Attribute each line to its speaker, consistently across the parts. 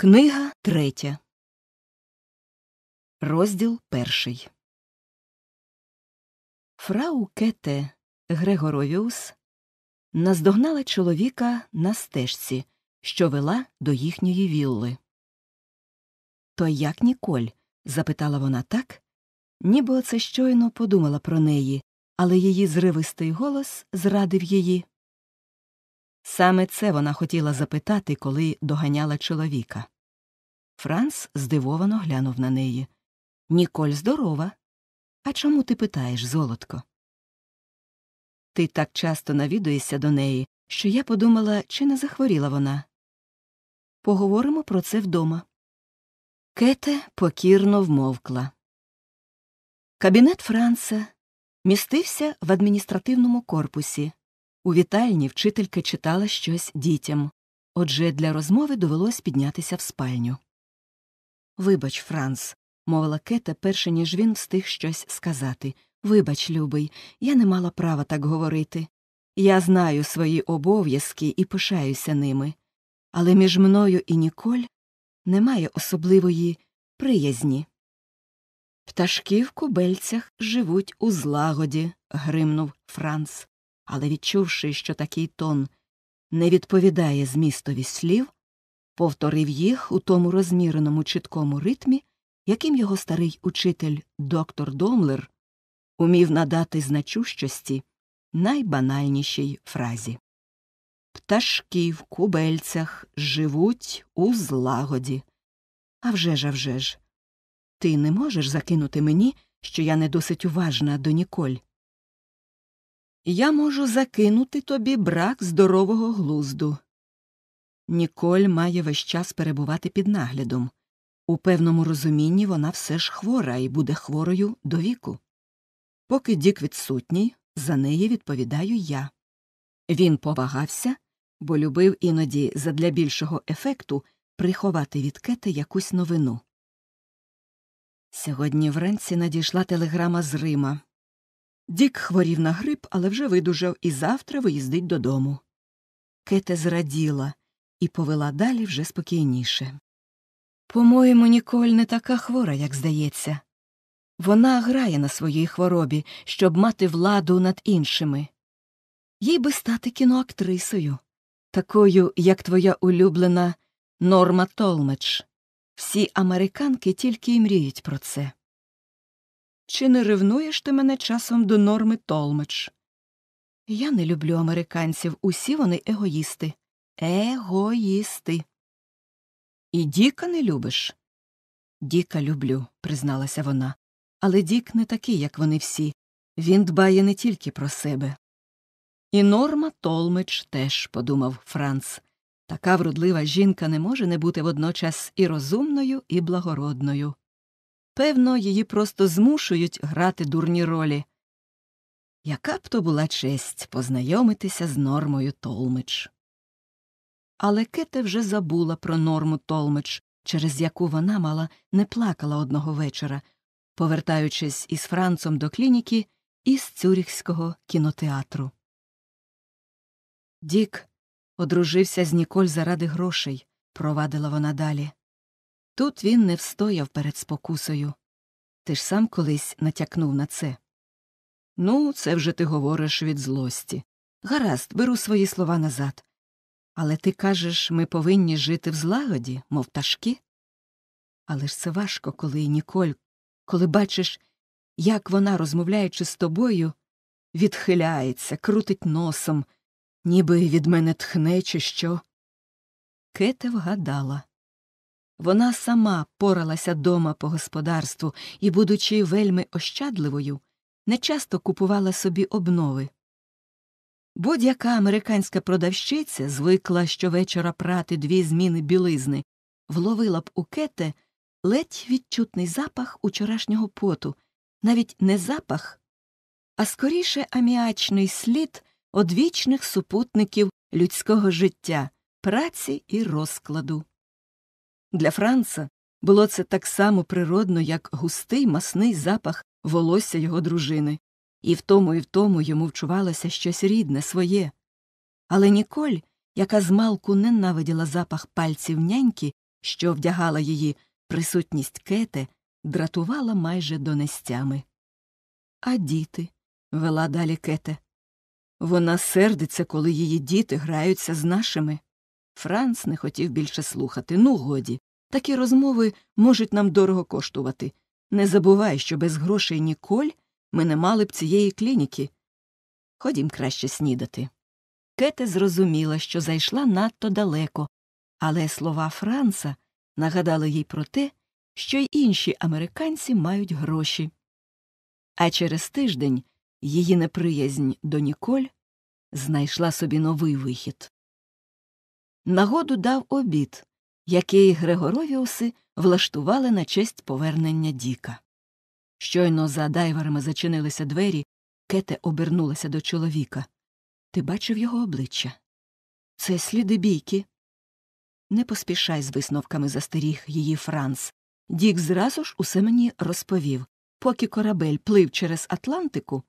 Speaker 1: Книга третя. Розділ перший. Фрау Кете
Speaker 2: Грегоровіус наздогнала чоловіка на стежці, що вела до їхньої вілли. То як Ніколь? запитала вона так, ніби оце щойно подумала про неї, але її зривистий голос зрадив її. Саме це вона хотіла запитати, коли доганяла чоловіка. Франц здивовано глянув на неї. Ніколь здорова. А чому ти питаєш, золотко? Ти так часто навідуєшся до неї, що я подумала, чи не захворіла вона. Поговоримо про це вдома. Кете покірно вмовкла. Кабінет Франца містився в адміністративному корпусі у вітальні вчителька читала щось дітям. Отже, для розмови довелось піднятися в спальню. Вибач, Франц, мовила кета, перше ніж він встиг щось сказати. Вибач, любий, я не мала права так говорити. Я знаю свої обов'язки і пишаюся ними. Але між мною і Ніколь немає особливої приязні. Пташки в кубельцях живуть у злагоді. гримнув Франц але, відчувши, що такий тон не відповідає змістові слів, повторив їх у тому розміреному чіткому ритмі, яким його старий учитель доктор Домлер умів надати значущості найбанальнішій фразі. Пташки в кубельцях живуть у злагоді. А вже ж, а вже ж, Ти не можеш закинути мені, що я не досить уважна до Ніколь я можу закинути тобі брак здорового глузду. Ніколь має весь час перебувати під наглядом. У певному розумінні вона все ж хвора і буде хворою до віку. Поки Дік відсутній, за неї відповідаю я. Він повагався, бо любив іноді задля більшого ефекту приховати від Кета якусь новину. Сьогодні вранці надійшла телеграма з Рима. Дік хворів на грип, але вже видужав і завтра виїздить додому. Кете зраділа і повела далі вже спокійніше. По моєму, Ніколь не така хвора, як здається. Вона грає на своїй хворобі, щоб мати владу над іншими. Їй би стати кіноактрисою, такою, як твоя улюблена Норма Толмедж. Всі американки тільки й мріють про це. Чи не ревнуєш ти мене часом до норми Толмич? Я не люблю американців, усі вони егоїсти. Егоїсти. І Діка не любиш? Діка люблю, призналася вона. Але Дік не такий, як вони всі. Він дбає не тільки про себе. І норма Толмич теж, подумав Франц. Така вродлива жінка не може не бути водночас і розумною, і благородною. Певно, її просто змушують грати дурні ролі. Яка б то була честь познайомитися з нормою Толмич. Але Кете вже забула про норму Толмич, через яку вона мала не плакала одного вечора, повертаючись із Францом до клініки із Цюріхського кінотеатру. Дік одружився з Ніколь заради грошей, провадила вона далі. Тут він не встояв перед спокусою. Ти ж сам колись натякнув на це. Ну, це вже ти говориш від злості. Гаразд, беру свої слова назад. Але ти кажеш, ми повинні жити в злагоді, мов пташки? Але ж це важко, коли Ніколь, коли бачиш, як вона, розмовляючи з тобою, відхиляється, крутить носом, ніби від мене тхне, чи що. Кете вгадала. Вона сама поралася дома по господарству і, будучи вельми ощадливою, нечасто купувала собі обнови. Будь-яка американська продавщиця звикла щовечора прати дві зміни білизни, вловила б у кете ледь відчутний запах учорашнього поту, навіть не запах, а скоріше аміачний слід одвічних супутників людського життя, праці і розкладу. Для Франца було це так само природно, як густий масний запах волосся його дружини, і в тому, і в тому йому вчувалося щось рідне, своє. Але Ніколь, яка змалку ненавиділа запах пальців няньки, що вдягала її присутність кете, дратувала майже донестями. А діти, вела далі кете. Вона сердиться, коли її діти граються з нашими. Франц не хотів більше слухати. Ну, годі. Такі розмови можуть нам дорого коштувати. Не забувай, що без грошей Ніколь ми не мали б цієї клініки. Ходім краще снідати. Кете зрозуміла, що зайшла надто далеко, але слова Франца нагадали їй про те, що й інші американці мають гроші. А через тиждень її неприязнь до Ніколь знайшла собі новий вихід нагоду дав обід, який Грегоровіуси влаштували на честь повернення Діка. Щойно за дайверами зачинилися двері, кете обернулася до чоловіка. Ти бачив його обличчя? Це сліди бійки. Не поспішай з висновками застеріг її Франц. Дік зразу ж усе мені розповів поки корабель плив через Атлантику,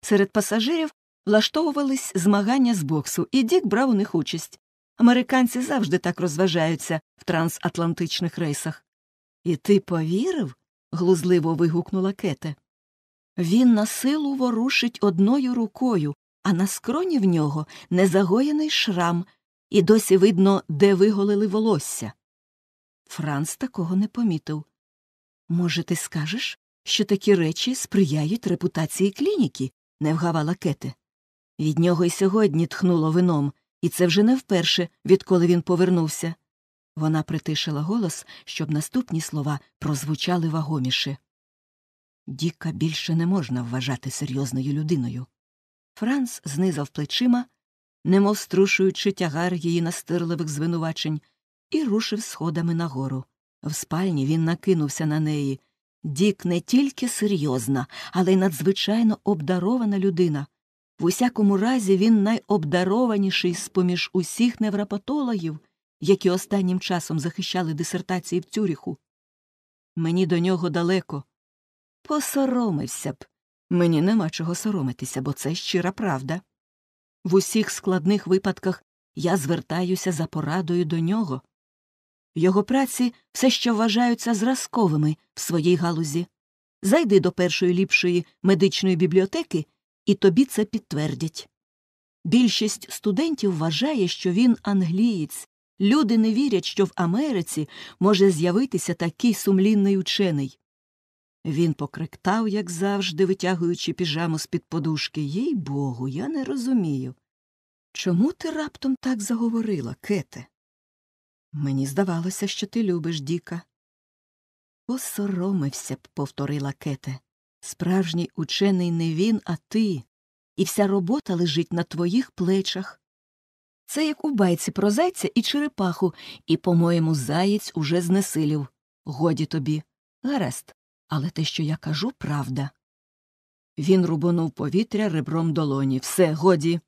Speaker 2: серед пасажирів влаштовувались змагання з боксу, і Дік брав у них участь. Американці завжди так розважаються в трансатлантичних рейсах. І ти повірив? глузливо вигукнула Кете. Він на силу ворушить одною рукою, а на скроні в нього незагоєний шрам, і досі видно, де виголили волосся. Франц такого не помітив. Може, ти скажеш, що такі речі сприяють репутації клініки, не вгавала Кете. Від нього й сьогодні тхнуло вином і це вже не вперше, відколи він повернувся. Вона притишила голос, щоб наступні слова прозвучали вагоміше. Діка більше не можна вважати серйозною людиною. Франц знизав плечима, немов струшуючи тягар її настирливих звинувачень, і рушив сходами нагору. В спальні він накинувся на неї. Дік не тільки серйозна, але й надзвичайно обдарована людина. В усякому разі, він найобдарованіший з поміж усіх невропатологів, які останнім часом захищали дисертації в Цюріху. Мені до нього далеко. Посоромився б. Мені нема чого соромитися, бо це щира правда. В усіх складних випадках я звертаюся за порадою до нього. Його праці все ще вважаються зразковими в своїй галузі. Зайди до першої ліпшої медичної бібліотеки і тобі це підтвердять. Більшість студентів вважає, що він англієць. Люди не вірять, що в Америці може з'явитися такий сумлінний учений. Він покректав, як завжди, витягуючи піжаму з під подушки. Їй богу, я не розумію. Чому ти раптом так заговорила, кете? Мені здавалося, що ти любиш Діка. Посоромився б, повторила кете. Справжній учений не він, а ти, і вся робота лежить на твоїх плечах. Це як у байці про зайця і черепаху, і, по моєму, заєць уже знесилів. Годі тобі. Гарест, але те, що я кажу, правда. Він рубонув повітря ребром долоні. Все, годі.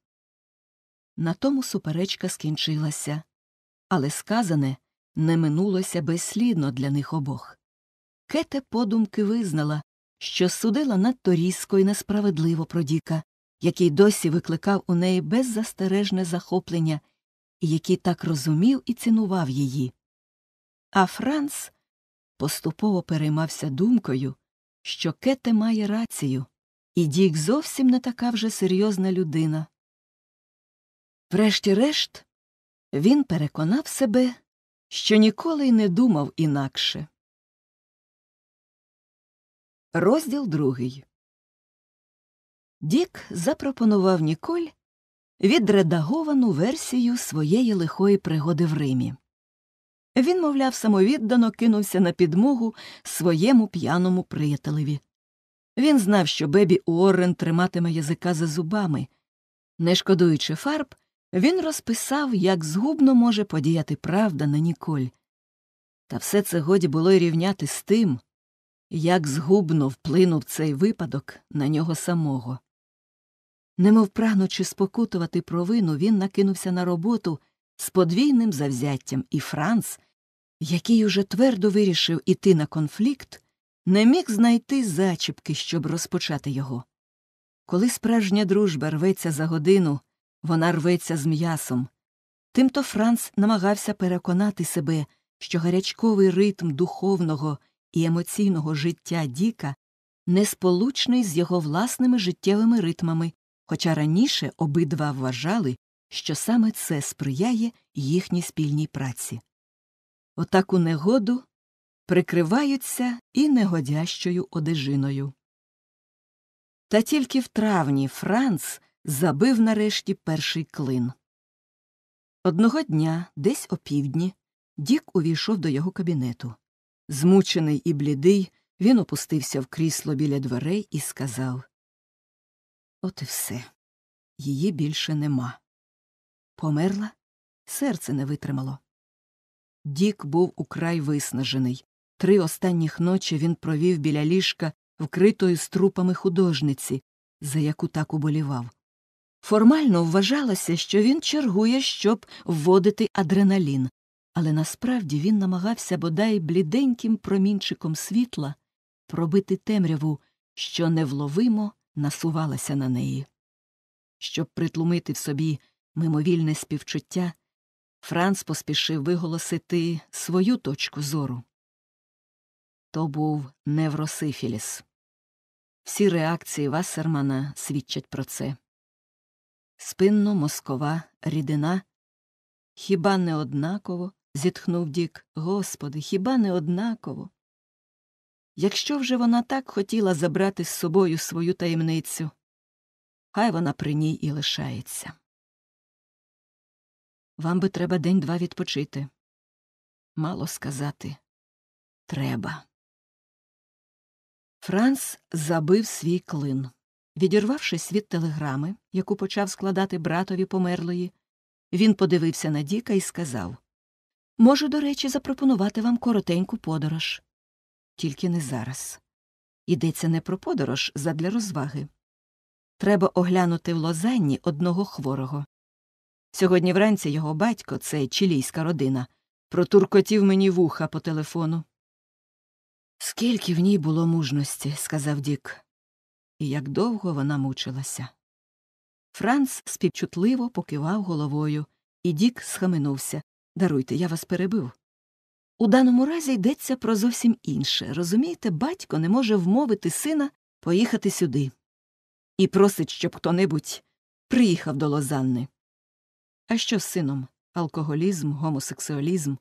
Speaker 2: На тому суперечка скінчилася, але сказане не минулося безслідно для них обох. Кете подумки визнала, що судила надто різко і несправедливо про Діка, який досі викликав у неї беззастережне захоплення і який так розумів і цінував її. А Франц поступово переймався думкою, що Кете має рацію, і Дік зовсім не така вже серйозна
Speaker 1: людина. Врешті-решт, він переконав себе, що ніколи й не думав інакше. Розділ другий. Дік запропонував
Speaker 2: Ніколь відредаговану версію своєї лихої пригоди в Римі. Він, мовляв, самовіддано кинувся на підмогу своєму п'яному приятелеві. Він знав, що бебі Уоррен триматиме язика за зубами. Не шкодуючи фарб, він розписав, як згубно може подіяти правда на Ніколь. Та все це годі було й рівняти з тим, як згубно вплинув цей випадок на нього самого. Немов прагнучи спокутувати провину, він накинувся на роботу з подвійним завзяттям, і Франц, який уже твердо вирішив іти на конфлікт, не міг знайти зачіпки, щоб розпочати його. Коли справжня дружба рветься за годину, вона рветься з м'ясом. Тимто Франц намагався переконати себе, що гарячковий ритм духовного і емоційного життя Діка несполучний з його власними життєвими ритмами, хоча раніше обидва вважали, що саме це сприяє їхній спільній праці. Отаку негоду прикриваються і негодящою одежиною. Та тільки в травні Франц забив нарешті перший клин. Одного дня, десь о півдні, Дік увійшов до його кабінету. Змучений і блідий, він опустився в крісло біля дверей і сказав От і все. Її більше нема. Померла, серце не витримало. Дік був украй виснажений. Три останніх ночі він провів біля ліжка, вкритої струпами художниці, за яку так уболівав. Формально вважалося, що він чергує, щоб вводити адреналін, але насправді він намагався бодай бліденьким промінчиком світла пробити темряву, що невловимо насувалася на неї. Щоб притлумити в собі мимовільне співчуття, Франц поспішив виголосити свою точку зору. То був невросифіліс. Всі реакції Вассермана свідчать про це. Спинно москова рідина хіба не однаково зітхнув Дік. Господи, хіба не однаково? Якщо вже вона так хотіла забрати з собою свою таємницю, хай вона при ній і
Speaker 1: лишається. Вам би треба день два відпочити. Мало сказати треба.
Speaker 2: Франц забив свій клин. Відірвавшись від телеграми, яку почав складати братові померлої, він подивився на Діка і сказав Можу, до речі, запропонувати вам коротеньку подорож. Тільки не зараз. Йдеться не про подорож задля розваги. Треба оглянути в Лозанні одного хворого. Сьогодні вранці його батько, це чилійська родина, протуркотів мені вуха по телефону. Скільки в ній було мужності, сказав Дік, і як довго вона мучилася. Франц співчутливо покивав головою, і Дік схаменувся. Даруйте, я вас перебив. У даному разі йдеться про зовсім інше. Розумієте, батько не може вмовити сина поїхати сюди і просить, щоб хто небудь приїхав до Лозанни. А що з сином? Алкоголізм, гомосексуалізм?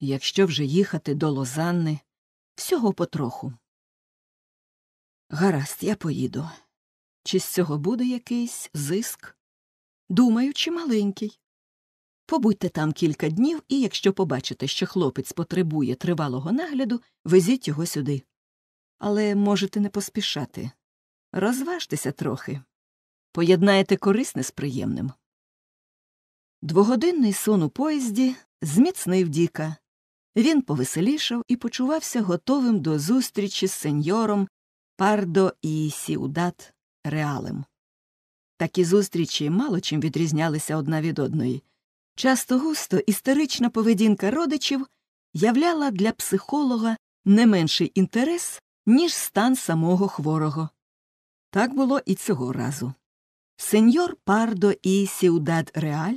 Speaker 2: Якщо вже їхати до Лозанни, всього потроху. Гаразд, я поїду. Чи з цього буде якийсь зиск? Думаю, чи маленький. Побудьте там кілька днів, і якщо побачите, що хлопець потребує тривалого нагляду, везіть його сюди. Але можете не поспішати. Розважтеся трохи. Поєднаєте корисне з приємним. Двогодинний сон у поїзді зміцнив Діка. Він повеселішав і почувався готовим до зустрічі з сеньором Пардо і Сіудат Реалем. Такі зустрічі мало чим відрізнялися одна від одної. Часто густо історична поведінка родичів являла для психолога не менший інтерес, ніж стан самого хворого. Так було і цього разу. Сеньор Пардо і Сіудад Реаль,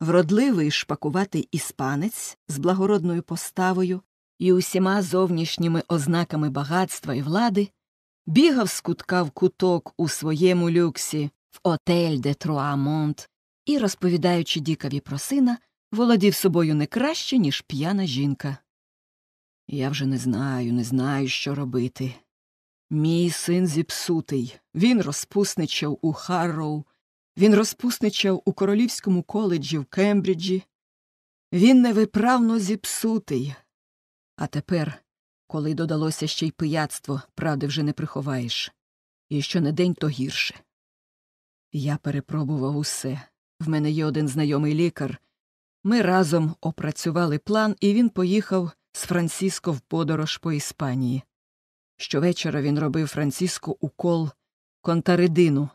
Speaker 2: вродливий шпакуватий іспанець з благородною поставою і усіма зовнішніми ознаками багатства і влади, бігав з кутка в куток у своєму люксі в отель де Труамонт і, розповідаючи Дікові про сина, володів собою не краще, ніж п'яна жінка. Я вже не знаю, не знаю, що робити. Мій син зіпсутий. Він розпусничав у Харроу, він розпусничав у королівському коледжі в Кембриджі. Він невиправно зіпсутий. А тепер, коли додалося ще й пияцтво, правди вже не приховаєш, і що не день то гірше. Я перепробував усе в мене є один знайомий лікар. Ми разом опрацювали план, і він поїхав з Франциско в подорож по Іспанії. Щовечора
Speaker 1: він робив Франциско укол контаридину,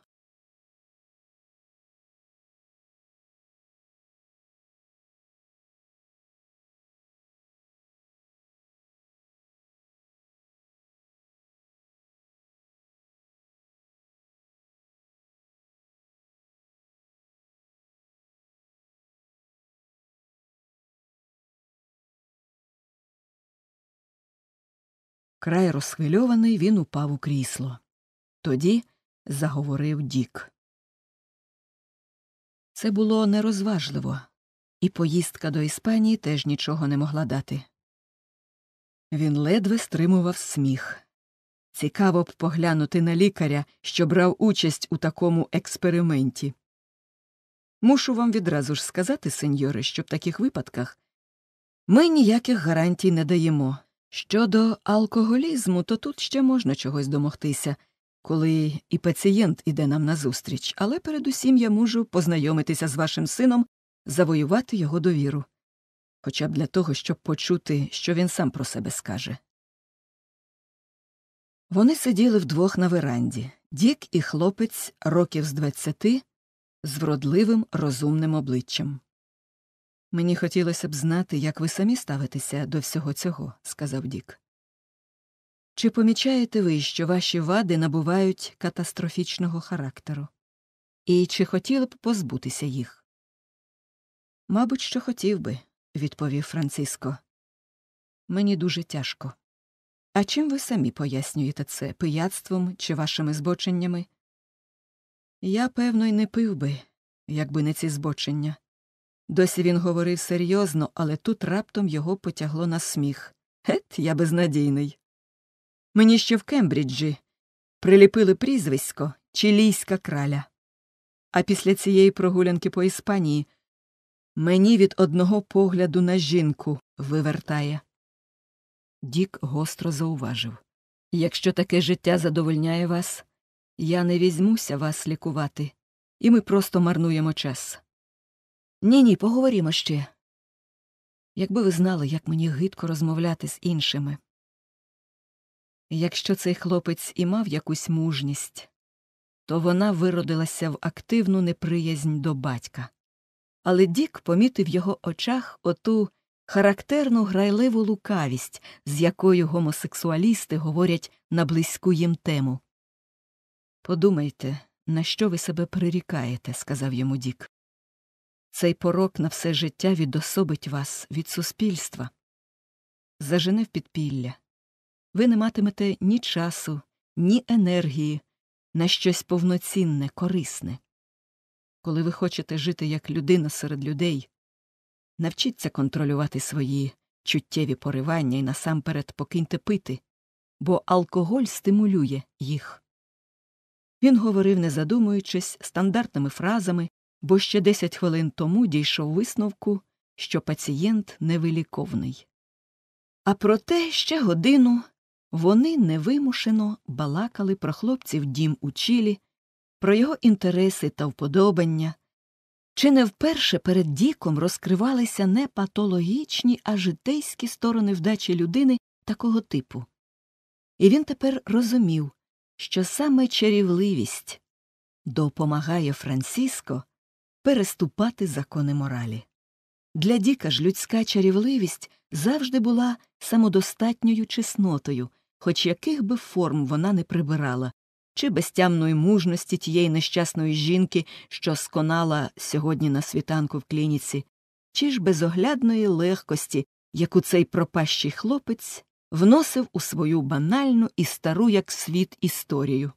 Speaker 1: Край розхвильований, він упав у крісло. Тоді заговорив Дік.
Speaker 2: Це було нерозважливо, і поїздка до Іспанії теж нічого не могла дати. Він ледве стримував сміх. Цікаво б поглянути на лікаря, що брав участь у такому експерименті. Мушу вам відразу ж сказати, сеньори, що в таких випадках ми ніяких гарантій не даємо, Щодо алкоголізму, то тут ще можна чогось домогтися, коли і пацієнт іде нам назустріч, але передусім я можу познайомитися з вашим сином, завоювати його довіру, хоча б для того, щоб почути, що він сам про себе скаже. Вони сиділи вдвох на веранді Дік і хлопець років з двадцяти з вродливим розумним обличчям. Мені хотілося б знати, як ви самі ставитеся до всього цього, сказав Дік. Чи помічаєте ви, що ваші вади набувають катастрофічного характеру? І чи хотіли б позбутися їх? Мабуть, що хотів би, відповів Франциско. Мені дуже тяжко. А чим ви самі пояснюєте це пияцтвом чи вашими збоченнями? Я, певно, й не пив би, якби не ці збочення. Досі він говорив серйозно, але тут раптом його потягло на сміх. Гет, я безнадійний. Мені ще в Кембриджі приліпили прізвисько Чилійська краля. А після цієї прогулянки по Іспанії мені від одного погляду на жінку вивертає. Дік гостро зауважив Якщо таке життя задовольняє вас, я не візьмуся вас лікувати, і ми просто марнуємо час. Ні, ні, поговоримо ще. Якби ви знали, як мені гидко розмовляти з іншими. Якщо цей хлопець і мав якусь мужність, то вона виродилася в активну неприязнь до батька. Але Дік помітив в його очах оту характерну грайливу лукавість, з якою гомосексуалісти говорять на близьку їм тему. Подумайте, на що ви себе прирікаєте, сказав йому Дік. Цей порок на все життя відособить вас від суспільства. Зажене в підпілля. Ви не матимете ні часу, ні енергії на щось повноцінне, корисне. Коли ви хочете жити як людина серед людей, навчіться контролювати свої чуттєві поривання і насамперед покиньте пити, бо алкоголь стимулює їх. Він говорив, не задумуючись, стандартними фразами, бо ще 10 хвилин тому дійшов висновку, що пацієнт невиліковний. А проте ще годину вони невимушено балакали про хлопців дім у Чилі, про його інтереси та вподобання, чи не вперше перед Діком розкривалися не патологічні, а житейські сторони вдачі людини такого типу. І він тепер розумів, що саме чарівливість допомагає Франциско переступати закони моралі. Для Діка ж людська чарівливість завжди була самодостатньою чеснотою, хоч яких би форм вона не прибирала, чи безтямної мужності тієї нещасної жінки, що сконала сьогодні на світанку в клініці, чи ж безоглядної легкості, яку цей пропащий хлопець вносив у свою банальну і стару як світ історію.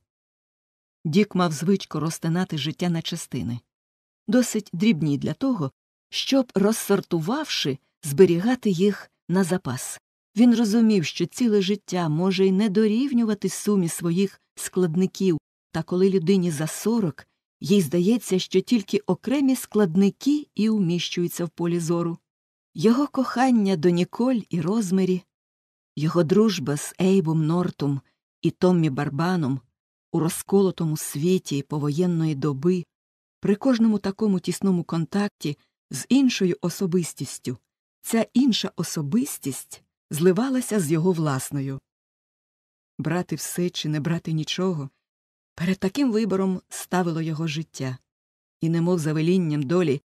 Speaker 2: Дік мав звичку розтинати життя на частини досить дрібні для того, щоб, розсортувавши, зберігати їх на запас. Він розумів, що ціле життя може й не дорівнювати сумі своїх складників, та коли людині за сорок, їй здається, що тільки окремі складники і уміщуються в полі зору. Його кохання до Ніколь і Розмері, його дружба з Ейбом Нортом і Томмі Барбаном у розколотому світі повоєнної доби при кожному такому тісному контакті з іншою особистістю ця інша особистість зливалася з його власною. Брати все
Speaker 1: чи не брати нічого перед таким вибором ставило його життя, і, немов за велінням долі,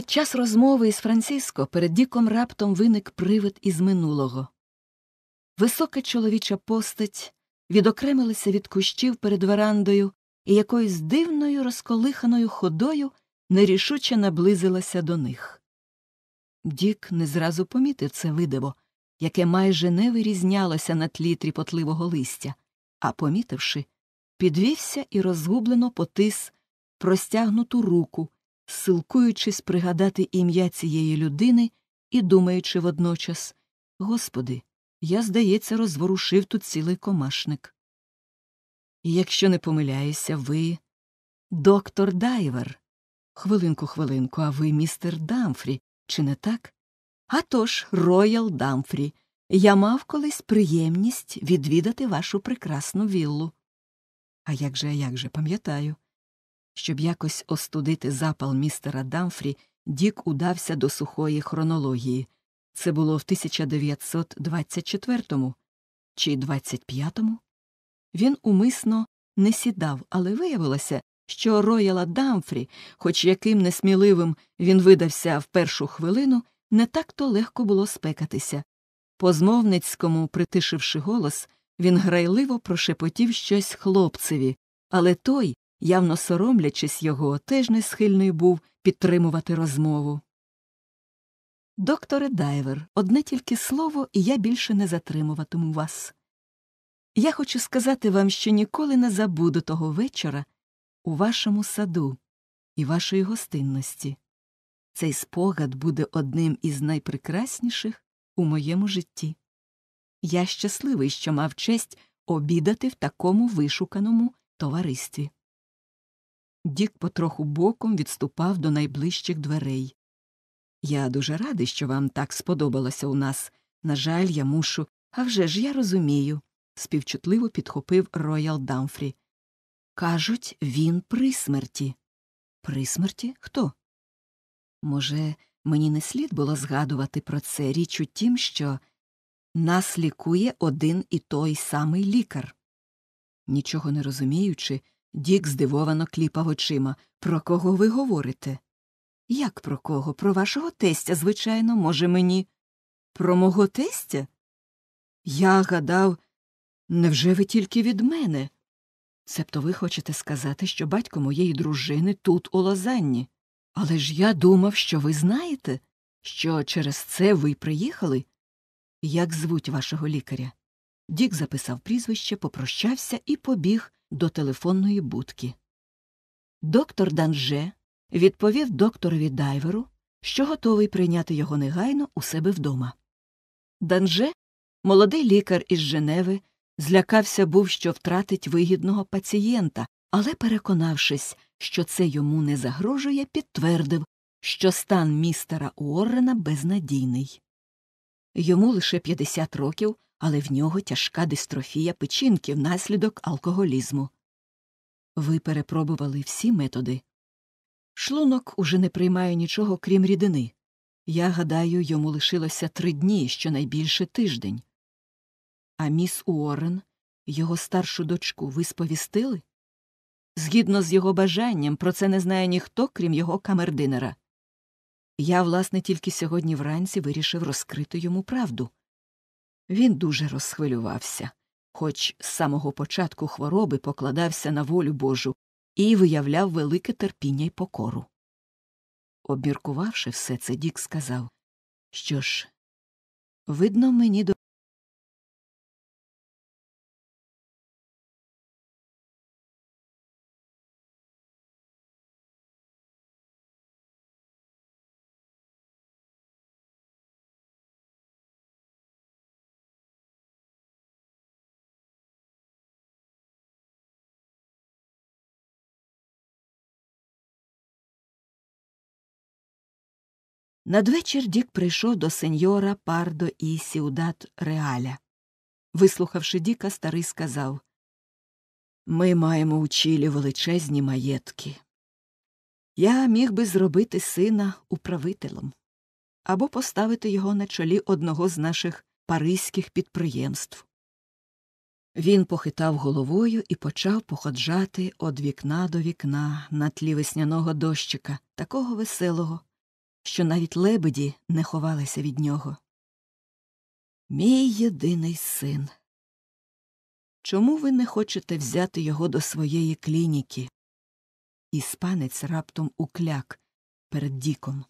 Speaker 1: Під час розмови із Франциско перед Діком раптом виник привид
Speaker 2: із минулого. Висока чоловіча постать відокремилася від кущів перед верандою і якоюсь дивною розколиханою ходою нерішуче наблизилася до них. Дік не зразу помітив це видиво, яке майже не вирізнялося на тлі тріпотливого листя, а, помітивши, підвівся і розгублено потис простягнуту руку силкуючись пригадати ім'я цієї людини і думаючи водночас Господи, я, здається, розворушив тут цілий комашник. І якщо не помиляюся, ви. Доктор Дайвер. Хвилинку, хвилинку, а ви, містер Дамфрі, чи не так? А тож, Роял Дамфрі, я мав колись приємність відвідати вашу прекрасну віллу. А як же, а як же, пам'ятаю. Щоб якось остудити запал містера Дамфрі, Дік удався до сухої хронології. Це було в 1924-му чи 25-му? Він умисно не сідав, але виявилося, що рояла Дамфрі, хоч яким несміливим він видався в першу хвилину, не так то легко було спекатися. По змовницькому, притишивши голос, він грайливо прошепотів щось хлопцеві, але той, явно соромлячись його, теж не схильний був підтримувати розмову. Докторе дайвер, одне тільки слово, і я більше не затримуватиму вас. Я хочу сказати вам, що ніколи не забуду того вечора у вашому саду і вашої гостинності. Цей спогад буде одним із найпрекрасніших у моєму житті. Я щасливий, що мав честь обідати в такому вишуканому товаристві. Дік потроху боком відступав до найближчих дверей. Я дуже радий, що вам так сподобалося у нас. На жаль, я мушу. А вже ж я розумію, співчутливо підхопив Роял Дамфрі. Кажуть, він при смерті. При смерті хто? Може, мені не слід було згадувати про це річ у тім, що нас лікує один і той самий лікар. Нічого не розуміючи, Дік здивовано кліпав очима. Про кого ви говорите? Як про кого? Про вашого тестя, звичайно, може, мені. Про мого тестя? Я гадав, невже ви тільки від мене? Себто ви хочете сказати, що батько моєї дружини тут, у Лозанні. Але ж я думав, що ви знаєте, що через це ви приїхали? Як звуть вашого лікаря? Дік записав прізвище, попрощався і побіг до телефонної будки. Доктор Данже відповів докторові дайверу, що готовий прийняти його негайно у себе вдома. Данже, молодий лікар із Женеви, злякався був, що втратить вигідного пацієнта, але, переконавшись, що це йому не загрожує, підтвердив, що стан містера Уоррена безнадійний. Йому лише 50 років але в нього тяжка дистрофія печінки внаслідок алкоголізму. Ви перепробували всі методи. Шлунок уже не приймає нічого, крім рідини. Я гадаю, йому лишилося три дні, щонайбільше тиждень. А міс Уоррен, його старшу дочку, ви сповістили? Згідно з його бажанням, про це не знає ніхто, крім його камердинера. Я, власне, тільки сьогодні вранці вирішив розкрити йому правду. Він дуже розхвилювався, хоч з самого початку хвороби покладався на волю Божу і виявляв велике терпіння й покору.
Speaker 1: Обміркувавши все це, Дік сказав Що ж, видно, мені до. Надвечір Дік прийшов до сеньора Пардо
Speaker 2: і Сіудат Реаля. Вислухавши Діка, старий сказав Ми маємо у Чілі величезні маєтки. Я міг би зробити сина управителем або поставити його на чолі одного з наших паризьких підприємств. Він похитав головою і почав походжати від вікна до вікна на тлі весняного дощика, такого веселого що навіть лебеді не ховалися від нього. Мій єдиний син. Чому ви не хочете взяти його до своєї клініки? Іспанець раптом укляк перед Діком.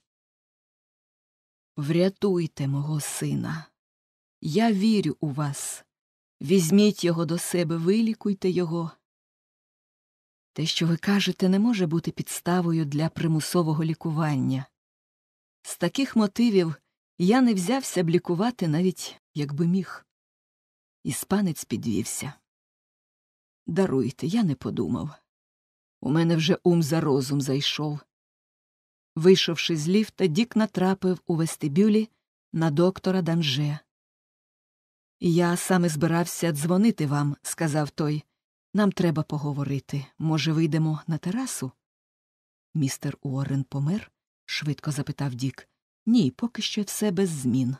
Speaker 2: Врятуйте мого сина. Я вірю у вас. Візьміть його до себе, вилікуйте його. Те, що ви кажете, не може бути підставою для примусового лікування. З таких мотивів я не взявся б лікувати навіть якби міг. Іспанець підвівся. Даруйте, я не подумав. У мене вже ум за розум зайшов. Вийшовши з ліфта, Дік натрапив у вестибюлі на доктора Данже. Я саме збирався дзвонити вам, сказав той. Нам треба поговорити. Може, вийдемо на терасу? Містер Уоррен помер? швидко запитав Дік. Ні, поки що все без змін.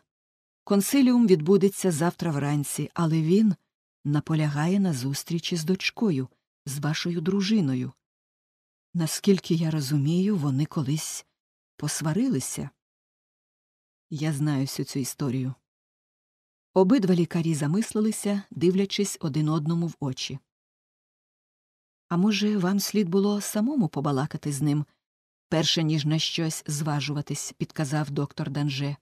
Speaker 2: Консиліум відбудеться завтра вранці, але він наполягає на зустрічі з дочкою, з вашою дружиною. Наскільки я розумію, вони колись посварилися. Я знаю всю цю історію. Обидва лікарі замислилися, дивлячись один одному в очі. А може, вам слід було самому побалакати з ним, перше ніж на щось зважуватись, підказав доктор Данже.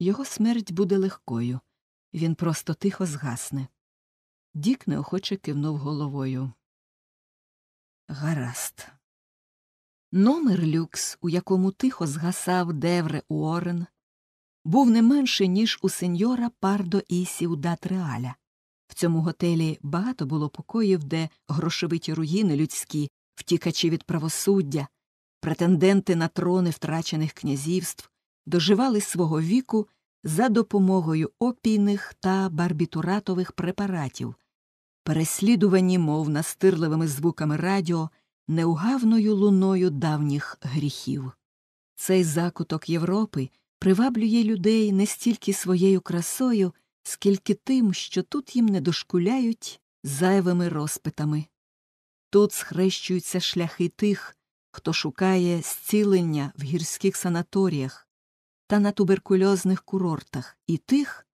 Speaker 2: Його смерть буде легкою, він просто тихо згасне. Дік неохоче кивнув головою. Гаразд. Номер люкс, у якому тихо згасав Девре Уоррен, був не менший, ніж у сеньора Пардо Ісі Датреаля. В цьому готелі багато було покоїв, де грошовиті руїни людські, втікачі від правосуддя, претенденти на трони втрачених князівств доживали свого віку за допомогою опійних та барбітуратових препаратів, переслідувані, мов настирливими звуками радіо, неугавною луною давніх гріхів. Цей закуток Європи приваблює людей не стільки своєю красою, скільки тим, що тут їм не дошкуляють зайвими розпитами. Тут схрещуються шляхи тих, хто шукає зцілення в гірських санаторіях та на туберкульозних курортах, і тих,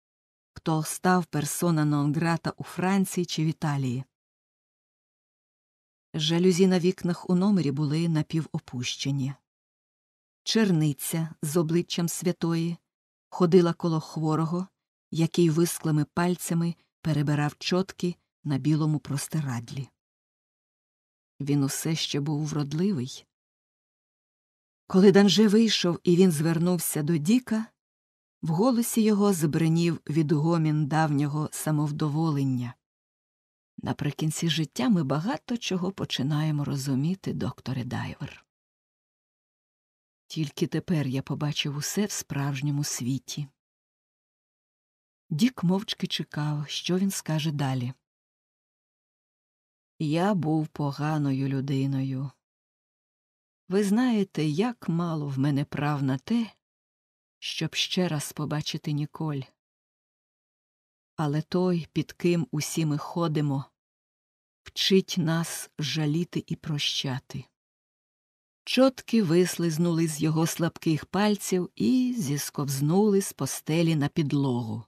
Speaker 2: хто став персона грата у Франції чи в Італії. Жалюзі на вікнах у номері були напівопущені. Черниця з обличчям святої ходила коло хворого, який висклими пальцями перебирав чотки на білому простирадлі. Він усе ще був вродливий, коли Данже вийшов і він звернувся до Діка, в голосі його збринів відгомін давнього самовдоволення. Наприкінці життя ми багато чого починаємо розуміти, докторе Дайвер. Тільки тепер я побачив усе в справжньому світі. Дік мовчки чекав, що він скаже далі. Я був поганою людиною. Ви знаєте, як мало в мене прав на те, щоб ще раз побачити Ніколь. Але той, під ким усі ми ходимо, вчить нас жаліти і прощати. Чотки вислизнули з його слабких пальців і зісковзнули з постелі на підлогу.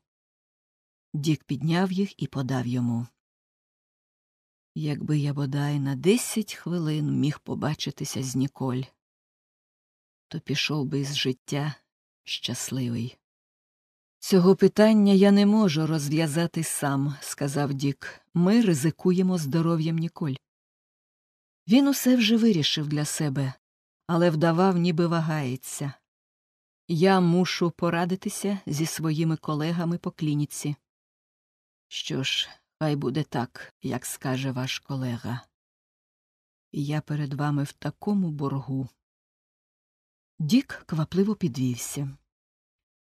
Speaker 2: Дік підняв їх і подав йому. Якби я бодай на десять хвилин міг побачитися з Ніколь, то пішов би із життя щасливий. Цього питання я не можу розв'язати сам, сказав Дік. Ми ризикуємо здоров'ям Ніколь. Він усе вже вирішив для себе, але вдавав, ніби вагається. Я мушу порадитися зі своїми колегами по клініці. Що ж, Хай буде так, як скаже ваш колега. Я перед вами в такому боргу. Дік квапливо підвівся.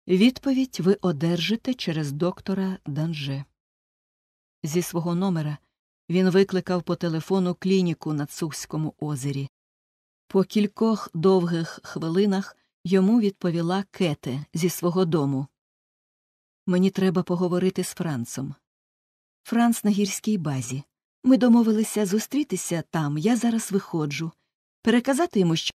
Speaker 2: Відповідь ви одержите через доктора Данже. Зі свого номера він викликав по телефону клініку на Цухському озері. По кількох довгих хвилинах йому відповіла Кете зі свого дому. Мені треба поговорити з Францом. Франц на гірській базі. Ми домовилися
Speaker 1: зустрітися там, я зараз виходжу. Переказати йому, що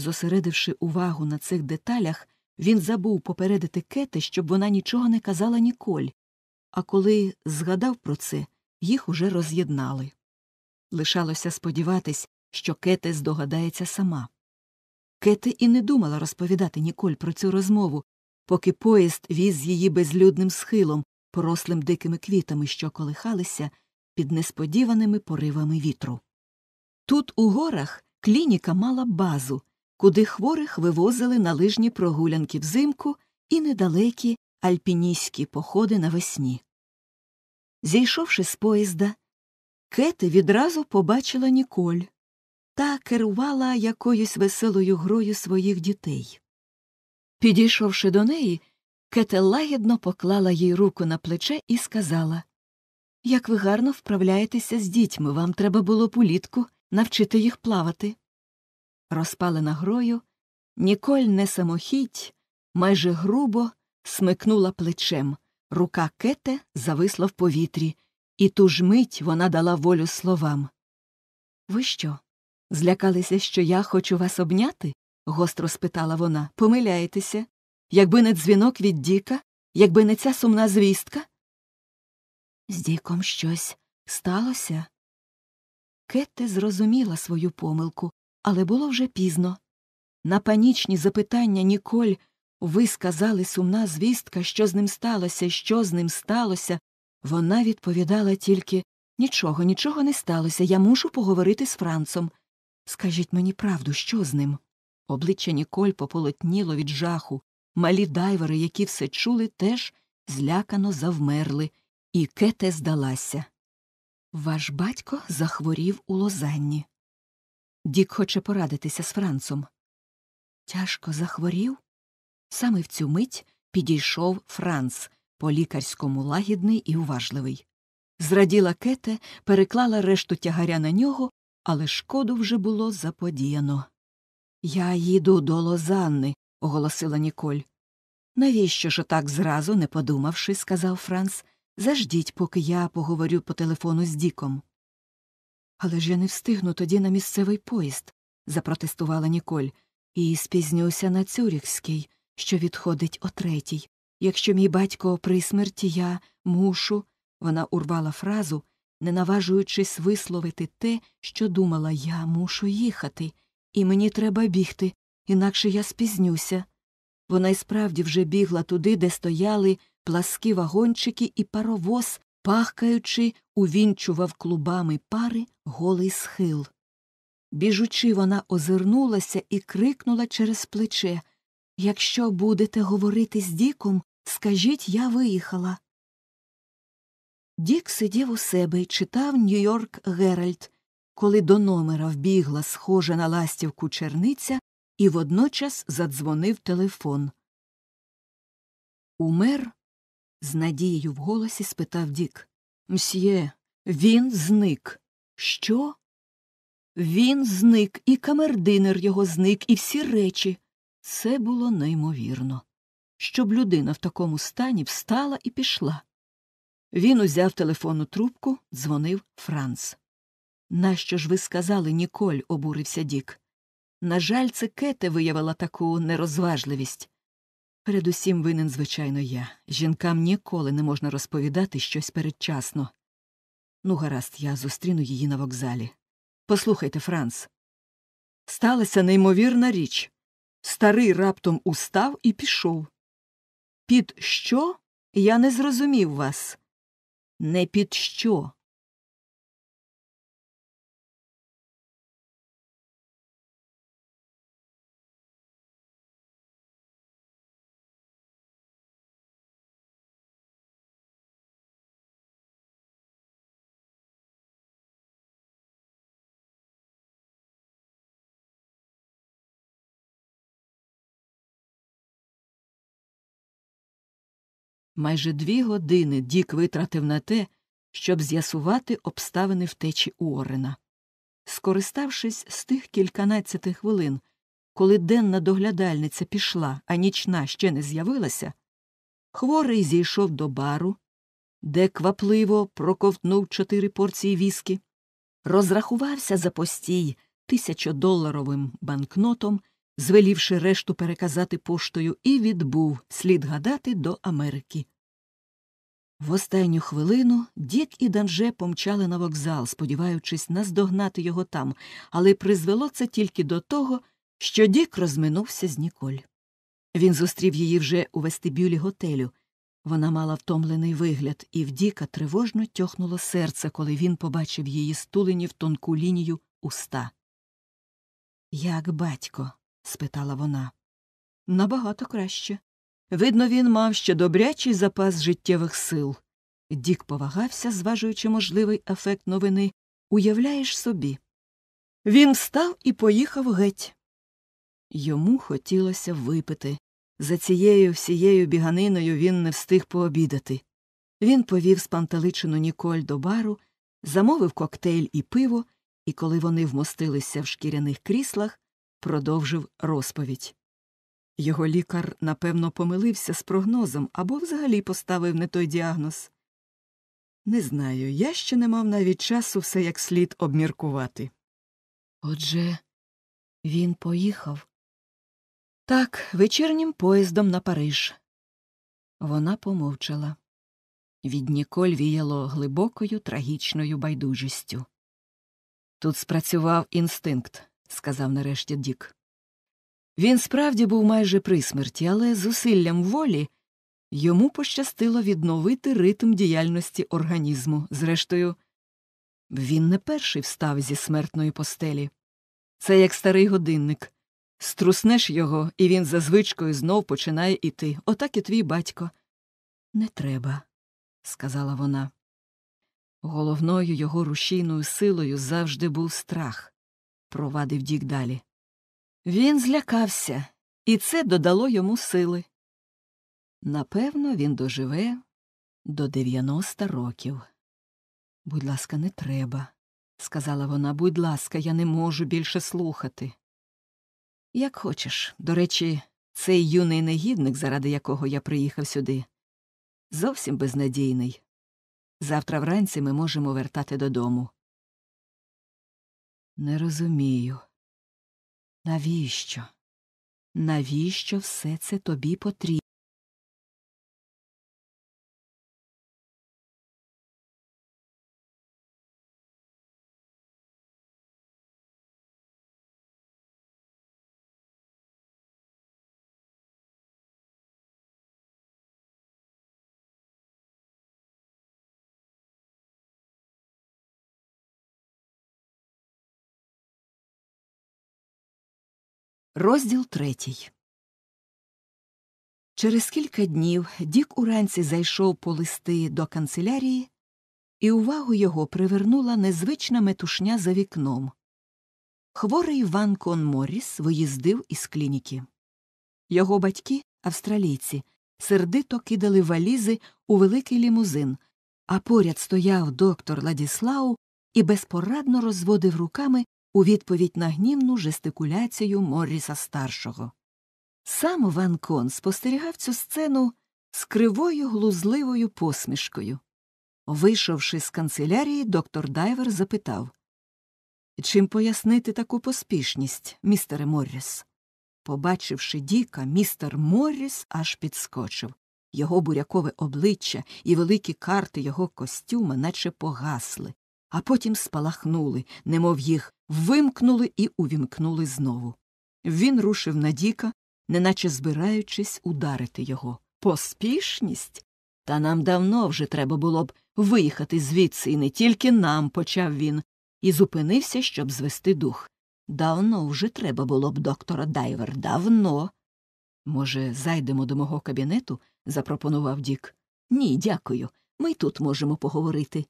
Speaker 1: Зосередивши увагу
Speaker 2: на цих деталях, він забув попередити Кети, щоб вона нічого не казала Ніколь, а коли згадав про це, їх уже роз'єднали. Лишалося сподіватись, що Кете здогадається сама. Кети і не думала розповідати Ніколь про цю розмову, поки поїзд віз її безлюдним схилом, порослим дикими квітами, що колихалися під несподіваними поривами вітру. Тут, у горах, клініка мала базу куди хворих вивозили на лижні прогулянки взимку і недалекі альпінійські походи навесні. Зійшовши з поїзда, Кети відразу побачила Ніколь та керувала якоюсь веселою грою своїх дітей. Підійшовши до неї, Кете лагідно поклала їй руку на плече і сказала Як ви гарно вправляєтеся з дітьми, вам треба було політку навчити їх плавати. Розпалена грою, Ніколь не самохідь, майже грубо смикнула плечем. Рука кете зависла в повітрі, і ту ж мить вона дала волю словам. Ви що? Злякалися, що я хочу вас обняти? гостро спитала вона. Помиляєтеся? Якби не дзвінок від Діка, якби не ця сумна звістка? З Діком щось сталося. Кетте зрозуміла свою помилку, але було вже пізно. На панічні запитання Ніколь ви сказали сумна звістка, що з ним сталося, що з ним сталося. Вона відповідала тільки нічого, нічого не сталося, я мушу поговорити з Францом. Скажіть мені правду, що з ним? Обличчя Ніколь пополотніло від жаху. Малі дайвери, які все чули, теж злякано завмерли, і кете здалася. Ваш батько захворів у лозанні. Дік хоче порадитися з Францом. Тяжко захворів. Саме в цю мить підійшов Франц, по лікарському лагідний і уважливий. Зраділа кете, переклала решту тягаря на нього, але шкоду вже було заподіяно. Я їду до Лозанни, оголосила Ніколь. Навіщо ж отак зразу, не подумавши, сказав Франц, заждіть, поки я поговорю по телефону з Діком. Але ж я не встигну тоді на місцевий поїзд, запротестувала Ніколь, і спізнюся на Цюріхський, що відходить о третій. Якщо мій батько при смерті я мушу. Вона урвала фразу, не наважуючись висловити те, що думала я мушу їхати, і мені треба бігти, інакше я спізнюся. Вона й справді вже бігла туди, де стояли пласки вагончики і паровоз, пахкаючи, увінчував клубами пари голий схил. Біжучи, вона озирнулася і крикнула через плече Якщо будете говорити з Діком, скажіть, я виїхала. Дік сидів у себе і читав Нью-Йорк Геральд, коли до номера вбігла схожа на ластівку черниця, і водночас задзвонив телефон. Умер з надією в голосі спитав Дік. Мсьє, він зник. Що? Він зник, і камердинер його зник, і всі речі. Це було неймовірно. Щоб людина в такому стані встала і пішла. Він узяв телефонну трубку, дзвонив Франц. Нащо ж ви сказали, Ніколь? обурився Дік. На жаль, це Кете виявила таку нерозважливість. Передусім винен, звичайно, я. Жінкам ніколи не можна розповідати щось передчасно. Ну, гаразд, я зустріну її на вокзалі. Послухайте, Франц. Сталася неймовірна річ. Старий
Speaker 1: раптом устав і пішов. Під що? Я не зрозумів вас. Не під що? Майже дві години
Speaker 2: Дік витратив на те, щоб з'ясувати обставини втечі Уоррена. Скориставшись з тих кільканадцяти хвилин, коли денна доглядальниця пішла, а нічна ще не з'явилася, хворий зійшов до бару, де квапливо проковтнув чотири порції віскі, розрахувався за постій тисячодоларовим банкнотом звелівши решту переказати поштою, і відбув слід гадати до Америки. В останню хвилину Дік і Данже помчали на вокзал, сподіваючись наздогнати його там, але призвело це тільки до того, що Дік розминувся з Ніколь. Він зустрів її вже у вестибюлі готелю. Вона мала втомлений вигляд, і в Діка тривожно тьохнуло серце, коли він побачив її стулені в тонку лінію уста. Як батько, спитала вона. Набагато краще. Видно, він мав ще добрячий запас життєвих сил. Дік повагався, зважуючи можливий ефект новини, уявляєш собі. Він встав і поїхав геть. Йому хотілося випити. За цією всією біганиною він не встиг пообідати. Він повів спантеличену Ніколь до бару, замовив коктейль і пиво, і коли вони вмостилися в шкіряних кріслах, продовжив розповідь. Його лікар, напевно, помилився з прогнозом або взагалі поставив не той діагноз. Не знаю, я ще не мав навіть часу все як слід обміркувати. Отже, він поїхав. Так, вечірнім поїздом на Париж. Вона помовчала. Від Ніколь віяло глибокою трагічною байдужістю. Тут спрацював інстинкт сказав нарешті Дік. Він справді був майже при смерті, але зусиллям волі йому пощастило відновити ритм діяльності організму. Зрештою, він не перший встав зі смертної постелі. Це як старий годинник. Струснеш його, і він за звичкою знов починає іти. Отак і твій батько. Не треба, сказала вона. Головною його рушійною силою завжди був страх провадив Дік далі. Він злякався, і це додало йому сили. Напевно, він доживе до 90 років. Будь ласка, не треба, сказала вона, будь ласка, я не можу більше слухати. Як хочеш, до речі, цей юний негідник, заради якого я приїхав сюди, зовсім безнадійний. Завтра вранці ми можемо вертати додому.
Speaker 1: Не розумію. Навіщо? Навіщо все це тобі потрібно? Розділ третій. Через кілька днів Дік уранці зайшов по листи до
Speaker 2: канцелярії, і увагу його привернула незвична метушня за вікном. Хворий Ван Кон Морріс виїздив із клініки. Його батьки, австралійці, сердито кидали валізи у великий лімузин, а поряд стояв доктор Ладіслау і безпорадно розводив руками, у відповідь на гнівну жестикуляцію Морріса старшого. Сам Ван Кон спостерігав цю сцену з кривою глузливою посмішкою. Вийшовши з канцелярії, доктор Дайвер запитав Чим пояснити таку поспішність, містере Морріс? Побачивши Діка, містер Морріс аж підскочив. Його бурякове обличчя і великі карти його костюма наче погасли, а потім спалахнули, немов їх вимкнули і увімкнули знову. Він рушив на Діка, неначе збираючись ударити його. Поспішність? Та нам давно вже треба було б виїхати звідси, і не тільки нам, почав він, і зупинився, щоб звести дух. Давно вже треба було б, доктора Дайвер, давно. Може, зайдемо до мого кабінету? запропонував Дік. Ні, дякую. Ми тут можемо поговорити.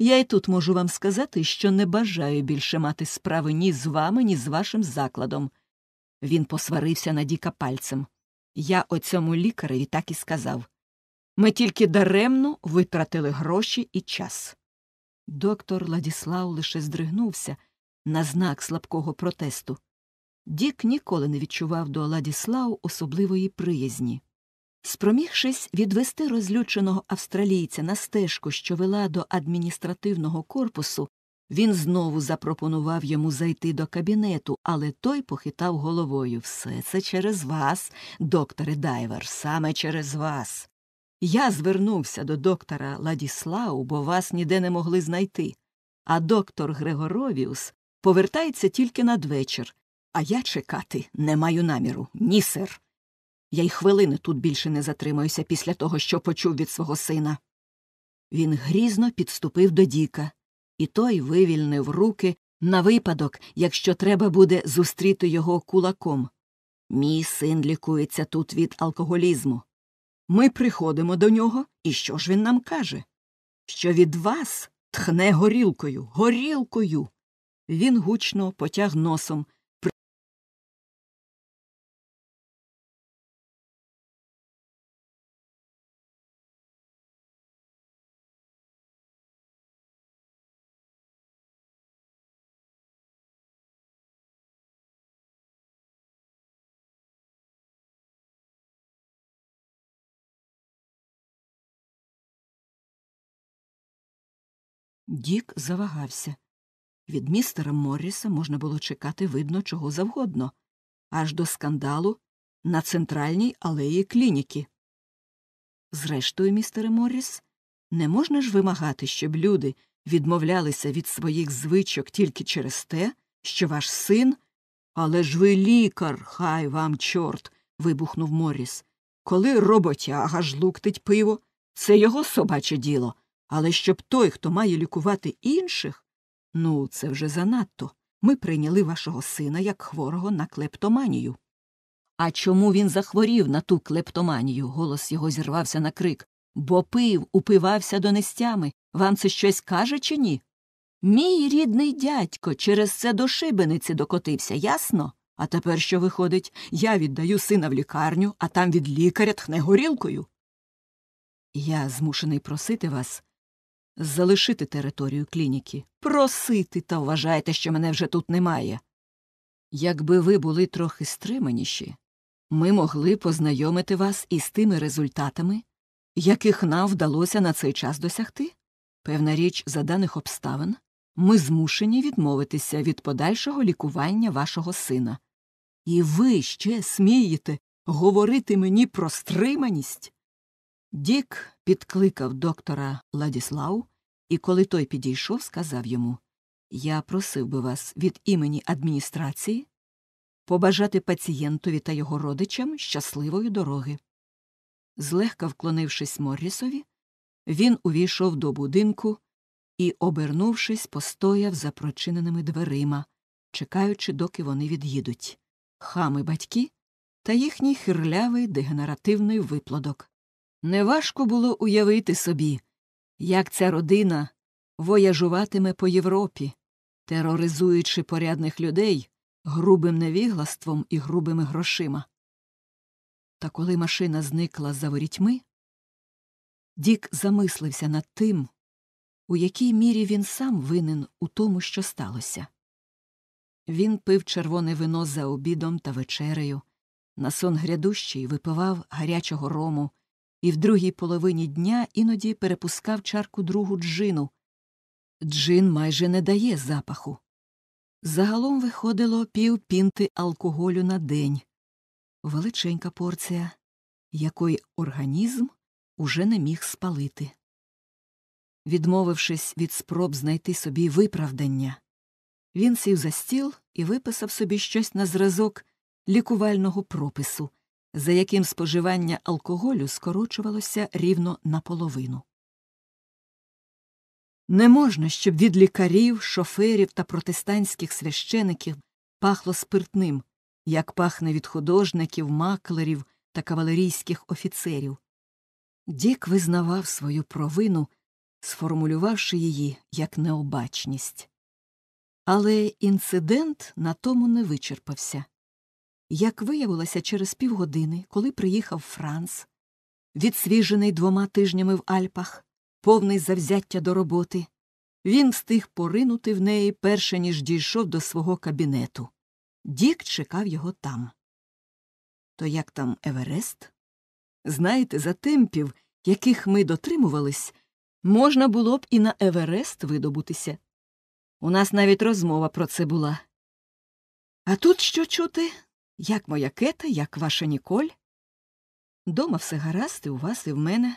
Speaker 2: Я і тут можу вам сказати, що не бажаю більше мати справи ні з вами, ні з вашим закладом. Він посварився на Діка пальцем. Я оцьому лікареві так і сказав. Ми тільки даремно витратили гроші і час. Доктор Ладіслав лише здригнувся на знак слабкого протесту. Дік ніколи не відчував до Ладіслав особливої приязні. Спромігшись відвести розлюченого австралійця на стежку, що вела до адміністративного корпусу, він знову запропонував йому зайти до кабінету, але той похитав головою все це через вас, докторе Дайвер, саме через вас. Я звернувся до доктора Ладіслау, бо вас ніде не могли знайти. А доктор Грегоровіус повертається тільки надвечір, а я чекати не маю наміру, ні, сер. Я й хвилини тут більше не затримаюся після того, що почув від свого сина. Він грізно підступив до Діка, і той вивільнив руки на випадок, якщо треба буде зустріти його кулаком. Мій син лікується тут від алкоголізму. Ми приходимо до нього, і що ж він нам каже?
Speaker 1: Що від вас тхне горілкою, горілкою. Він гучно потяг носом, Дік завагався. Від містера Морріса
Speaker 2: можна було чекати видно чого завгодно, аж до скандалу на центральній алеї клініки. Зрештою, містере Морріс, не можна ж вимагати, щоб люди відмовлялися від своїх звичок тільки через те, що ваш син. Але ж ви лікар, хай вам, чорт. вибухнув Морріс. Коли роботяга жлуктить пиво, це його собаче діло. Але щоб той, хто має лікувати інших, ну, це вже занадто. Ми прийняли вашого сина як хворого на клептоманію. А чому він захворів на ту клептоманію? Голос його зірвався на крик. Бо пив, упивався до нестями. Вам це щось каже чи ні? Мій рідний дядько через це до шибениці докотився, ясно? А тепер що виходить? Я віддаю сина в лікарню, а там від лікаря тхне горілкою. Я змушений просити вас залишити територію клініки, просити та вважаєте, що мене вже тут немає. Якби ви були трохи стриманіші, ми могли познайомити вас із тими результатами, яких нам вдалося на цей час досягти. Певна річ, за даних обставин, ми змушені відмовитися від подальшого лікування вашого сина. І ви ще смієте говорити мені про стриманість? Дік підкликав доктора Ладіслау, і, коли той підійшов, сказав йому Я просив би вас від імені адміністрації побажати пацієнтові та його родичам щасливої дороги. Злегка вклонившись Моррісові, він увійшов до будинку і, обернувшись, постояв за прочиненими дверима, чекаючи, доки вони від'їдуть. Хами батьки та їхній хирлявий дегенеративний виплодок. Неважко було уявити собі, як ця родина вояжуватиме по Європі, тероризуючи порядних людей грубим невіглаством і грубими грошима. Та коли машина зникла за ворітьми, Дік замислився над тим, у якій мірі він сам винен у тому, що сталося. Він пив червоне вино за обідом та вечерею, на сон грядущий випивав гарячого рому і в другій половині дня іноді перепускав чарку другу джину. Джин майже не дає запаху. Загалом виходило пів пінти алкоголю на день, величенька порція, якої організм уже не міг спалити. Відмовившись від спроб знайти собі виправдання, він сів за стіл і виписав собі щось на зразок лікувального пропису за яким споживання алкоголю скорочувалося рівно наполовину. Не можна, щоб від лікарів, шоферів та протестантських священиків пахло спиртним, як пахне від художників, маклерів та кавалерійських офіцерів. Дік визнавав свою провину, сформулювавши її як необачність. Але інцидент на тому не вичерпався. Як виявилося через півгодини, коли приїхав Франц, відсвіжений двома тижнями в Альпах, повний завзяття до роботи, він встиг поринути в неї перше ніж дійшов до свого кабінету. Дік чекав його там. То як там Еверест? Знаєте, за темпів, яких ми дотримувались, можна було б і на Еверест видобутися. У нас навіть розмова про це була. А тут що чути? Як моя кета, як ваша Ніколь?
Speaker 1: Дома все гаразд і у вас, і в мене.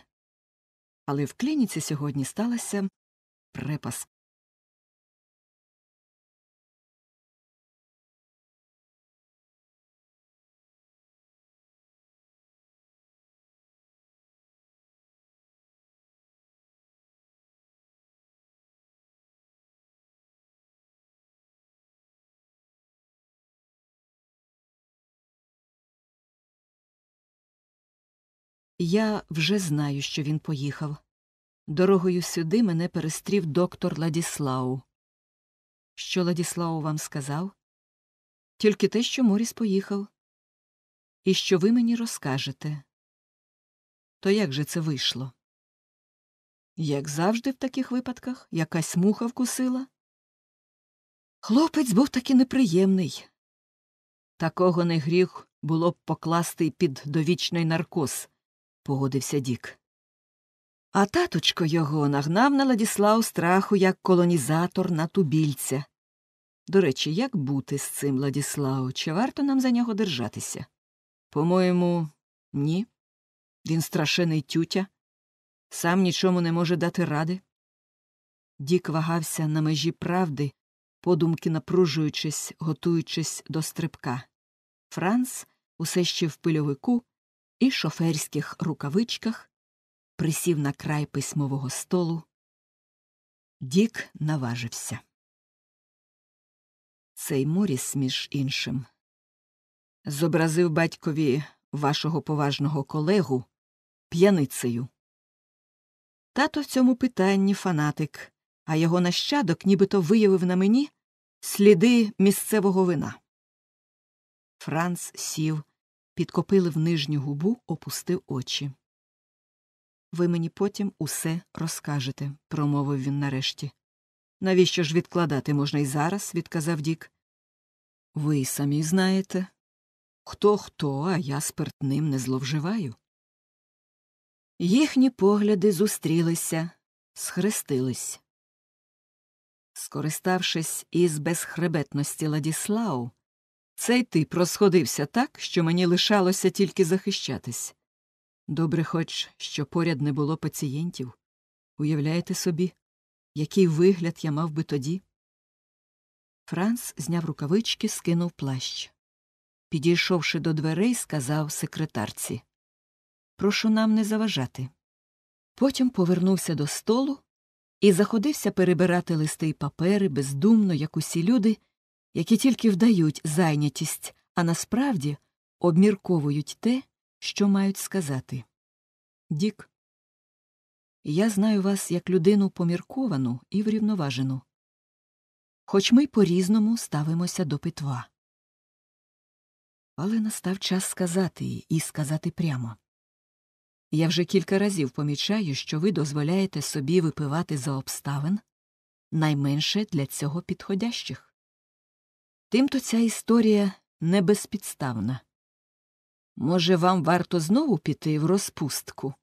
Speaker 1: Але в клініці сьогодні сталася препаска. Я вже знаю, що він поїхав. Дорогою
Speaker 2: сюди мене перестрів доктор Ладіслау. Що Ладіслау вам
Speaker 1: сказав? Тільки те, що Моріс поїхав. І що ви мені розкажете. То як же це вийшло? Як
Speaker 2: завжди в таких випадках, якась муха вкусила. Хлопець був таки неприємний. Такого не гріх було б покласти під довічний наркоз погодився Дік. А таточко його нагнав на Ладіслав страху як колонізатор на тубільця. До речі, як бути з цим Ладіслау? Чи варто нам за нього держатися? По моєму, ні. Він страшений тютя, сам нічому не може дати ради. Дік вагався на межі правди, подумки напружуючись, готуючись до стрибка. Франц, усе ще в пильовику, і шоферських рукавичках присів на край письмового столу. Дік наважився. Цей Моріс, між іншим, зобразив батькові вашого поважного колегу п'яницею. Тато в цьому питанні фанатик, а його нащадок нібито виявив на мені сліди місцевого вина. Франц сів підкопили в нижню губу, опустив очі. Ви мені потім усе розкажете, промовив він нарешті. Навіщо ж відкладати можна й зараз, відказав Дік. Ви самі знаєте. Хто хто, а я спиртним не зловживаю. Їхні погляди зустрілися, схрестились. Скориставшись із безхребетності Ладіслау, цей тип розходився так, що мені лишалося тільки захищатись. Добре, хоч що поряд не було пацієнтів. Уявляєте собі, який вигляд я мав би тоді? Франц зняв рукавички, скинув плащ. Підійшовши до дверей, сказав секретарці Прошу нам не заважати. Потім повернувся до столу і заходився перебирати листи й папери бездумно, як усі люди, які тільки вдають зайнятість, а насправді обмірковують те, що мають сказати. Дік, я знаю вас як людину помірковану і врівноважену. Хоч ми по різному ставимося до питва. Але настав час сказати їй і сказати прямо. Я вже кілька разів помічаю, що ви дозволяєте собі випивати за обставин найменше для цього підходящих. Тимто ця історія не безпідставна. Може, вам варто знову піти в розпустку?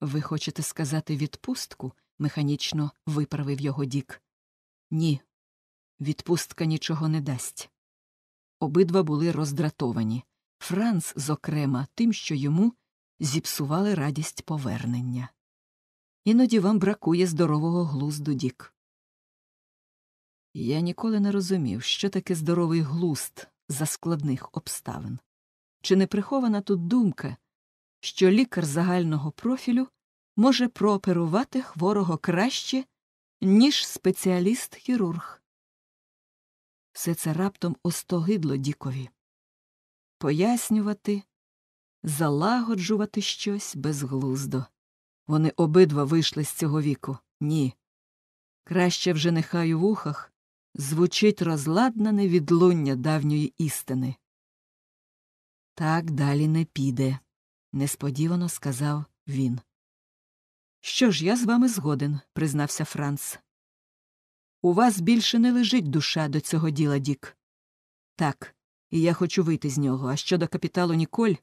Speaker 2: Ви хочете сказати відпустку? механічно виправив його Дік. Ні, відпустка нічого не дасть. Обидва були роздратовані. Франц, зокрема, тим, що йому зіпсували радість повернення. Іноді вам бракує здорового глузду, Дік. Я ніколи не розумів, що таке здоровий глуст за складних обставин. Чи не прихована тут думка, що лікар загального профілю може прооперувати хворого краще, ніж спеціаліст хірург? Все це раптом остогидло Дікові. Пояснювати, залагоджувати щось безглуздо. Вони обидва вийшли з цього віку. Ні. Краще вже нехай у вухах, звучить розладнане відлуння давньої істини. Так далі не піде, несподівано сказав він. Що ж, я з вами згоден, признався Франц. У вас більше не лежить душа до цього діла, Дік. Так, і я хочу вийти з нього, а щодо капіталу Ніколь,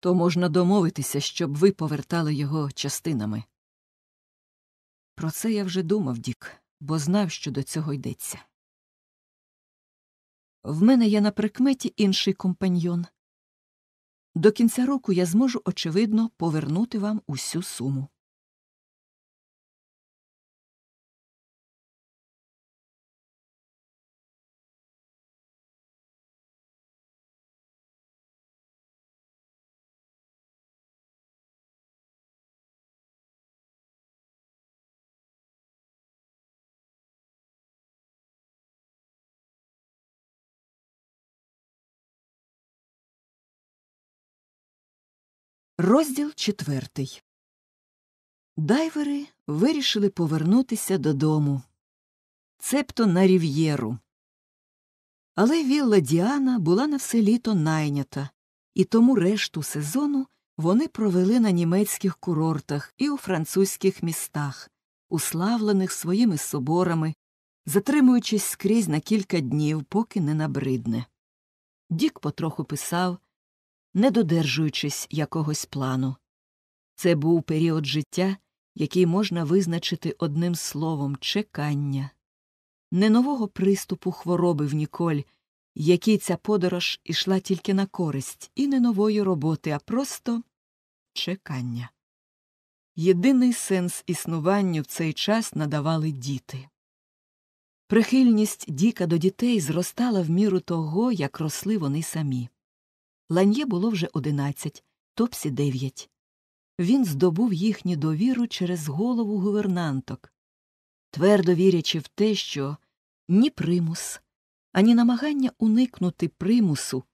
Speaker 2: то можна домовитися, щоб ви повертали його частинами. Про це я вже думав, Дік бо знав, що до цього йдеться. В мене є на прикметі інший компаньйон. До
Speaker 1: кінця року я зможу, очевидно, повернути вам усю суму. Розділ четвертий. Дайвери
Speaker 2: вирішили повернутися додому, цебто на Рів'єру. Але вілла Діана була на все літо найнята, і тому решту сезону вони провели на німецьких курортах і у французьких містах, уславлених своїми соборами, затримуючись скрізь на кілька днів, поки не набридне. Дік потроху писав не додержуючись якогось плану. Це був період життя, який можна визначити одним словом чекання, не нового приступу хвороби в Ніколь, який ця подорож ішла тільки на користь, і не нової роботи, а просто чекання. Єдиний сенс існуванню в цей час надавали діти. Прихильність Діка до дітей зростала в міру того, як росли вони самі. Ланьє було вже одинадцять, топсі дев'ять. Він здобув їхню довіру через голову гувернанток, твердо вірячи в те, що ні примус, ані намагання уникнути примусу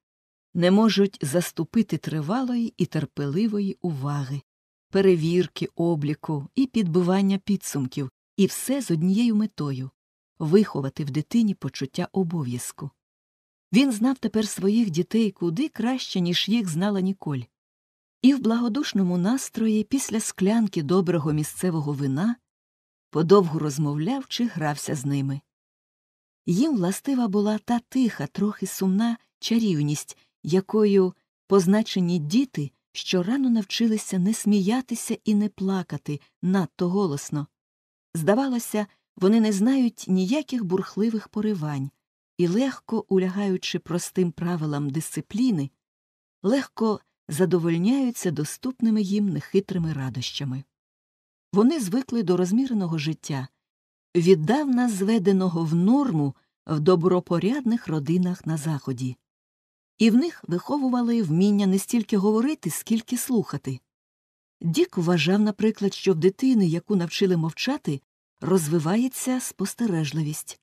Speaker 2: не можуть заступити тривалої і терпеливої уваги, перевірки, обліку і підбивання підсумків, і все з однією метою виховати в дитині почуття обов'язку. Він знав тепер своїх дітей куди краще, ніж їх знала Ніколь. І в благодушному настрої, після склянки доброго місцевого вина, подовго розмовляв чи грався з ними. Їм властива була та тиха, трохи сумна чарівність, якою позначені діти щорано навчилися не сміятися і не плакати надто голосно. Здавалося, вони не знають ніяких бурхливих поривань і легко улягаючи простим правилам дисципліни, легко задовольняються доступними їм нехитрими радощами. Вони звикли до розміреного життя, віддавна зведеного в норму в добропорядних родинах на Заході, і в них виховували вміння не стільки говорити, скільки слухати. Дік вважав, наприклад, що в дитини, яку навчили мовчати, розвивається спостережливість.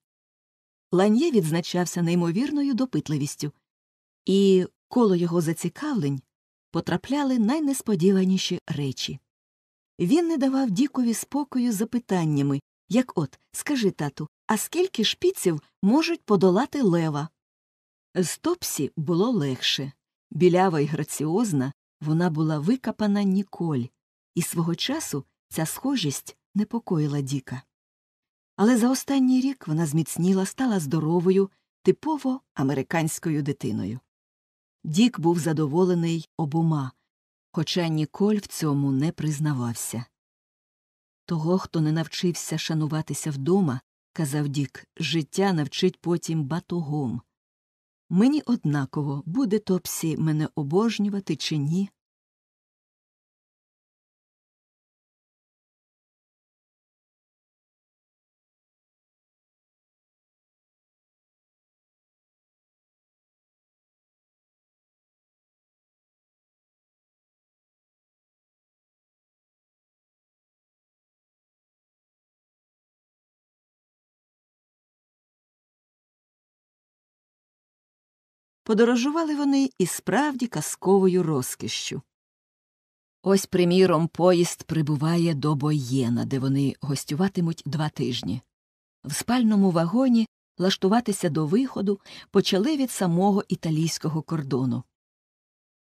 Speaker 2: Ланьє відзначався неймовірною допитливістю, і коло його зацікавлень потрапляли найнесподіваніші речі. Він не давав Дікові спокою запитаннями як от, скажи, тату, а скільки шпіців можуть подолати лева? З Топсі було легше. Білява й граціозна вона була викапана ніколь, і свого часу ця схожість непокоїла Діка. Але за останній рік вона зміцніла, стала здоровою, типово американською дитиною. Дік був задоволений обома, хоча Ніколь в цьому не признавався. Того, хто не навчився шануватися вдома, казав Дік, життя навчить потім
Speaker 1: батогом. Мені однаково, буде Топсі мене обожнювати чи ні, подорожували вони і справді казковою розкішшю.
Speaker 2: Ось, приміром, поїзд прибуває до Боєна, де вони гостюватимуть два тижні. В спальному вагоні лаштуватися до виходу почали від самого італійського кордону.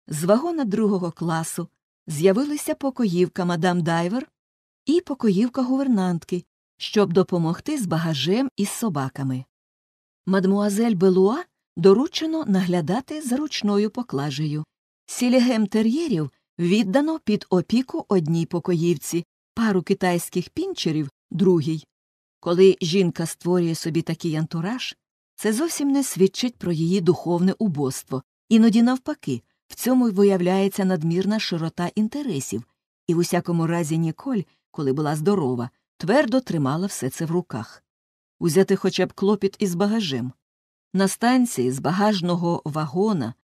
Speaker 2: З вагона другого класу з'явилися покоївка мадам Дайвер і покоївка гувернантки, щоб допомогти з багажем із собаками. Мадмуазель Белуа доручено наглядати за ручною поклажею. Сілігем тер'єрів віддано під опіку одній покоївці, пару китайських пінчерів другій. Коли жінка створює собі такий антураж, це зовсім не свідчить про її духовне убоство, іноді, навпаки, в цьому й виявляється надмірна широта інтересів, і в усякому разі Ніколь, коли була здорова, твердо тримала все це в руках. Узяти хоча б клопіт із багажем. На станції з багажного вагона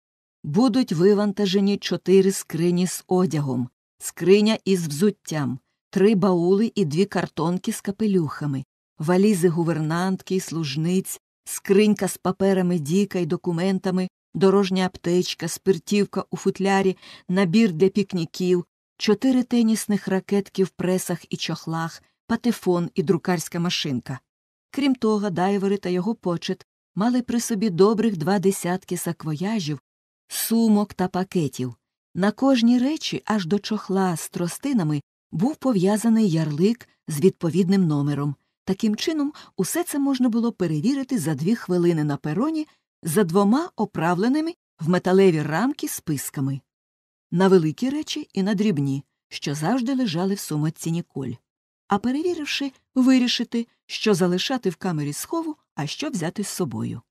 Speaker 2: будуть вивантажені чотири скрині з одягом, скриня із взуттям, три баули і дві картонки з капелюхами, валізи гувернантки, і служниць, скринька з паперами Діка й документами, дорожня аптечка, спиртівка у футлярі, набір для пікніків, чотири тенісних ракетки в пресах і чохлах, патефон і друкарська машинка. Крім того, дайвери та його почет мали при собі добрих два десятки саквояжів, сумок та пакетів. На кожній речі аж до чохла з тростинами був пов'язаний ярлик з відповідним номером. Таким чином, усе це можна було перевірити за дві хвилини на пероні за двома оправленими в металеві рамки списками на великі речі і на дрібні, що завжди лежали в сумочці Ніколь. А перевіривши, вирішити, що залишати в камері схову, а що взяти з собою.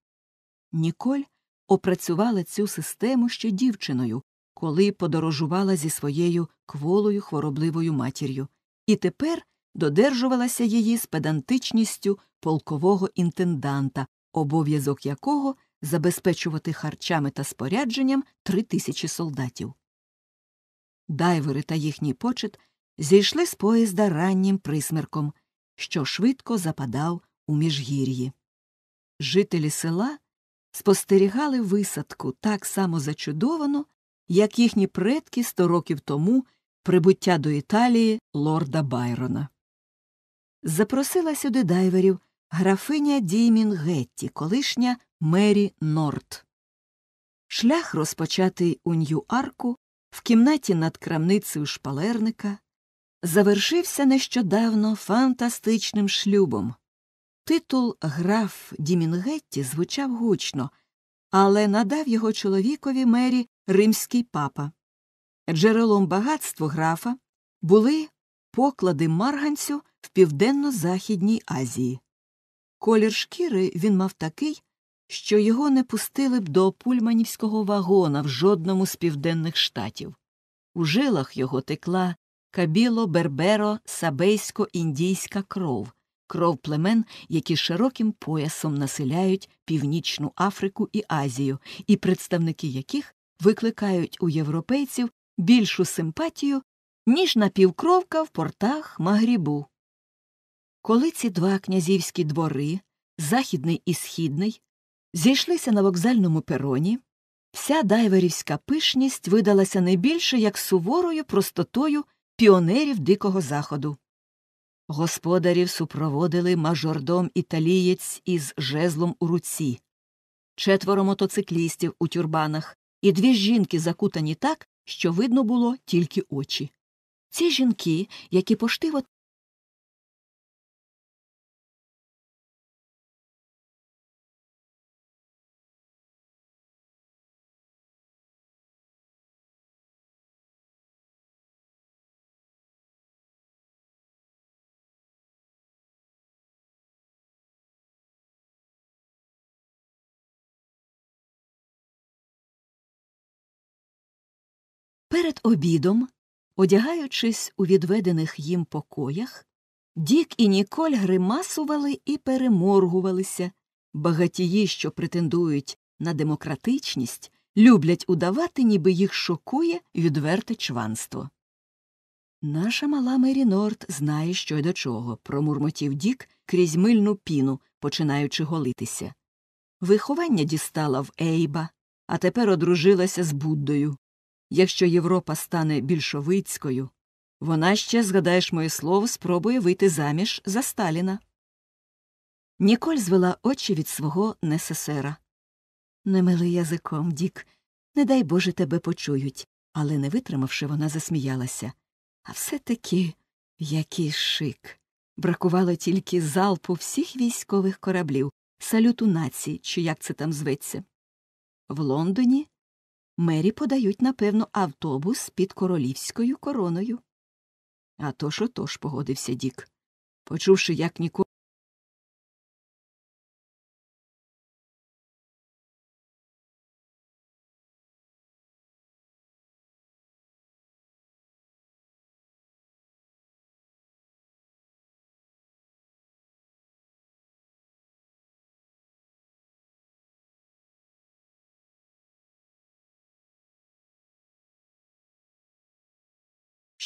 Speaker 2: Ніколь опрацювала цю систему ще дівчиною, коли подорожувала зі своєю кволою хворобливою матір'ю, і тепер додержувалася її з педантичністю полкового інтенданта, обов'язок якого забезпечувати харчами та спорядженням три тисячі солдатів. Дайвери та їхній почет зійшли з поїзда раннім присмерком, що швидко западав у міжгір'ї. Жителі села спостерігали висадку так само зачудовано, як їхні предки сто років тому прибуття до Італії лорда Байрона. Запросила сюди дайверів графиня Діймінгетті, колишня Мері Норт. Шлях розпочатий у Нью-Арку, в кімнаті над крамницею шпалерника, завершився нещодавно фантастичним шлюбом. Титул граф Дімінгетті звучав гучно, але надав його чоловікові мері римський папа. Джерелом багатства графа були поклади марганцю в південно-західній Азії. Колір шкіри він мав такий, що його не пустили б до пульманівського вагона в жодному з південних штатів. У жилах його текла кабіло берберо сабейсько індійська кров кров племен, які широким поясом населяють Північну Африку і Азію, і представники яких викликають у європейців більшу симпатію, ніж напівкровка в портах Магрібу. Коли ці два князівські двори, західний і східний, зійшлися на вокзальному пероні, вся дайверівська пишність видалася не більше як суворою простотою піонерів Дикого Заходу. Господарів супроводили мажордом італієць із жезлом у руці, четверо мотоциклістів у тюрбанах і дві жінки закутані так, що видно
Speaker 1: було тільки очі. Ці жінки, які поштиво Перед обідом, одягаючись у відведених їм покоях, Дік
Speaker 2: і Ніколь гримасували і переморгувалися. Багатії, що претендують на демократичність, люблять удавати, ніби їх шокує відверте чванство. Наша мала Мері Норт знає, що й до чого, промурмотів Дік крізь мильну піну, починаючи голитися. Виховання дістала в Ейба, а тепер одружилася з Буддою. Якщо Європа стане більшовицькою, вона ще, згадаєш моє слово, спробує вийти заміж за Сталіна. Ніколь звела очі від свого несесера. Немилий язиком, Дік. Не дай Боже тебе почують. Але, не витримавши, вона засміялася. А все таки який шик. Бракувало тільки залпу всіх військових кораблів, салюту нації чи як це там зветься. В Лондоні Мері подають, напевно, автобус
Speaker 1: під королівською короною. А тож отож, погодився Дік. Почувши, як ніколи.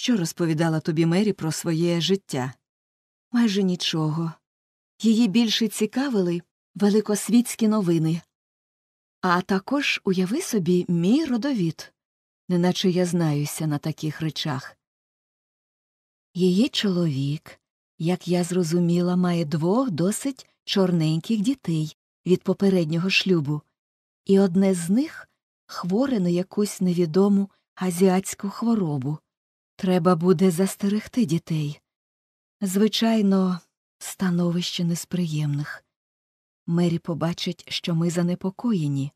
Speaker 1: Що розповідала тобі Мері про своє життя?
Speaker 2: Майже нічого. Її більше цікавили великосвітські новини. А також уяви собі мій родовід, неначе я знаюся на таких речах. Її чоловік, як я зрозуміла, має двох досить чорненьких дітей від попереднього шлюбу, і одне з них хворе на якусь невідому азіатську хворобу. Треба буде застерегти дітей. Звичайно, становище несприємних. Мері побачить, що ми занепокоєні.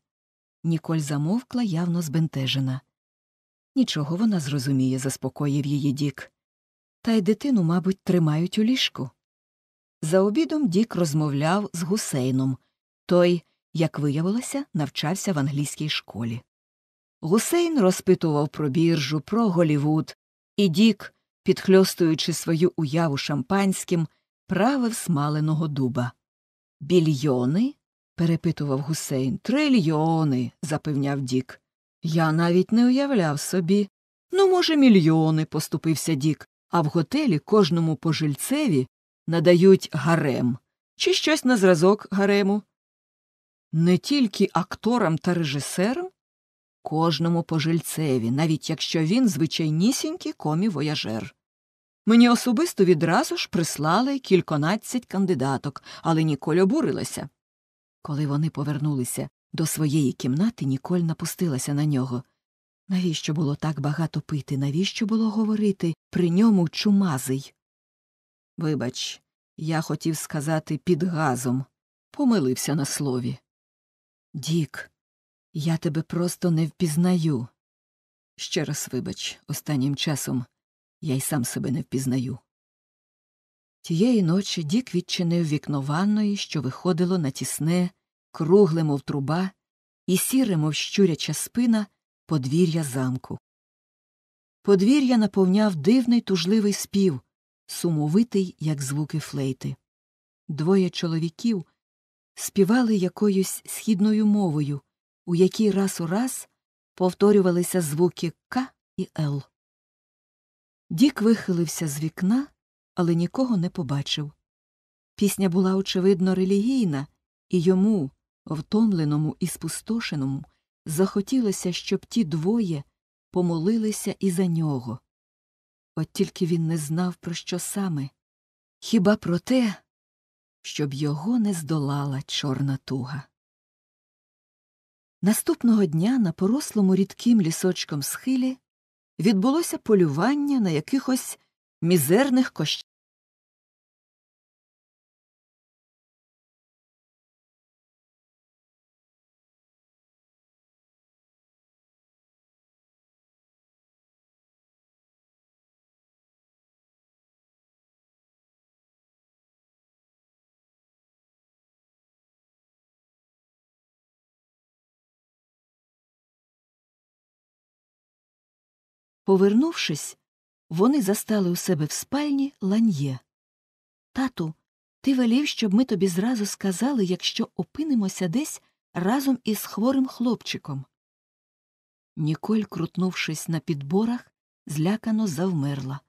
Speaker 2: Ніколь замовкла явно збентежена. Нічого вона зрозуміє, заспокоїв її Дік. Та й дитину, мабуть, тримають у ліжку. За обідом Дік розмовляв з гусейном. Той, як виявилося, навчався в англійській школі. Гусейн розпитував про біржу, про Голівуд, і Дік, підхльостуючи свою уяву шампанським, правив смаленого дуба. Більйони? перепитував гусейн. Трильйони, запевняв Дік. Я навіть не уявляв собі. Ну, може, мільйони, поступився Дік, а в готелі кожному пожильцеві надають гарем чи щось на зразок гарему. Не тільки акторам та режисерам? кожному пожильцеві, навіть якщо він звичайнісінький комі-вояжер. Мені особисто відразу ж прислали кільконадцять кандидаток, але Ніколь обурилася. Коли вони повернулися до своєї кімнати, Ніколь напустилася на нього. Навіщо було так багато пити, навіщо було говорити при ньому чумазий? Вибач, я хотів сказати під газом. Помилився на слові. Дік, я тебе просто не впізнаю. Ще раз вибач, останнім часом я й сам себе не впізнаю. Тієї ночі Дік відчинив вікно ванної, що виходило на тісне, кругле, мов труба, і сіре, мов щуряча спина, подвір'я замку. Подвір'я наповняв дивний тужливий спів, сумовитий, як звуки флейти. Двоє чоловіків співали якоюсь східною мовою, у якій раз у раз повторювалися звуки К і Л. Дік вихилився з вікна, але нікого не побачив. Пісня була, очевидно, релігійна, і йому, втомленому і спустошеному, захотілося, щоб ті двоє помолилися і за нього. От тільки він не знав, про що саме, хіба про те, щоб його не здолала чорна туга. Наступного дня на порослому рідким лісочком схилі
Speaker 1: відбулося полювання на якихось мізерних кощах. Повернувшись, вони застали у себе в спальні ланьє.
Speaker 2: Тату, ти велів, щоб ми тобі зразу сказали, якщо опинимося десь разом із хворим хлопчиком. Ніколь, крутнувшись на підборах, злякано завмерла.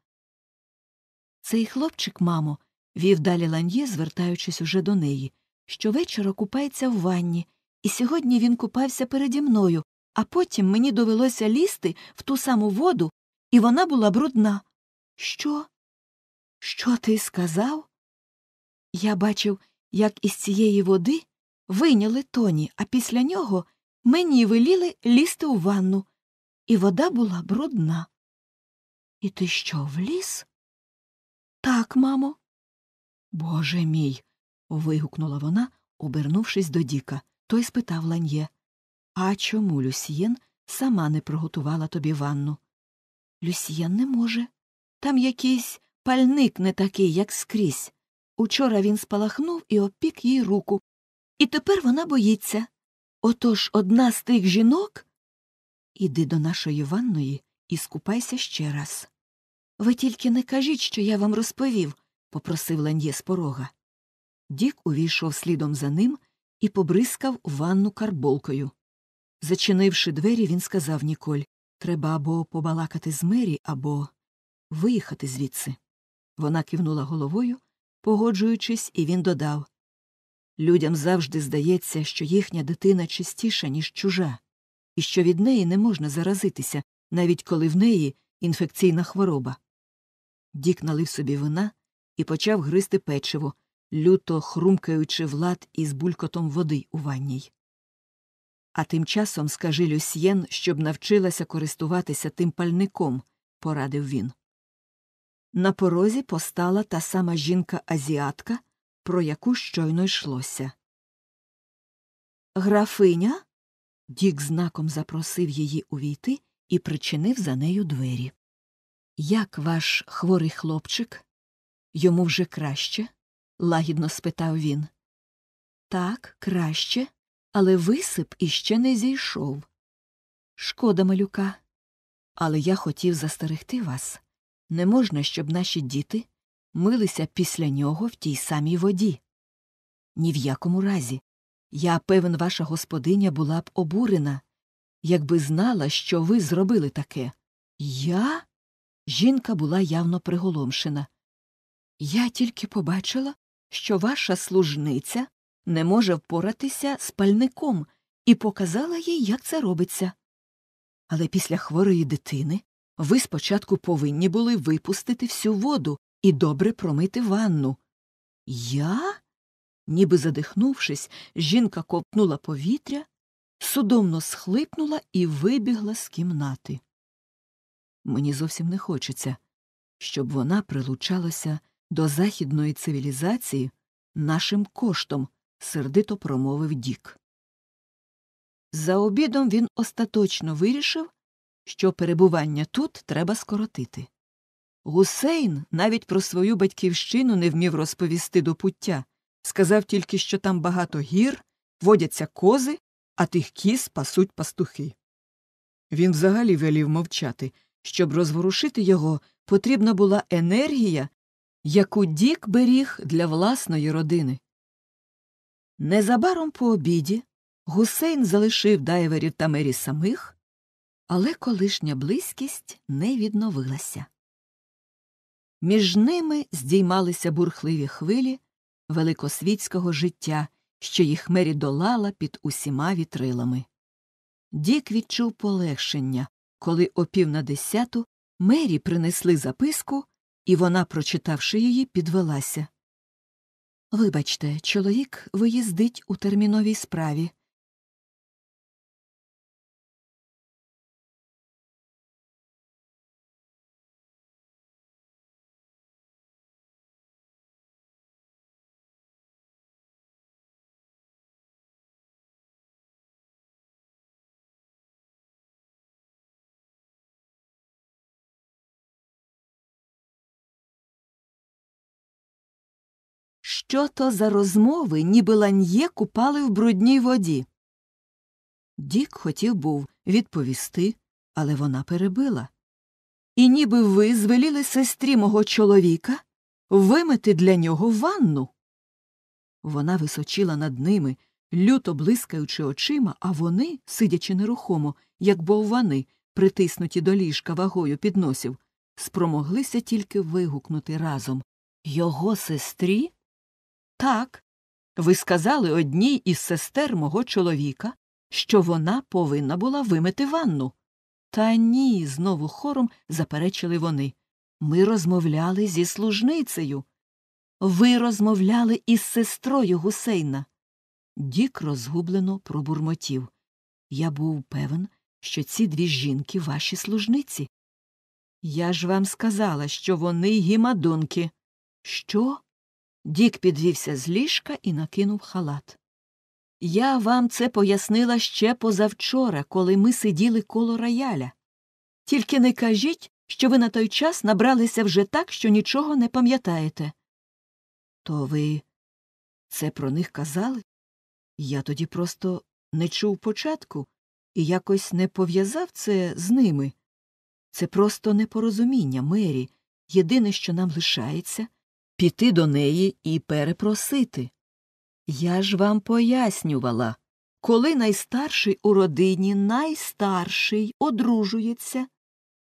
Speaker 2: Цей хлопчик, мамо, вів далі ланьє, звертаючись уже до неї, що вечора купається в ванні, і сьогодні він купався переді мною, а потім мені довелося лізти в ту саму воду, і вона була брудна. Що? Що ти сказав? Я бачив, як із цієї води вийняли тоні, а після
Speaker 1: нього мені веліли лізти у ванну, і вода була брудна. І ти що вліз? Так, мамо.
Speaker 2: Боже мій. вигукнула вона, обернувшись до Діка. Той спитав ланьє. А чому Люсьєн сама не приготувала тобі ванну? Люсьєн не може. Там якийсь пальник не такий, як скрізь. Учора він спалахнув і опік їй руку. І тепер вона боїться. Отож одна з тих жінок. Іди до нашої ванної і скупайся ще раз. Ви тільки не кажіть, що я вам розповів, попросив ланьє з порога. Дік увійшов слідом за ним і побризкав ванну карболкою. Зачинивши двері, він сказав Ніколь треба або побалакати з мері, або виїхати звідси. Вона кивнула головою, погоджуючись, і він додав людям завжди здається, що їхня дитина чистіша, ніж чужа, і що від неї не можна заразитися, навіть коли в неї інфекційна хвороба. Дік налив собі вина і почав гризти печиво, люто хрумкаючи влад із булькотом води у ванній. А тим часом скажи Люсьєн, щоб навчилася користуватися тим пальником, порадив він. На порозі постала та сама жінка азіатка, про яку щойно йшлося. Графиня? Дік знаком запросив її увійти і причинив за нею двері. Як ваш хворий хлопчик? Йому вже краще? лагідно спитав він. Так, краще, але висип іще не зійшов. Шкода малюка. Але я хотів застерегти вас не можна, щоб наші діти милися після нього в тій самій воді. Ні в якому разі. Я певен, ваша господиня була б обурена, якби знала, що ви зробили таке. Я? Жінка була явно приголомшена. Я тільки побачила, що ваша служниця не може впоратися з пальником і показала їй, як це робиться. Але після хворої дитини ви спочатку повинні були випустити всю воду і добре промити ванну. Я? Ніби задихнувшись, жінка ковтнула повітря, судомно схлипнула і вибігла з кімнати. Мені зовсім не хочеться, щоб вона прилучалася до західної цивілізації нашим коштом сердито промовив Дік. За обідом він остаточно вирішив, що перебування тут треба скоротити. Гусейн навіть про свою батьківщину не вмів розповісти до пуття, сказав тільки, що там багато гір, водяться кози, а тих кіз пасуть пастухи. Він взагалі велів мовчати. Щоб розворушити його, потрібна була енергія, яку Дік беріг для власної родини. Незабаром по обіді гусейн залишив дайверів та мері самих, але колишня близькість не відновилася. Між ними здіймалися бурхливі хвилі великосвітського життя, що їх мері долала під усіма вітрилами. Дік відчув полегшення, коли о пів на десяту мері принесли записку, і вона, прочитавши її, підвелася.
Speaker 1: Вибачте, чоловік виїздить у терміновій справі. що то за розмови, ніби ланьє купали в брудній воді.
Speaker 2: Дік хотів був відповісти, але вона перебила. І ніби ви звеліли сестрі мого чоловіка вимити для нього ванну. Вона височила над ними, люто блискаючи очима, а вони, сидячи нерухомо, як боввани, притиснуті до ліжка вагою підносів, спромоглися тільки вигукнути разом Його сестрі так, ви сказали одній із сестер мого чоловіка, що вона повинна була вимити ванну. Та ні, знову хором заперечили вони. Ми розмовляли зі служницею. Ви розмовляли із сестрою гусейна. Дік розгублено пробурмотів. Я був певен, що ці дві жінки ваші служниці. Я ж вам сказала, що вони гімадунки. Що? Дік підвівся з ліжка і накинув халат. Я вам це пояснила ще позавчора, коли ми сиділи коло рояля. Тільки не кажіть, що ви на той час набралися вже так, що нічого не пам'ятаєте. То ви це про них казали? Я тоді просто не чув початку і якось не пов'язав це з ними. Це просто непорозуміння, Мері. Єдине, що нам лишається піти до неї і перепросити. Я ж вам пояснювала коли найстарший у родині найстарший одружується,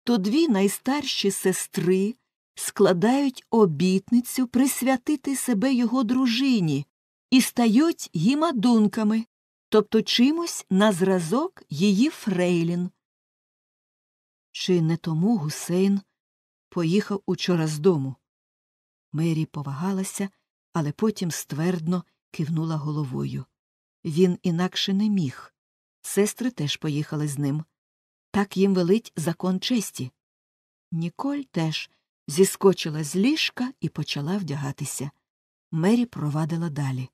Speaker 2: то дві найстарші сестри складають обітницю присвятити себе його дружині і стають гімадунками, тобто чимось на зразок її фрейлін. Чи не тому гусейн поїхав учора з дому? Мері повагалася, але потім ствердно кивнула головою. Він інакше не міг. Сестри теж поїхали з ним. Так їм велить закон честі. Ніколь теж зіскочила з ліжка і почала вдягатися. Мері провадила далі.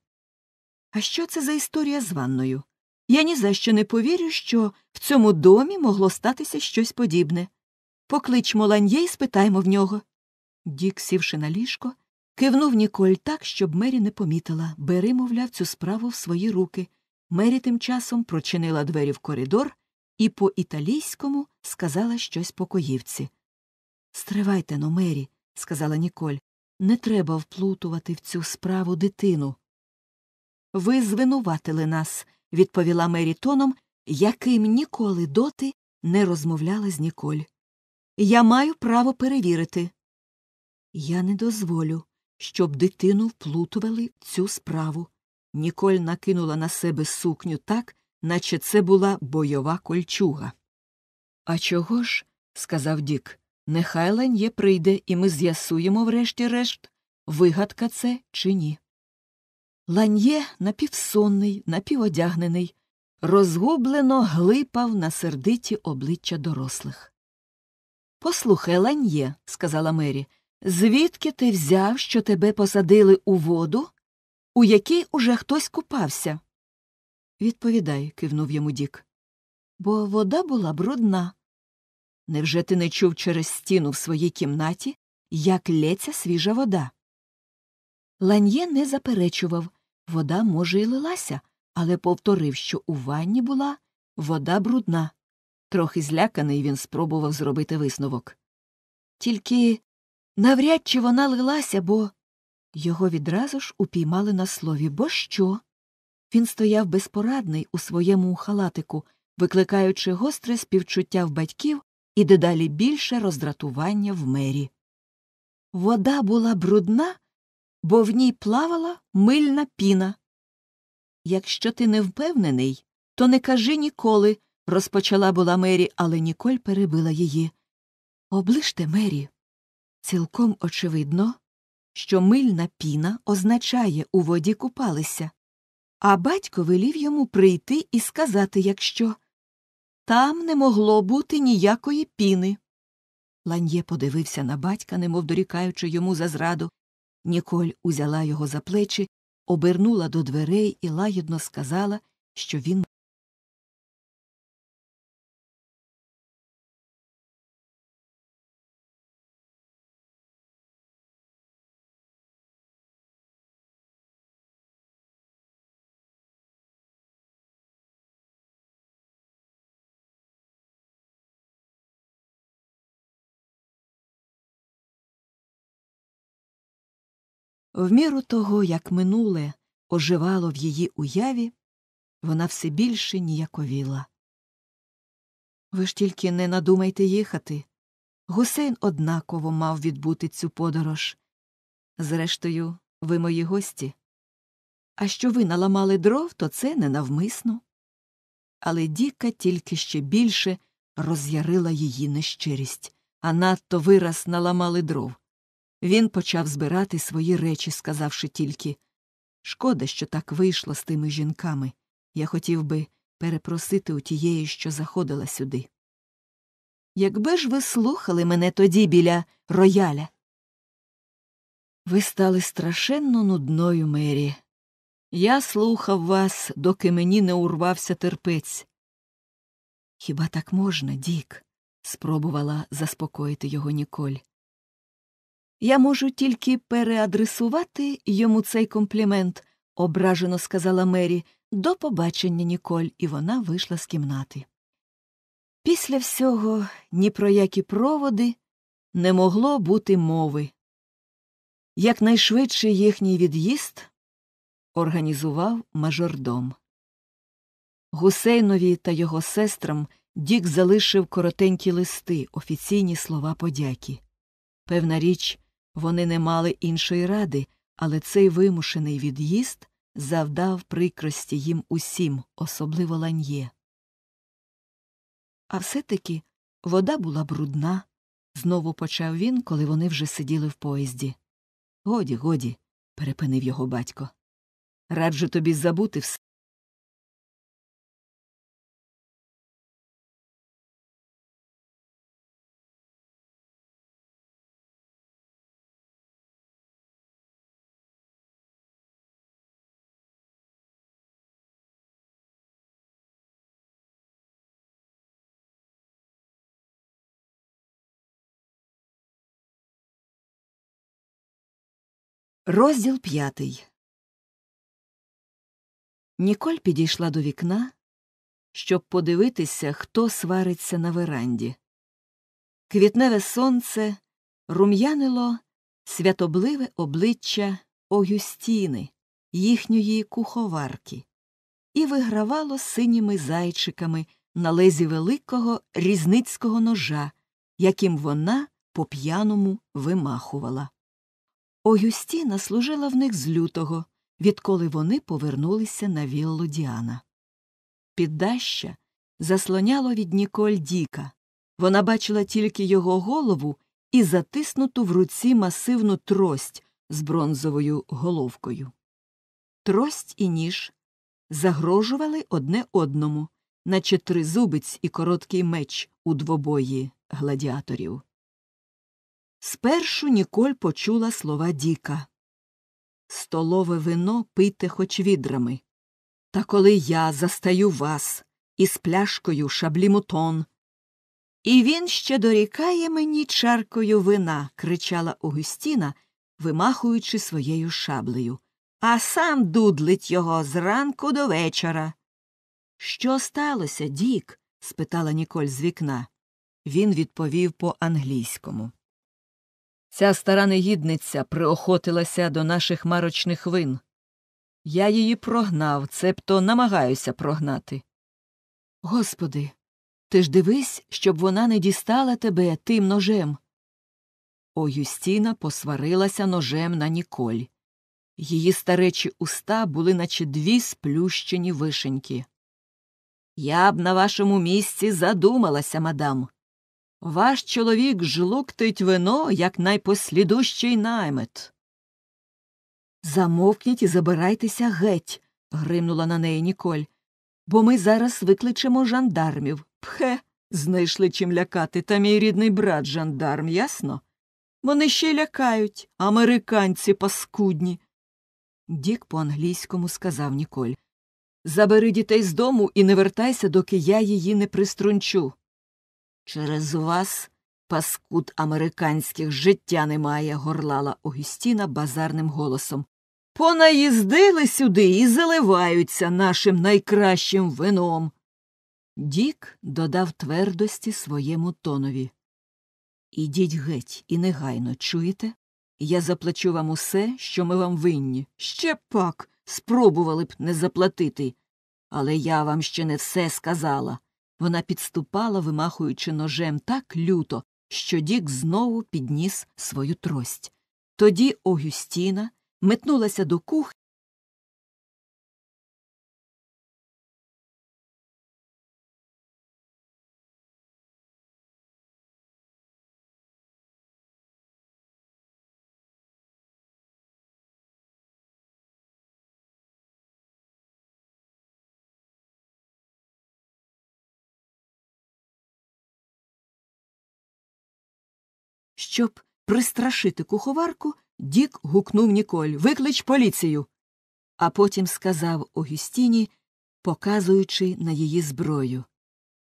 Speaker 2: А що це за історія з ванною? Я ні за що не повірю, що в цьому домі могло статися щось подібне. Поклич Моланьє і спитаймо в нього. Дік, сівши на ліжко, кивнув Ніколь так, щоб Мері не помітила. Бери, мовляв, цю справу в свої руки. Мері тим часом прочинила двері в коридор і по італійському сказала щось покоївці. Стривайте но, ну, Мері, сказала Ніколь, не треба вплутувати в цю справу дитину. Ви звинуватили нас, відповіла Мері тоном, яким ніколи доти не розмовляла з Ніколь. Я маю право перевірити. Я не дозволю, щоб дитину вплутували в цю справу. Ніколь накинула на себе сукню так, наче це була бойова кольчуга. А чого ж? сказав Дік, нехай ланьє прийде, і ми з'ясуємо, врешті-решт, вигадка це чи ні. Ланьє напівсонний, напіводягнений, розгублено глипав на сердиті обличчя дорослих. Послухай, ланьє, сказала Мері, Звідки ти взяв, що тебе посадили у воду, у якій уже хтось купався? Відповідай, кивнув йому Дік. Бо вода була брудна. Невже ти не чув через стіну в своїй кімнаті, як лється свіжа вода? Ланьє не заперечував вода, може, і лилася, але повторив, що у ванні була вода брудна. Трохи зляканий він спробував зробити висновок. Тільки Навряд чи вона лилася, бо його відразу ж упіймали на слові, бо що? Він стояв безпорадний у своєму халатику, викликаючи гостре співчуття в батьків і дедалі більше роздратування в мері. Вода була брудна, бо в ній плавала мильна піна. Якщо ти не впевнений, то не кажи ніколи, розпочала була Мері, але Ніколь перебила її. Оближте, Мері, Цілком очевидно, що мильна піна означає у воді купалися, а батько велів йому прийти і сказати, якщо там не могло бути ніякої піни. Ланьє подивився на батька, немов дорікаючи йому за зраду. Ніколь узяла його за
Speaker 1: плечі, обернула до дверей і лагідно сказала, що він В міру того, як минуле оживало в її уяві, вона все більше
Speaker 2: ніяковіла. Ви ж тільки не надумайте їхати. Гусейн однаково мав відбути цю подорож. Зрештою, ви мої гості. А що ви наламали дров, то це ненавмисно. Але Діка тільки ще більше роз'ярила її нещирість, а надто вираз наламали дров. Він почав збирати свої речі, сказавши тільки Шкода, що так вийшло з тими жінками. Я хотів би перепросити у тієї, що заходила сюди. Якби ж ви слухали мене тоді біля рояля. Ви стали страшенно нудною, Мері. Я слухав вас, доки мені не урвався терпець. Хіба так можна, Дік? спробувала заспокоїти його Ніколь. Я можу тільки переадресувати йому цей комплімент, ображено сказала Мері. До побачення, Ніколь, і вона вийшла з кімнати. Після всього ні про які проводи не могло бути мови. Якнайшвидший їхній від'їзд організував мажордом. Гусейнові та його сестрам Дік залишив коротенькі листи, офіційні слова подяки. Певна річ, вони не мали іншої ради, але цей вимушений від'їзд завдав прикрості їм усім, особливо ланьє. А все таки вода була брудна, знову почав він, коли вони вже сиділи в поїзді. Годі, годі, перепинив його
Speaker 1: батько. Раджу тобі забути все. Розділ п'ятий. Ніколь підійшла до вікна,
Speaker 2: щоб подивитися, хто свариться на веранді. Квітневе сонце рум'янило святобливе обличчя Огюстіни, їхньої куховарки, і вигравало синіми зайчиками на лезі великого різницького ножа, яким вона по п'яному вимахувала. Огюстіна служила в них з лютого, відколи вони повернулися на віллу Діана. Піддаща заслоняло від Ніколь Діка. Вона бачила тільки його голову і затиснуту в руці масивну трость з бронзовою головкою. Трость і ніж загрожували одне одному, наче тризубець і короткий меч у двобої гладіаторів. Спершу Ніколь почула слова Діка Столове вино пийте хоч відрами. Та коли я застаю вас із пляшкою шаблімутон. І він ще дорікає мені чаркою вина, кричала Огюстіна, вимахуючи своєю шаблею. А сам дудлить його зранку до вечора. Що сталося, Дік? спитала Ніколь з вікна. Він відповів по англійському. Ця стара негідниця приохотилася до наших марочних вин. Я її прогнав, цебто намагаюся прогнати. Господи, ти ж дивись, щоб вона не дістала тебе тим ножем. О Юстіна посварилася ножем на Ніколь. Її старечі уста були, наче дві сплющені вишеньки. Я б на вашому місці задумалася, мадам. Ваш чоловік жлуктить вино, як найпослідущий наймет. Замовкніть і забирайтеся геть. гримнула на неї Ніколь. Бо ми зараз викличемо жандармів. Пхе, знайшли чим лякати, та мій рідний брат жандарм, ясно? Вони ще лякають, американці паскудні. Дік по англійському сказав Ніколь. Забери дітей з дому і не вертайся, доки я її не приструнчу. Через вас, паскуд американських, життя немає, горлала Огюстіна базарним голосом. Понаїздили сюди і заливаються нашим найкращим вином. Дік додав твердості своєму тонові. Ідіть геть і негайно чуєте? Я заплачу вам усе, що ми вам винні. Ще пак спробували б не заплатити. Але я вам ще не все сказала. Вона підступала, вимахуючи ножем так люто, що Дік знову
Speaker 1: підніс свою трость. Тоді Огюстіна метнулася до кухні. Щоб пристрашити куховарку, Дік гукнув Ніколь Виклич поліцію.
Speaker 2: А потім сказав Огюстіні, показуючи на її зброю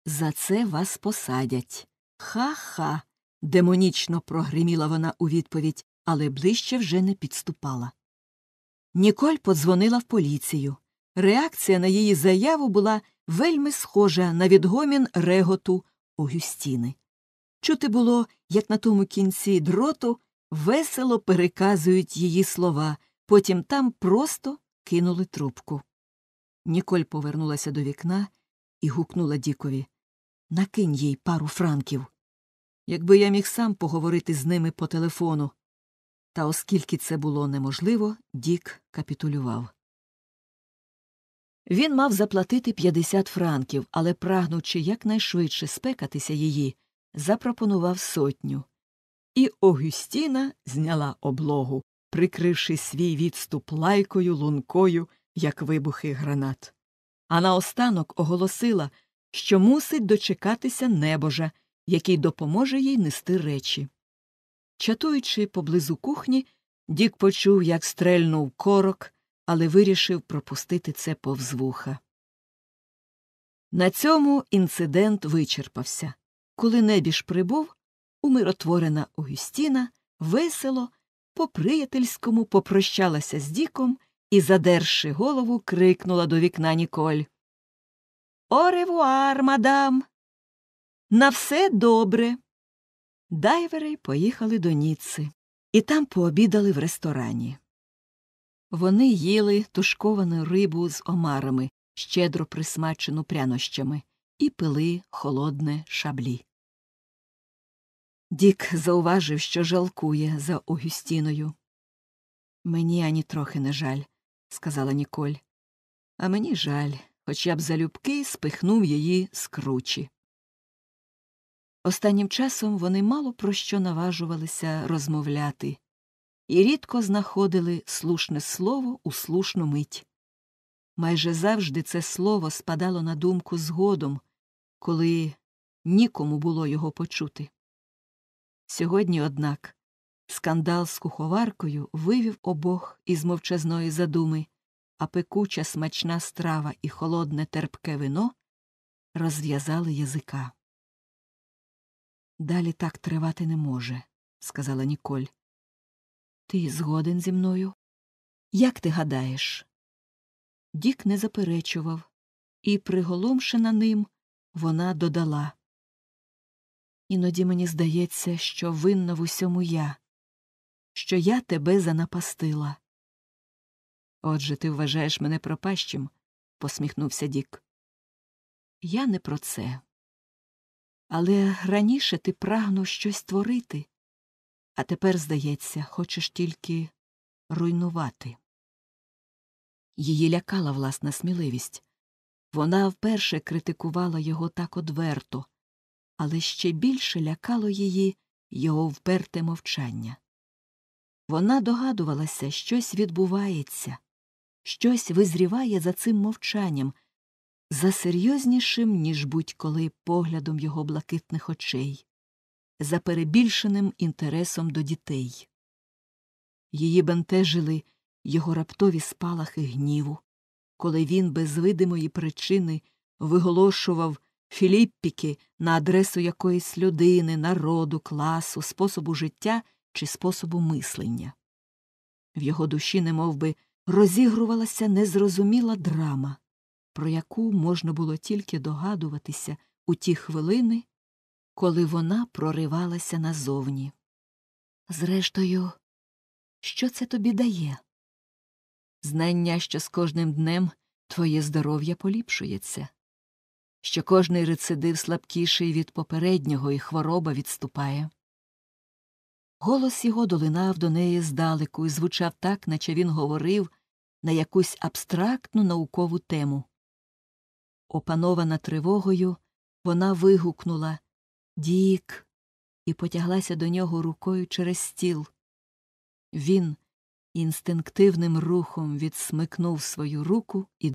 Speaker 2: За це вас посадять. Ха ха. демонічно прогриміла вона у відповідь, але ближче вже не підступала. Ніколь подзвонила в поліцію. Реакція на її заяву була вельми схожа на відгомін реготу Огюстіни. Чути було, як на тому кінці дроту весело переказують її слова, потім там просто кинули трубку. Ніколь повернулася до вікна і гукнула Дікові Накинь їй пару франків. Якби я міг сам поговорити з ними по телефону. Та оскільки це було неможливо, Дік капітулював. Він мав заплатити 50 франків, але прагнучи якнайшвидше спекатися її, запропонував сотню. І Огюстіна зняла облогу, прикривши свій відступ лайкою, лункою, як вибухи гранат. А наостанок оголосила, що мусить дочекатися небожа, який допоможе їй нести речі. Чатуючи поблизу кухні, Дік почув, як стрельнув корок, але вирішив пропустити це повз вуха. На цьому інцидент вичерпався. Коли небіж прибув, умиротворена Огюстіна весело, по-приятельському попрощалася з Діком і, задерши голову, крикнула до вікна Ніколь. Оревуар, мадам! На все добре. Дайвери поїхали до Ніцци і там пообідали в ресторані. Вони їли тушковану рибу з омарами, щедро присмачену прянощами, і пили холодне шаблі. Дік зауважив, що жалкує за Огюстіною. Мені ані трохи не жаль, сказала Ніколь. А мені жаль, хоч я б залюбки спихнув її з кручі. Останнім часом вони мало про що наважувалися розмовляти і рідко знаходили слушне слово у слушну мить. Майже завжди це слово спадало на думку згодом, коли нікому було його почути. Сьогодні, однак, скандал з куховаркою вивів обох із мовчазної задуми, а пекуча смачна страва і холодне терпке вино розв'язали язика. Далі так тривати не може, сказала Ніколь. Ти згоден зі мною? Як ти гадаєш? Дік не заперечував, і, приголомшена ним, вона додала Іноді мені здається, що винна в усьому я, що я тебе занапастила. Отже, ти вважаєш мене пропащим, посміхнувся Дік. Я не про це. Але раніше ти прагнув щось творити, а тепер, здається, хочеш тільки руйнувати. Її лякала власна сміливість. Вона вперше критикувала його так одверто але ще більше лякало її його вперте мовчання. Вона догадувалася, щось відбувається, щось визріває за цим мовчанням, за серйознішим, ніж будь-коли поглядом його блакитних очей, за перебільшеним інтересом до дітей. Її бентежили його раптові спалахи гніву, коли він без видимої причини виголошував Філіппіки на адресу якоїсь людини, народу, класу, способу життя чи способу мислення. В його душі немов би, розігрувалася незрозуміла драма, про яку можна було тільки догадуватися у ті хвилини, коли вона проривалася назовні. Зрештою, що це тобі дає? Знання, що з кожним днем твоє здоров'я поліпшується що кожний рецидив слабкіший від попереднього, і хвороба відступає. Голос його долинав до неї здалеку і звучав так, наче він говорив на якусь абстрактну наукову тему. Опанована тривогою, вона вигукнула Дік. і потяглася до нього
Speaker 1: рукою через стіл. Він інстинктивним рухом відсмикнув свою руку і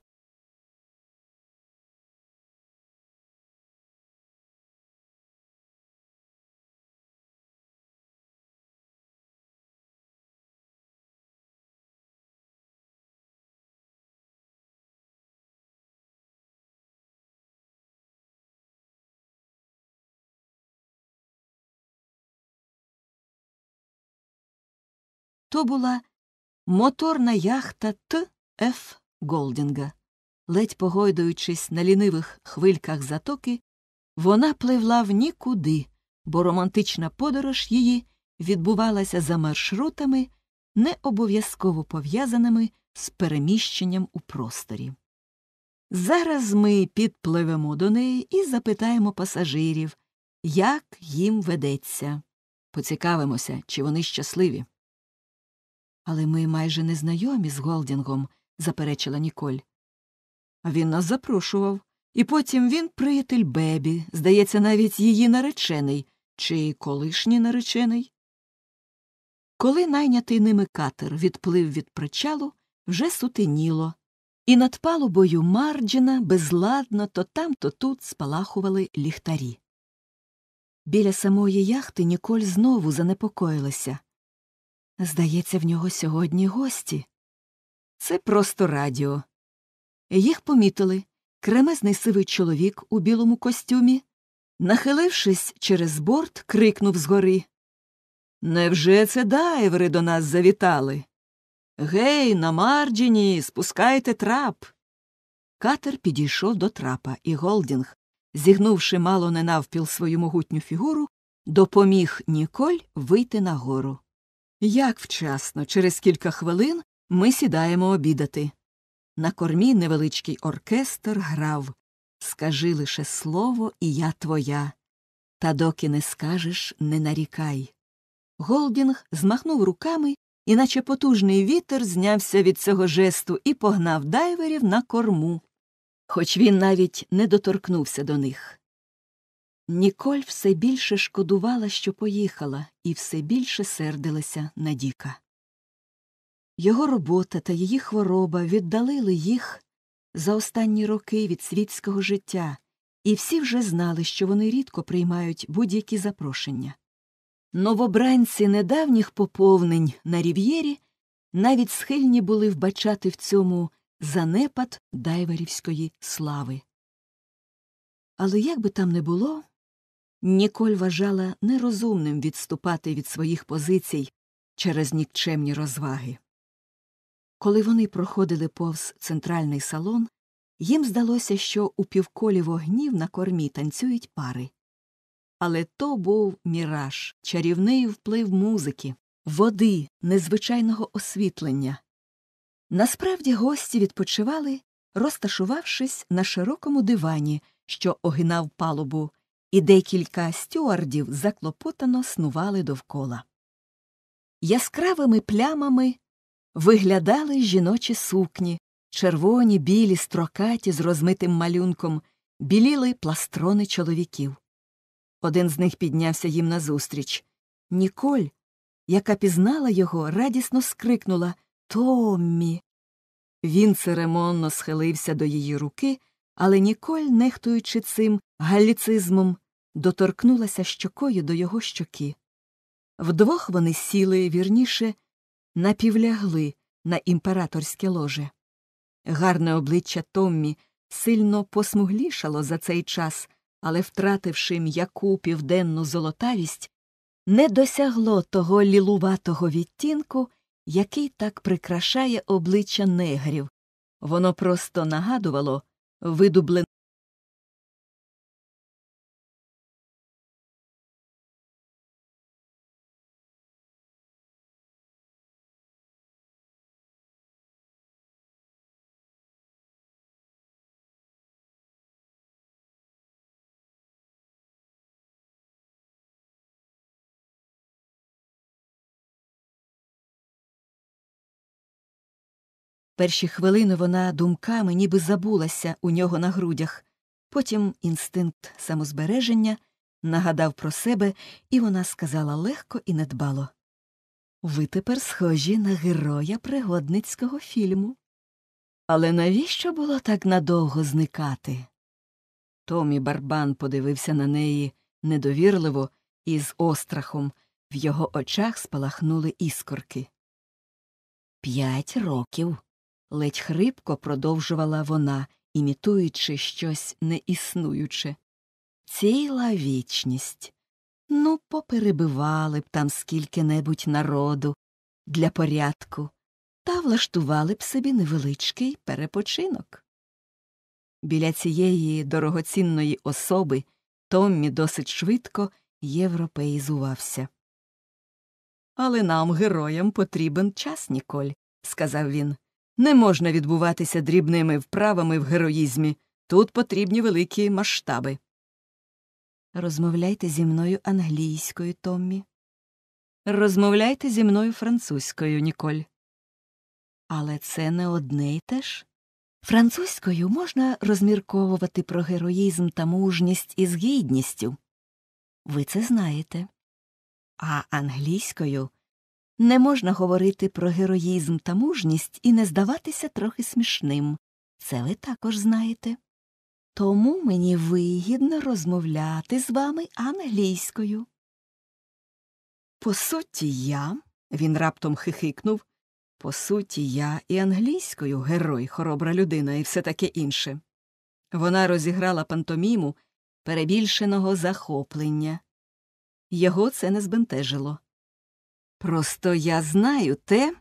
Speaker 1: То була моторна яхта
Speaker 2: Т.Ф. Голдінга. Ледь погойдуючись на лінивих хвильках затоки, вона пливла в нікуди, бо романтична подорож її відбувалася за маршрутами, не обов'язково пов'язаними з переміщенням у просторі. Зараз ми підпливемо до неї і запитаємо пасажирів, як їм ведеться. Поцікавимося, чи вони щасливі. Але ми майже не знайомі з Голдінгом, заперечила Ніколь. Він нас запрошував. І потім він приятель Бебі, здається, навіть її наречений чи колишній наречений. Коли найнятий ними катер відплив від причалу, вже сутеніло, і над палубою Марджіна безладно то там, то тут спалахували ліхтарі. Біля самої яхти Ніколь знову занепокоїлася. Здається, в нього сьогодні гості. Це просто радіо. Їх помітили кремезний сивий чоловік у білому костюмі. Нахилившись через борт, крикнув згори. Невже це дайвери до нас завітали? Гей, на Марджіні, спускайте трап. Катер підійшов до трапа, і Голдінг, зігнувши мало не навпіл свою могутню фігуру, допоміг Ніколь вийти нагору. Як вчасно, через кілька хвилин ми сідаємо обідати. На кормі невеличкий оркестр грав Скажи лише слово, і я твоя. Та доки не скажеш, не нарікай. Голдінг змахнув руками, і наче потужний вітер знявся від цього жесту і погнав дайверів на корму. Хоч він навіть не доторкнувся до них. Ніколь все більше шкодувала, що поїхала, і все більше сердилася на Діка. Його робота та її хвороба віддалили їх за останні роки від світського життя, і всі вже знали, що вони рідко приймають будь-які запрошення. Новобранці недавніх поповнень на Рів'єрі навіть схильні були вбачати в цьому занепад дайверівської слави. Але як би там не було, Ніколь вважала нерозумним відступати від своїх позицій через нікчемні розваги. Коли вони проходили повз центральний салон, їм здалося, що у півколі вогнів на кормі танцюють пари. Але то був міраж, чарівний вплив музики, води, незвичайного освітлення. Насправді гості відпочивали, розташувавшись на широкому дивані, що огинав палубу і декілька стюардів заклопотано снували довкола. Яскравими плямами виглядали жіночі сукні, червоні, білі, строкаті з розмитим малюнком, біліли пластрони чоловіків. Один з них піднявся їм назустріч. Ніколь, яка пізнала його, радісно скрикнула Томмі. Він церемонно схилився до її руки, але Ніколь, нехтуючи цим галіцизмом, доторкнулася щокою до його щоки. Вдвох вони сіли, вірніше, напівлягли на імператорське ложе. Гарне обличчя Томмі сильно посмуглішало за цей час, але, втративши м'яку південну золотавість, не досягло того лілуватого відтінку, який так прикрашає обличчя негрів.
Speaker 1: Воно просто нагадувало видублене. Перші хвилини вона думками ніби забулася у нього на грудях. Потім інстинкт
Speaker 2: самозбереження нагадав про себе, і вона сказала легко і недбало Ви тепер схожі на героя пригодницького фільму. Але навіщо було так надовго зникати? Томі барбан подивився на неї недовірливо і з острахом, в його очах спалахнули іскорки. П'ять років ледь хрипко продовжувала вона, імітуючи щось неіснуюче. Ціла вічність. Ну, поперебивали б там скільки небудь народу для порядку, та влаштували б собі невеличкий перепочинок. Біля цієї дорогоцінної особи Томмі досить швидко європеїзувався. Але нам, героям, потрібен час, Ніколь, сказав він. Не можна відбуватися дрібними вправами в героїзмі. Тут потрібні великі масштаби. Розмовляйте зі мною англійською, Томмі. Розмовляйте зі мною французькою, Ніколь. Але це не одне й те ж. Французькою можна розмірковувати про героїзм та мужність із гідністю. Ви це знаєте. А англійською не можна говорити про героїзм та мужність і не здаватися трохи смішним. Це ви також знаєте. Тому мені вигідно розмовляти з вами англійською. По суті, я. Він раптом хихикнув. По суті, я і англійською герой, хоробра людина, і все таке інше. Вона розіграла пантоміму перебільшеного захоплення. Його це не збентежило. Просто я знаю те,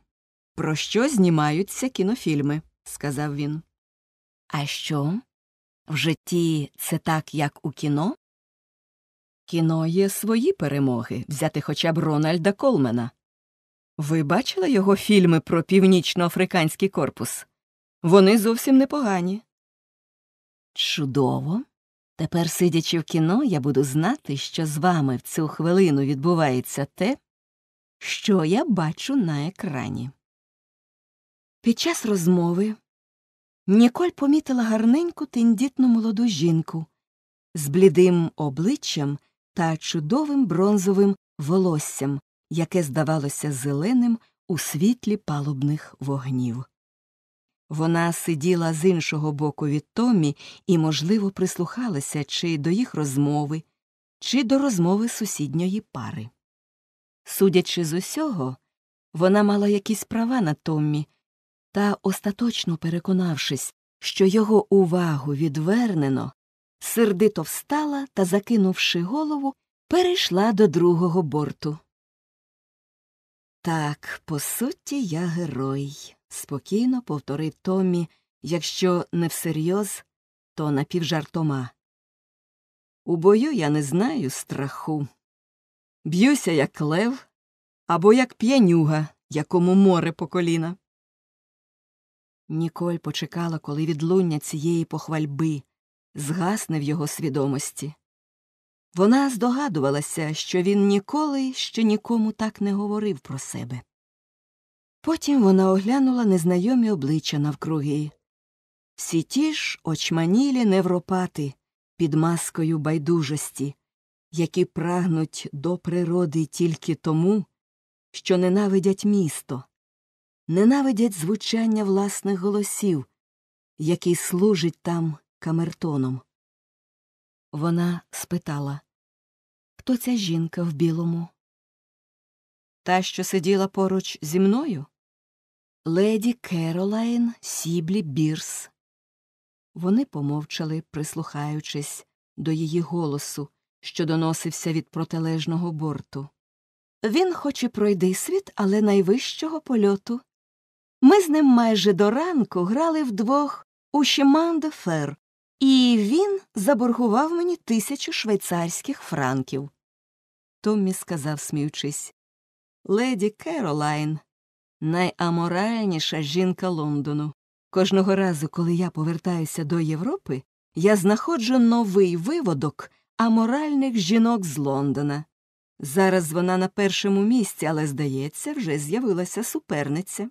Speaker 2: про що знімаються кінофільми, сказав він. А що? В житті це так, як у кіно? Кіно є свої перемоги, взяти хоча б Рональда Колмена. Ви бачили його фільми про північноафриканський корпус? Вони зовсім непогані. Чудово. Тепер, сидячи в кіно, я буду знати, що з вами в цю хвилину відбувається те, що я бачу на екрані. Під час розмови Ніколь помітила гарненьку тендітну молоду жінку з блідим обличчям та чудовим бронзовим волоссям, яке здавалося зеленим у світлі палубних вогнів. Вона сиділа з іншого боку від Томі і, можливо, прислухалася чи до їх розмови, чи до розмови сусідньої пари. Судячи з усього, вона мала якісь права на Томмі, та, остаточно переконавшись, що його увагу відвернено, сердито встала та, закинувши голову, перейшла до другого борту. Так, по суті, я герой, спокійно повторив Томмі, якщо не всерйоз, то напівжартома. У бою я не знаю страху. Б'юся, як лев або як п'янюга, якому море по коліна. Ніколь почекала, коли відлуння цієї похвальби згасне в його свідомості. Вона здогадувалася, що він ніколи ще нікому так не говорив про себе. Потім вона оглянула незнайомі обличчя навкруги. Всі ті ж очманілі невропати під маскою байдужості, які прагнуть до природи тільки тому, що ненавидять місто, ненавидять звучання власних голосів, який служить там камертоном. Вона спитала Хто ця жінка в білому? Та, що сиділа поруч зі мною? Леді Керолайн Сіблі Бірс. Вони помовчали, прислухаючись до її голосу, що доносився від протилежного борту. Він, хоч і пройди світ, але найвищого польоту. Ми з ним майже до ранку грали вдвох у Шеман де Фер, і він заборгував мені тисячу швейцарських франків. Томмі сказав, сміючись, леді Керолайн, найаморальніша жінка Лондону. Кожного разу, коли я повертаюся до Європи, я знаходжу новий виводок аморальних жінок з Лондона. Зараз вона на першому місці, але, здається, вже з'явилася суперниця.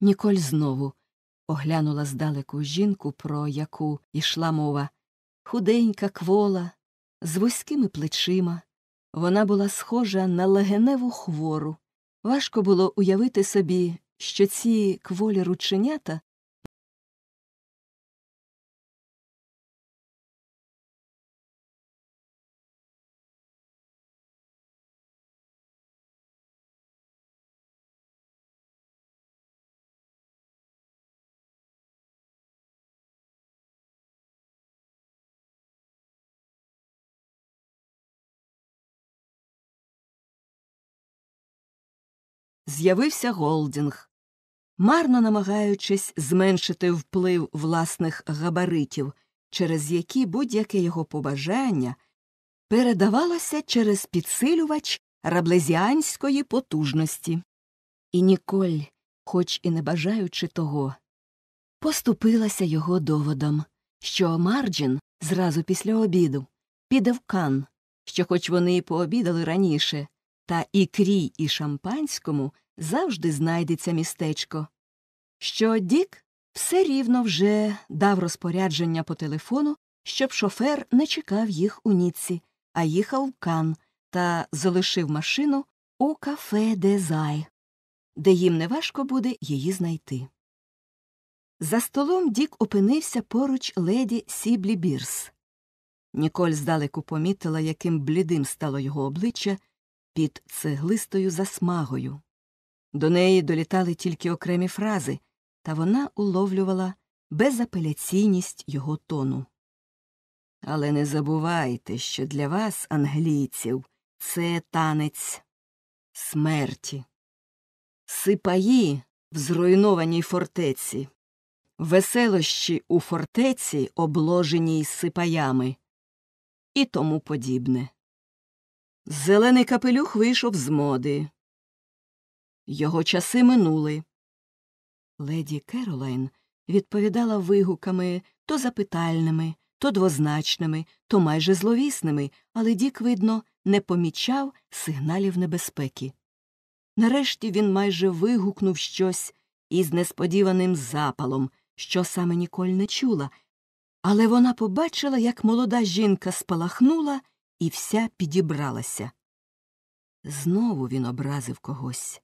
Speaker 2: Ніколь знову оглянула здалеку жінку, про яку йшла мова худенька квола, з вузькими плечима. Вона була схожа на легеневу
Speaker 1: хвору. Важко було уявити собі, що ці кволі рученята з'явився голдінг. Марно намагаючись
Speaker 2: зменшити вплив власних габаритів, через які будь-яке його побажання передавалося через підсилювач раблезіанської потужності. І Ніколь, хоч і не бажаючи того, поступилася його доводом, що Марджін зразу після обіду піде в Кан, що хоч вони і пообідали раніше, та і крій, і шампанському завжди знайдеться містечко. Що Дік все рівно вже дав розпорядження по телефону, щоб шофер не чекав їх у Ніці, а їхав в Кан та залишив машину у кафе Дезай, де їм неважко буде її знайти. За столом Дік опинився поруч леді Сіблі Бірс. Ніколь здалеку помітила, яким блідим стало його обличчя під цеглистою засмагою. До неї долітали тільки окремі фрази, та вона уловлювала безапеляційність його тону. Але не забувайте, що для вас, англійців, це танець смерті. Сипаї в зруйнованій фортеці, веселощі у фортеці, обложеній сипаями і тому подібне. Зелений капелюх вийшов з моди. Його часи минули. Леді Керолайн відповідала вигуками то запитальними, то двозначними, то майже зловісними, але Дік, видно, не помічав сигналів небезпеки. Нарешті він майже вигукнув щось із несподіваним запалом, що саме Ніколь не чула, але вона побачила, як молода жінка спалахнула і вся підібралася. Знову він образив когось.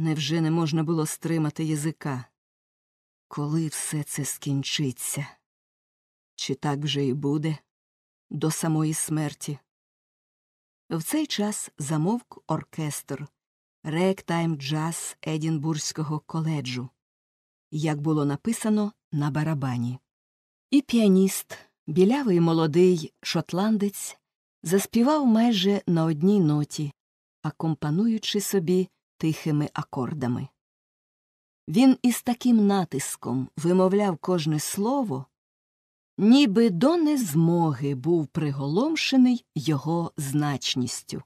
Speaker 2: Невже не можна було стримати язика? Коли все це скінчиться? Чи так вже і буде до самої смерті? В цей час замовк оркестр ректайм джаз Едінбурзького коледжу, як було написано на барабані. І піаніст, білявий молодий шотландець, заспівав майже на одній ноті, акомпануючи собі тихими акордами. Він із таким натиском вимовляв кожне слово, ніби до незмоги був приголомшений його значністю.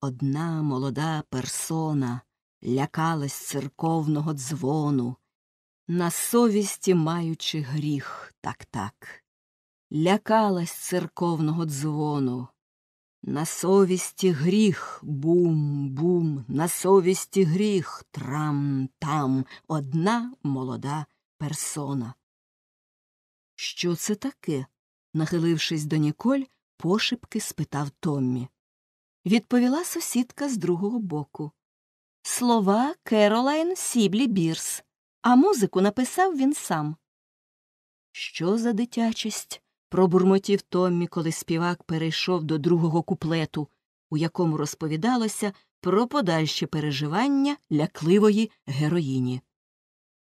Speaker 2: Одна молода персона лякалась церковного дзвону, на совісті маючи гріх так так, лякалась церковного дзвону, на совісті гріх, бум, бум, на совісті гріх, трам, там, одна молода персона. Що це таке? нахилившись до Ніколь, пошепки спитав Томмі. Відповіла сусідка з другого боку. Слова Керолайн Сіблі Бірс, а музику написав він сам. Що за дитячість? пробурмотів Томмі, коли співак перейшов до другого куплету, у якому розповідалося про подальші переживання лякливої героїні.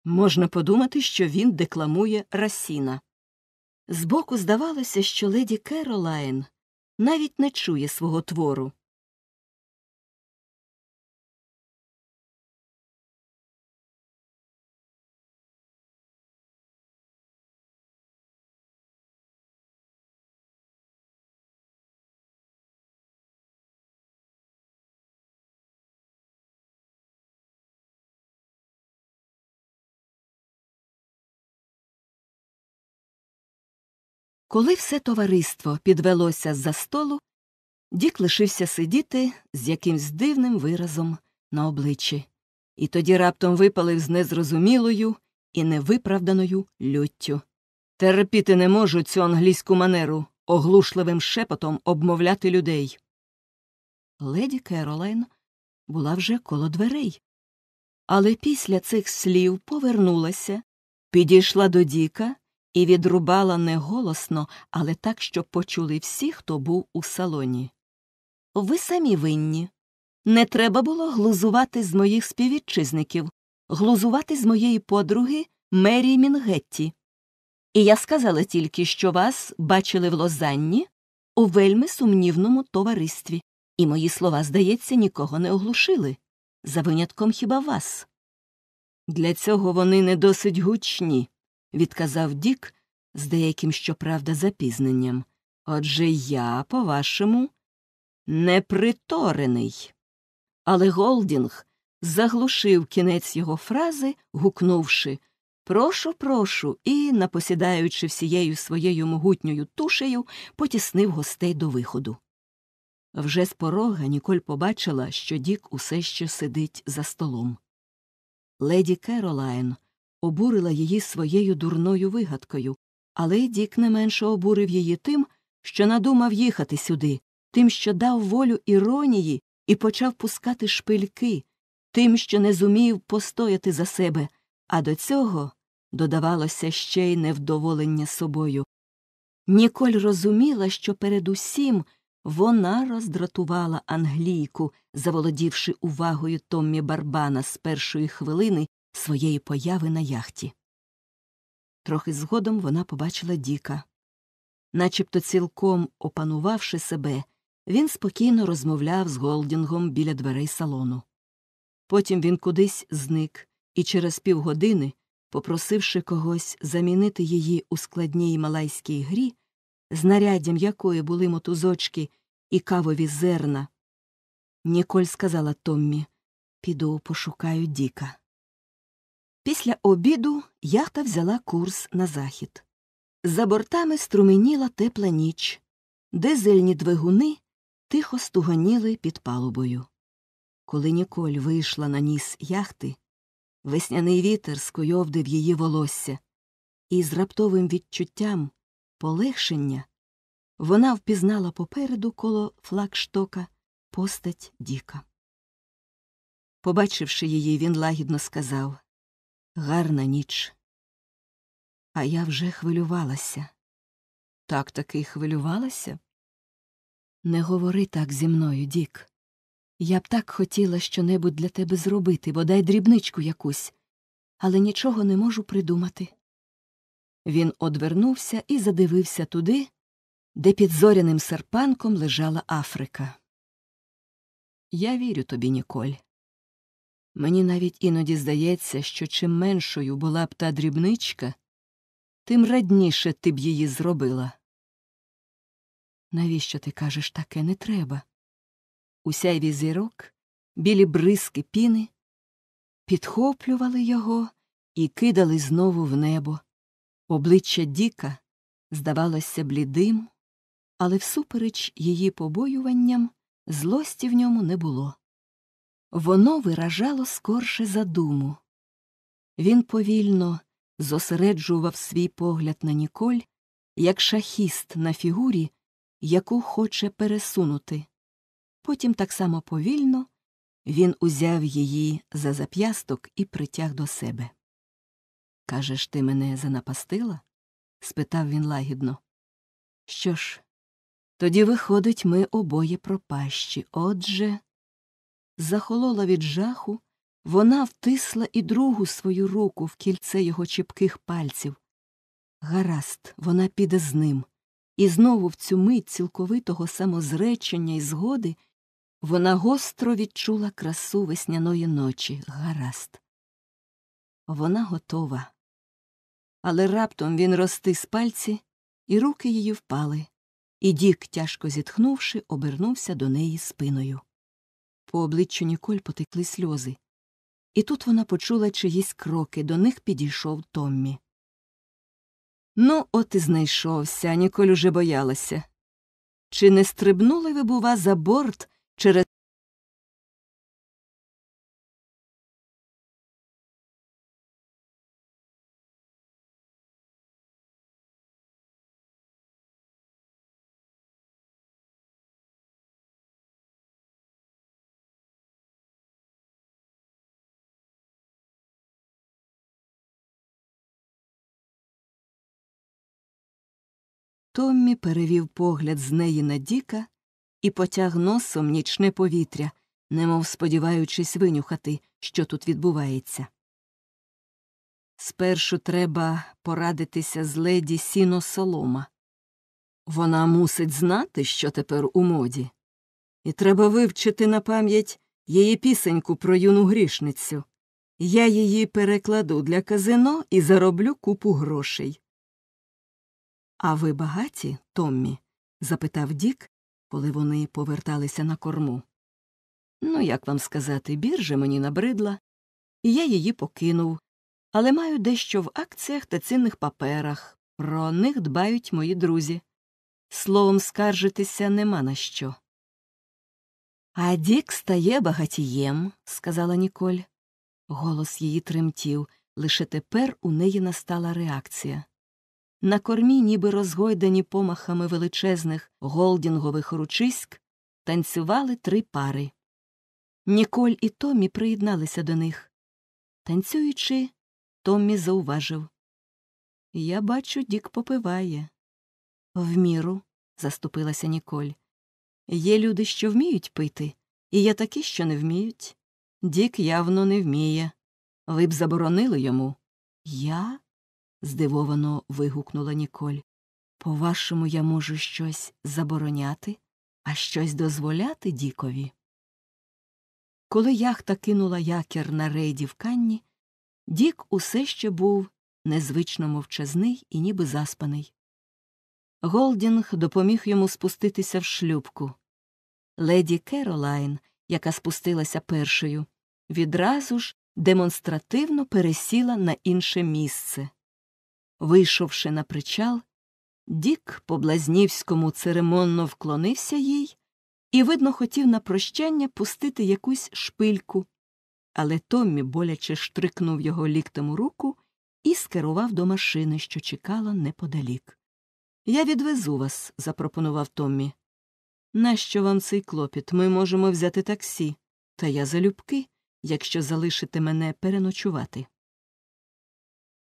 Speaker 2: Можна подумати, що він декламує Расіна. Збоку здавалося,
Speaker 1: що леді Керолайн навіть не чує свого твору. Коли все товариство підвелося з за столу, Дік лишився сидіти з якимсь
Speaker 2: дивним виразом на обличчі, і тоді раптом випалив з незрозумілою і невиправданою люттю. Терпіти не можу цю англійську манеру оглушливим шепотом обмовляти людей. Леді Керолайн була вже коло дверей. Але після цих слів повернулася, підійшла до Діка і відрубала не голосно, але так, щоб почули всі, хто був у салоні. Ви самі винні. Не треба було глузувати з моїх співвітчизників, глузувати з моєї подруги Мері Мінгетті. І я сказала тільки, що вас бачили в Лозанні у вельми сумнівному товаристві, і мої слова, здається, нікого не оглушили. За винятком хіба вас. Для цього вони не досить гучні, відказав Дік з деяким, щоправда, запізненням. Отже я, по вашому, неприторений. Але Голдінг заглушив кінець його фрази, гукнувши Прошу, прошу, і, напосідаючи всією своєю могутньою тушею, потіснив гостей до виходу. Вже з порога Ніколь побачила, що Дік усе ще сидить за столом. Леді Керолайн обурила її своєю дурною вигадкою, але Дік не менше обурив її тим, що надумав їхати сюди, тим, що дав волю іронії і почав пускати шпильки, тим, що не зумів постояти за себе, а до цього додавалося ще й невдоволення собою. Ніколь розуміла, що перед усім вона роздратувала англійку, заволодівши увагою Томмі Барбана з першої хвилини, своєї появи на яхті. Трохи згодом вона побачила Діка. Начебто цілком опанувавши себе, він спокійно розмовляв з Голдінгом біля дверей салону. Потім він кудись зник і через півгодини, попросивши когось замінити її у складній малайській грі, знаряддям якої були мотузочки і кавові зерна. Ніколь сказала Томмі Піду пошукаю Діка. Після обіду яхта взяла курс на захід. За бортами струменіла тепла ніч, дизельні двигуни тихо стуганіли під палубою. Коли Ніколь вийшла на ніс яхти, весняний вітер скуйовдив її волосся, і з раптовим відчуттям полегшення вона впізнала попереду коло флагштока постать Діка. Побачивши її, він лагідно сказав гарна ніч. А я вже хвилювалася. Так таки хвилювалася? Не говори так зі мною, Дік. Я б так хотіла щонебудь для тебе зробити, бодай дрібничку якусь, але нічого не можу придумати. Він одвернувся і задивився туди, де під зоряним серпанком лежала Африка. Я вірю тобі, Ніколь. Мені навіть іноді здається, що чим меншою була б та дрібничка, тим радніше ти б її зробила. Навіщо ти кажеш таке не треба? Усяй сяйві білі бризки піни підхоплювали його і кидали знову в небо. Обличчя Діка здавалося блідим, але всупереч її побоюванням злості в ньому не було. Воно виражало скорше задуму. Він повільно зосереджував свій погляд на Ніколь, як шахіст на фігурі, яку хоче пересунути. Потім так само повільно він узяв її за зап'ясток і притяг до себе. Кажеш, ти мене занапастила? спитав він лагідно. Що ж, тоді, виходить, ми обоє пропащі, отже захолола від жаху, вона втисла і другу свою руку в кільце його чіпких пальців. Гаразд, вона піде з ним. І знову в цю мить цілковитого самозречення і згоди вона гостро відчула красу весняної ночі. Гаразд. Вона готова. Але раптом він розтис пальці, і руки її впали, і Дік, тяжко зітхнувши, обернувся до неї спиною. По обличчю Ніколь потекли сльози. І тут вона почула чиїсь кроки, до них підійшов Томмі. Ну, от і знайшовся, Ніколь уже боялася.
Speaker 1: Чи не стрибнули ви, бува, за борт через Томмі перевів погляд з неї на Діка і потяг носом нічне повітря, немов
Speaker 2: сподіваючись винюхати, що тут відбувається. Спершу треба порадитися з леді сіно солома. Вона мусить знати, що тепер у моді, і треба вивчити на пам'ять її пісеньку про юну грішницю. Я її перекладу для казино і зароблю купу грошей. А ви багаті, Томмі? запитав Дік, коли вони поверталися на корму. Ну, як вам сказати, біржа мені набридла, і я її покинув, але маю дещо в акціях та цінних паперах. Про них дбають мої друзі. Словом, скаржитися нема на що. А Дік стає багатієм, сказала Ніколь. Голос її тремтів, лише тепер у неї настала реакція. На кормі, ніби розгойдані помахами величезних голдінгових ручиськ, танцювали три пари. Ніколь і Томмі приєдналися до них. Танцюючи, Томмі зауважив Я бачу, Дік попиває. В міру, заступилася Ніколь. Є люди, що вміють пити, і є такі, що не вміють. Дік явно не вміє. Ви б заборонили йому. Я? здивовано вигукнула Ніколь. По вашому, я можу щось забороняти, а щось дозволяти Дікові. Коли яхта кинула якір на рейді в Канні, Дік усе ще був незвично мовчазний і ніби заспаний. Голдінг допоміг йому спуститися в шлюбку. Леді Керолайн, яка спустилася першою, відразу ж демонстративно пересіла на інше місце. Вийшовши на причал, Дік по блазнівському церемонно вклонився їй і, видно, хотів на прощання пустити якусь шпильку. Але Томмі боляче штрикнув його ліктем у руку і скерував до машини, що чекала неподалік. Я відвезу вас, запропонував Томмі. Нащо вам цей клопіт? Ми можемо взяти таксі, та я залюбки, якщо залишите мене переночувати.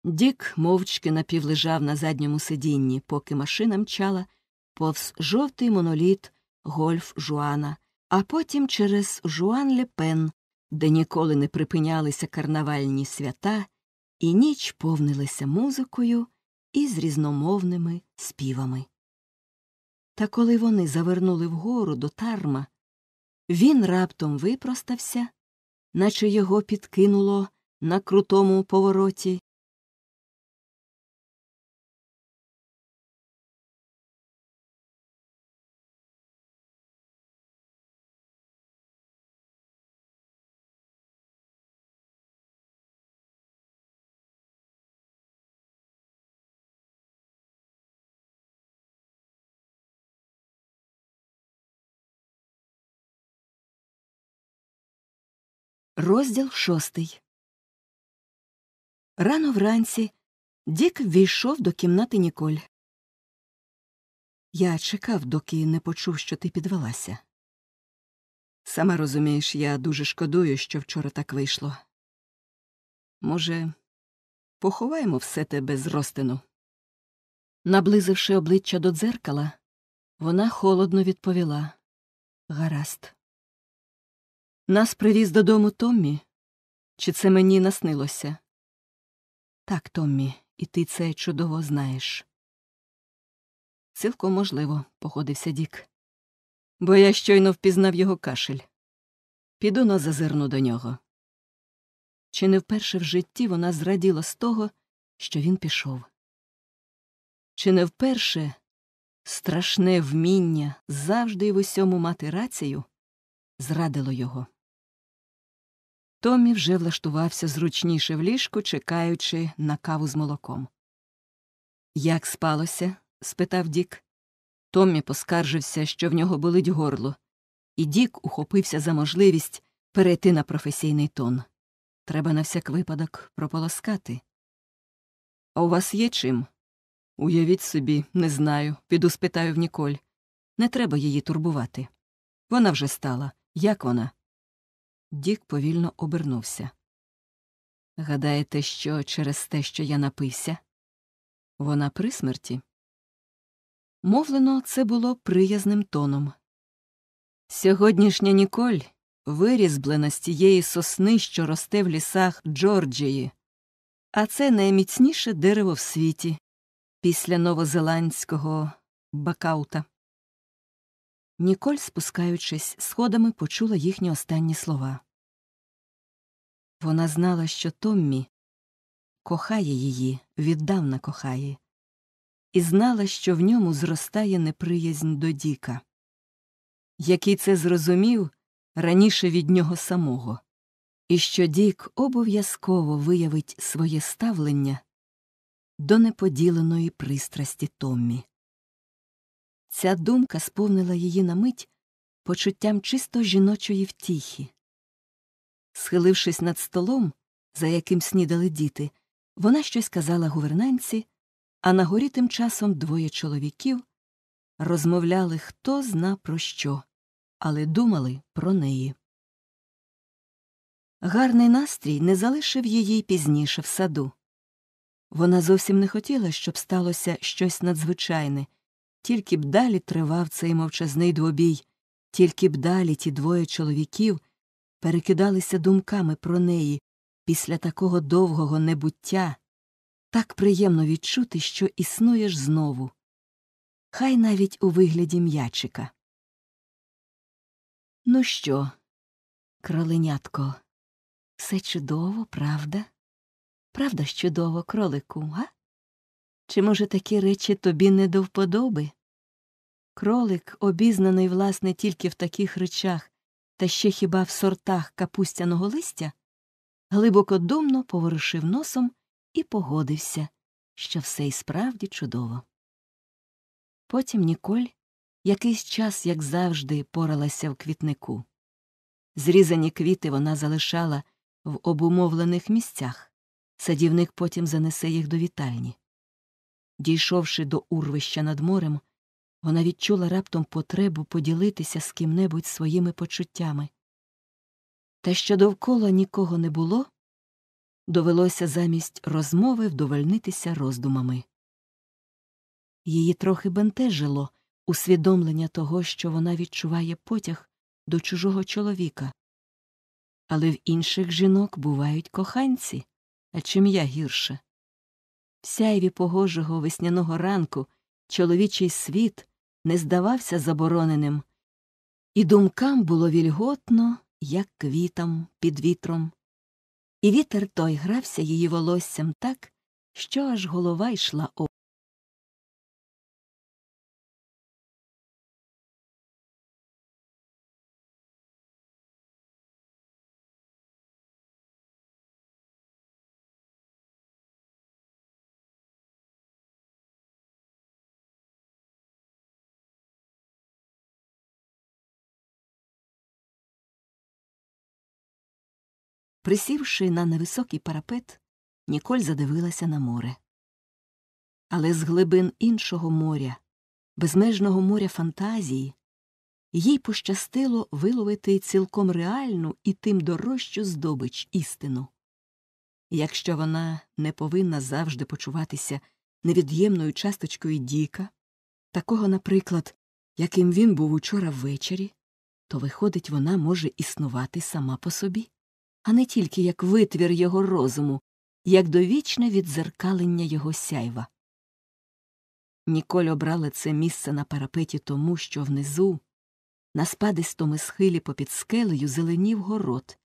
Speaker 2: Дік мовчки напівлежав на задньому сидінні, поки машина мчала повз жовтий моноліт гольф Жуана, а потім через Жуан Лепен, де ніколи не припинялися карнавальні свята, і ніч повнилася музикою і з різномовними співами. Та коли вони завернули вгору до тарма, він раптом випростався,
Speaker 1: наче його підкинуло на крутому повороті, Розділ шостий. Рано вранці Дік ввійшов до кімнати Ніколь. Я
Speaker 2: чекав, доки не почув, що ти підвелася. Сама розумієш, я дуже шкодую, що вчора так вийшло. Може, поховаємо все те без розтину? Наблизивши обличчя до дзеркала,
Speaker 1: вона холодно відповіла Гаразд. Нас привіз додому Томмі? Чи це мені наснилося? Так,
Speaker 2: Томмі, і ти це чудово знаєш. Цілком можливо, погодився Дік. Бо я щойно впізнав його кашель. Піду на зазирну до нього. Чи не вперше в житті вона зраділа з того, що він пішов? Чи не вперше страшне вміння завжди і в усьому мати рацію зрадило його? Томі вже влаштувався зручніше в ліжку, чекаючи на каву з молоком. Як спалося? спитав Дік. Томмі поскаржився, що в нього болить горло, і Дік ухопився за можливість перейти на професійний тон. Треба на всяк випадок прополоскати. А у вас є чим? Уявіть собі, не знаю, піду спитаю в Ніколь. Не треба її турбувати. Вона вже стала. Як вона? Дік повільно обернувся. Гадаєте, що через те, що я напився? Вона при смерті? Мовлено, це було приязним тоном. Сьогоднішня Ніколь вирізблена з тієї сосни, що росте в лісах Джорджії, а це найміцніше дерево в світі після новозеландського бакаута. Ніколь, спускаючись сходами, почула їхні останні слова. Вона знала, що Томмі кохає її, віддавна кохає, і знала, що в ньому зростає неприязнь до Діка, який це зрозумів раніше від нього самого, і що Дік обов'язково виявить своє ставлення до неподіленої пристрасті Томмі. Ця думка сповнила її на мить почуттям чисто жіночої втіхи. Схилившись над столом, за яким снідали діти, вона щось казала гувернанці, а на горі тим часом двоє чоловіків розмовляли хто зна про що, але думали про неї. Гарний настрій не залишив її пізніше в саду. Вона зовсім не хотіла, щоб сталося щось надзвичайне. Тільки б далі тривав цей мовчазний двобій, тільки б далі ті двоє чоловіків перекидалися думками про неї після такого довгого небуття. Так приємно відчути, що існуєш знову. Хай навіть у
Speaker 1: вигляді м'ячика. Ну що, кроленятко, все чудово, правда? Правда ж чудово,
Speaker 2: кролику, га? Чи, може, такі речі тобі не до вподоби? Кролик, обізнаний, власне, тільки в таких речах, та ще хіба в сортах капустяного листя, глибокодумно поворушив носом і погодився, що все й справді чудово. Потім Ніколь якийсь час, як завжди, поралася в квітнику. Зрізані квіти вона залишала в обумовлених місцях. Садівник потім занесе їх до вітальні. Дійшовши до урвища над морем, вона відчула раптом потребу поділитися з ким-небудь своїми почуттями. Та що довкола нікого не було, довелося замість розмови вдовольнитися роздумами. Її трохи бентежило усвідомлення того, що вона відчуває потяг до чужого чоловіка. Але в інших жінок бувають коханці, а чим я гірше. В сяйві погожого весняного ранку чоловічий світ не здавався забороненим, і думкам було вільготно, як
Speaker 1: квітам під вітром. І вітер той грався її волоссям так, що аж голова йшла о. Присівши на невисокий парапет, Ніколь задивилася на
Speaker 2: море. Але з глибин іншого моря, безмежного моря фантазії, їй пощастило виловити цілком реальну і тим дорожчу здобич істину. Якщо вона не повинна завжди почуватися невід'ємною часточкою Діка, такого, наприклад, яким він був учора ввечері, то, виходить, вона може існувати сама по собі а не тільки як витвір його розуму, як довічне відзеркалення його сяйва. Ніколь обрала це місце на парапеті тому, що внизу, на спадистому схилі попід скелею, зеленів город,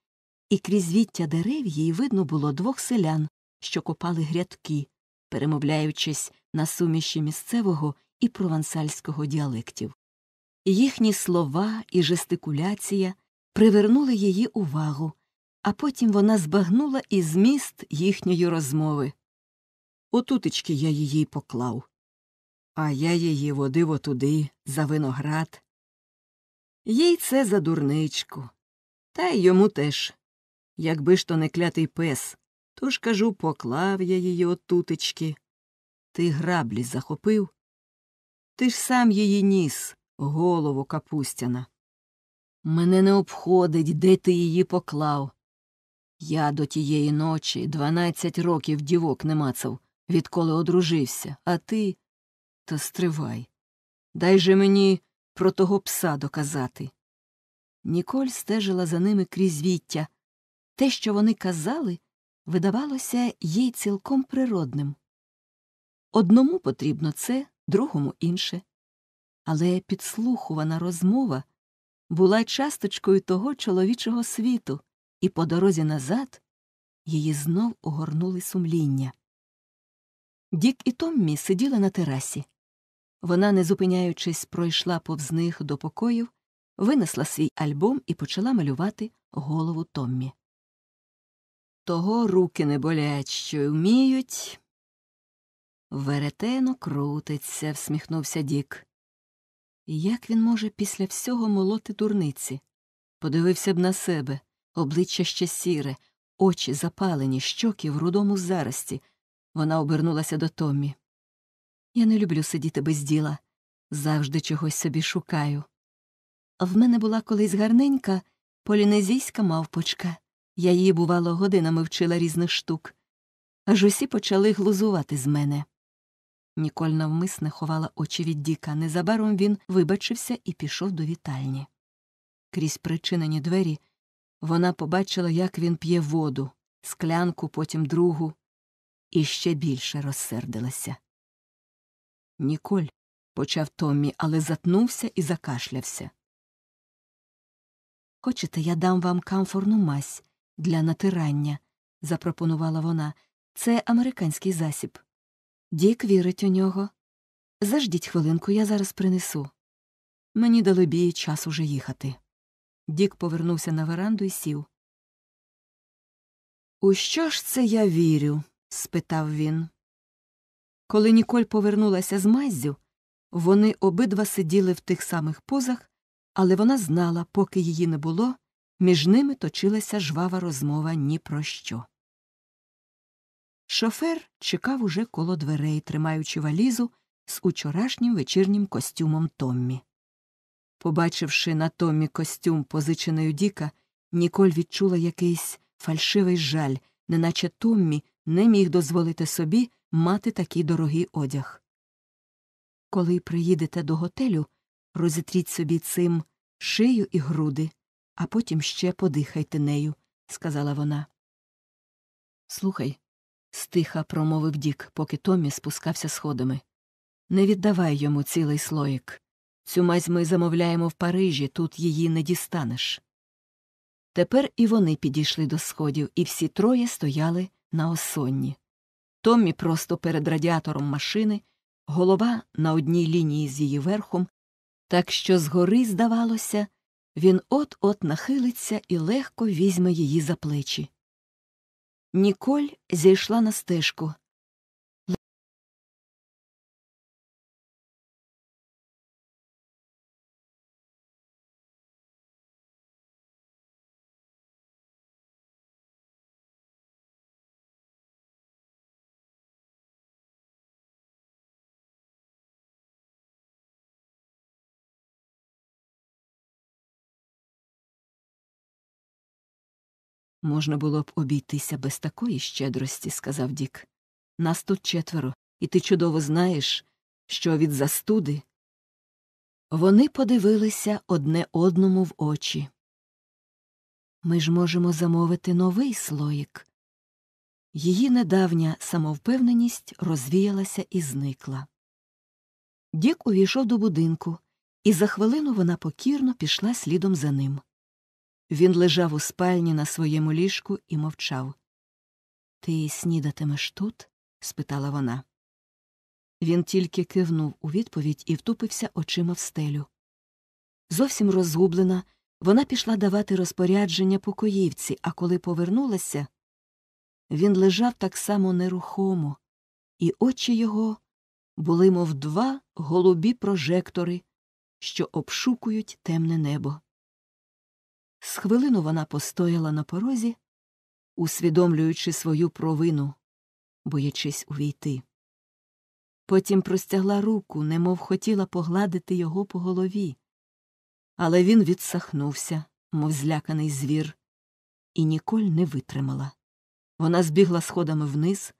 Speaker 2: і крізь віття дерев їй видно було двох селян, що копали грядки, перемовляючись на суміші місцевого і провансальського діалектів. Їхні слова і жестикуляція привернули її увагу, а потім вона збагнула і зміст їхньої розмови. Отутечки я її поклав, а я її водив отуди, за виноград. Їй це за дурничку, та й йому теж. Якби ж то не клятий пес, то ж кажу, поклав я її отутечки. Ти граблі захопив. Ти ж сам її ніс, голову капустяна. Мене не обходить, де ти її поклав. Я до тієї ночі дванадцять років дівок не мацав, відколи одружився, а ти. То стривай. Дай же мені про того пса доказати. Ніколь стежила за ними крізь віття. Те, що вони казали, видавалося їй цілком природним. Одному потрібно це, другому інше. Але підслухувана розмова була часточкою того чоловічого світу, і по дорозі назад її знов огорнули сумління. Дік і Томмі сиділи на терасі. Вона, не зупиняючись, пройшла повз них до покоїв, винесла свій альбом і почала малювати голову Томмі. Того руки не болять, що й вміють. Веретено крутиться, всміхнувся Дік. Як він може після всього молоти дурниці? Подивився б на себе, обличчя ще сіре, очі запалені, щоки в рудому зарості. Вона обернулася до Томмі. Я не люблю сидіти без діла, завжди чогось собі шукаю. в мене була колись гарненька полінезійська мавпочка. Я її, бувало, годинами вчила різних штук. Аж усі почали глузувати з мене. Ніколь навмисне ховала очі від Діка. Незабаром він вибачився і пішов до вітальні. Крізь причинені двері вона побачила, як він п'є воду, склянку, потім другу, і ще більше розсердилася. Ніколь, почав Томмі, але затнувся і закашлявся. Хочете, я дам вам камфорну мазь для натирання, запропонувала вона. Це американський засіб. Дік вірить у нього. Заждіть хвилинку, я зараз принесу. Мені далебі час уже їхати. Дік повернувся на веранду і сів. У що ж це я вірю? спитав він. Коли Ніколь повернулася з Маззю, вони обидва сиділи в тих самих позах, але вона знала, поки її не було, між ними точилася жвава розмова ні про що. Шофер чекав уже коло дверей, тримаючи валізу з учорашнім вечірнім костюмом Томмі. Побачивши на Томмі костюм, позичений у Діка, Ніколь відчула якийсь фальшивий жаль, неначе Томмі не міг дозволити собі мати такий дорогий одяг. Коли приїдете до готелю, розітріть собі цим шию і груди, а потім ще подихайте нею, сказала вона. Слухай, стиха промовив Дік, поки Томмі спускався сходами. Не віддавай йому цілий слоїк. Цю мазь ми замовляємо в Парижі, тут її не дістанеш. Тепер і вони підійшли до сходів, і всі троє стояли на осонні. Томмі просто перед радіатором машини, голова на одній лінії з її верхом, так що згори, здавалося, він от от нахилиться і легко візьме
Speaker 1: її за плечі. Ніколь зійшла на стежку, Можна було б обійтися без такої щедрості, сказав Дік. Нас тут
Speaker 2: четверо, і ти чудово знаєш, що від застуди. Вони подивилися одне одному в очі. Ми ж можемо замовити новий слоїк. Її недавня самовпевненість розвіялася і зникла. Дік увійшов до будинку, і за хвилину вона покірно пішла слідом за ним. Він лежав у спальні на своєму ліжку і мовчав. Ти снідатимеш тут? спитала вона. Він тільки кивнув у відповідь і втупився очима в стелю. Зовсім розгублена, вона пішла давати розпорядження покоївці, а коли повернулася, він лежав так само нерухомо, і очі його були, мов два голубі прожектори, що обшукують темне небо. З хвилину вона постояла на порозі, усвідомлюючи свою провину, боячись увійти. Потім простягла руку, немов хотіла погладити його по голові. Але він відсахнувся, мов зляканий звір, і Ніколь не витримала. Вона збігла сходами вниз,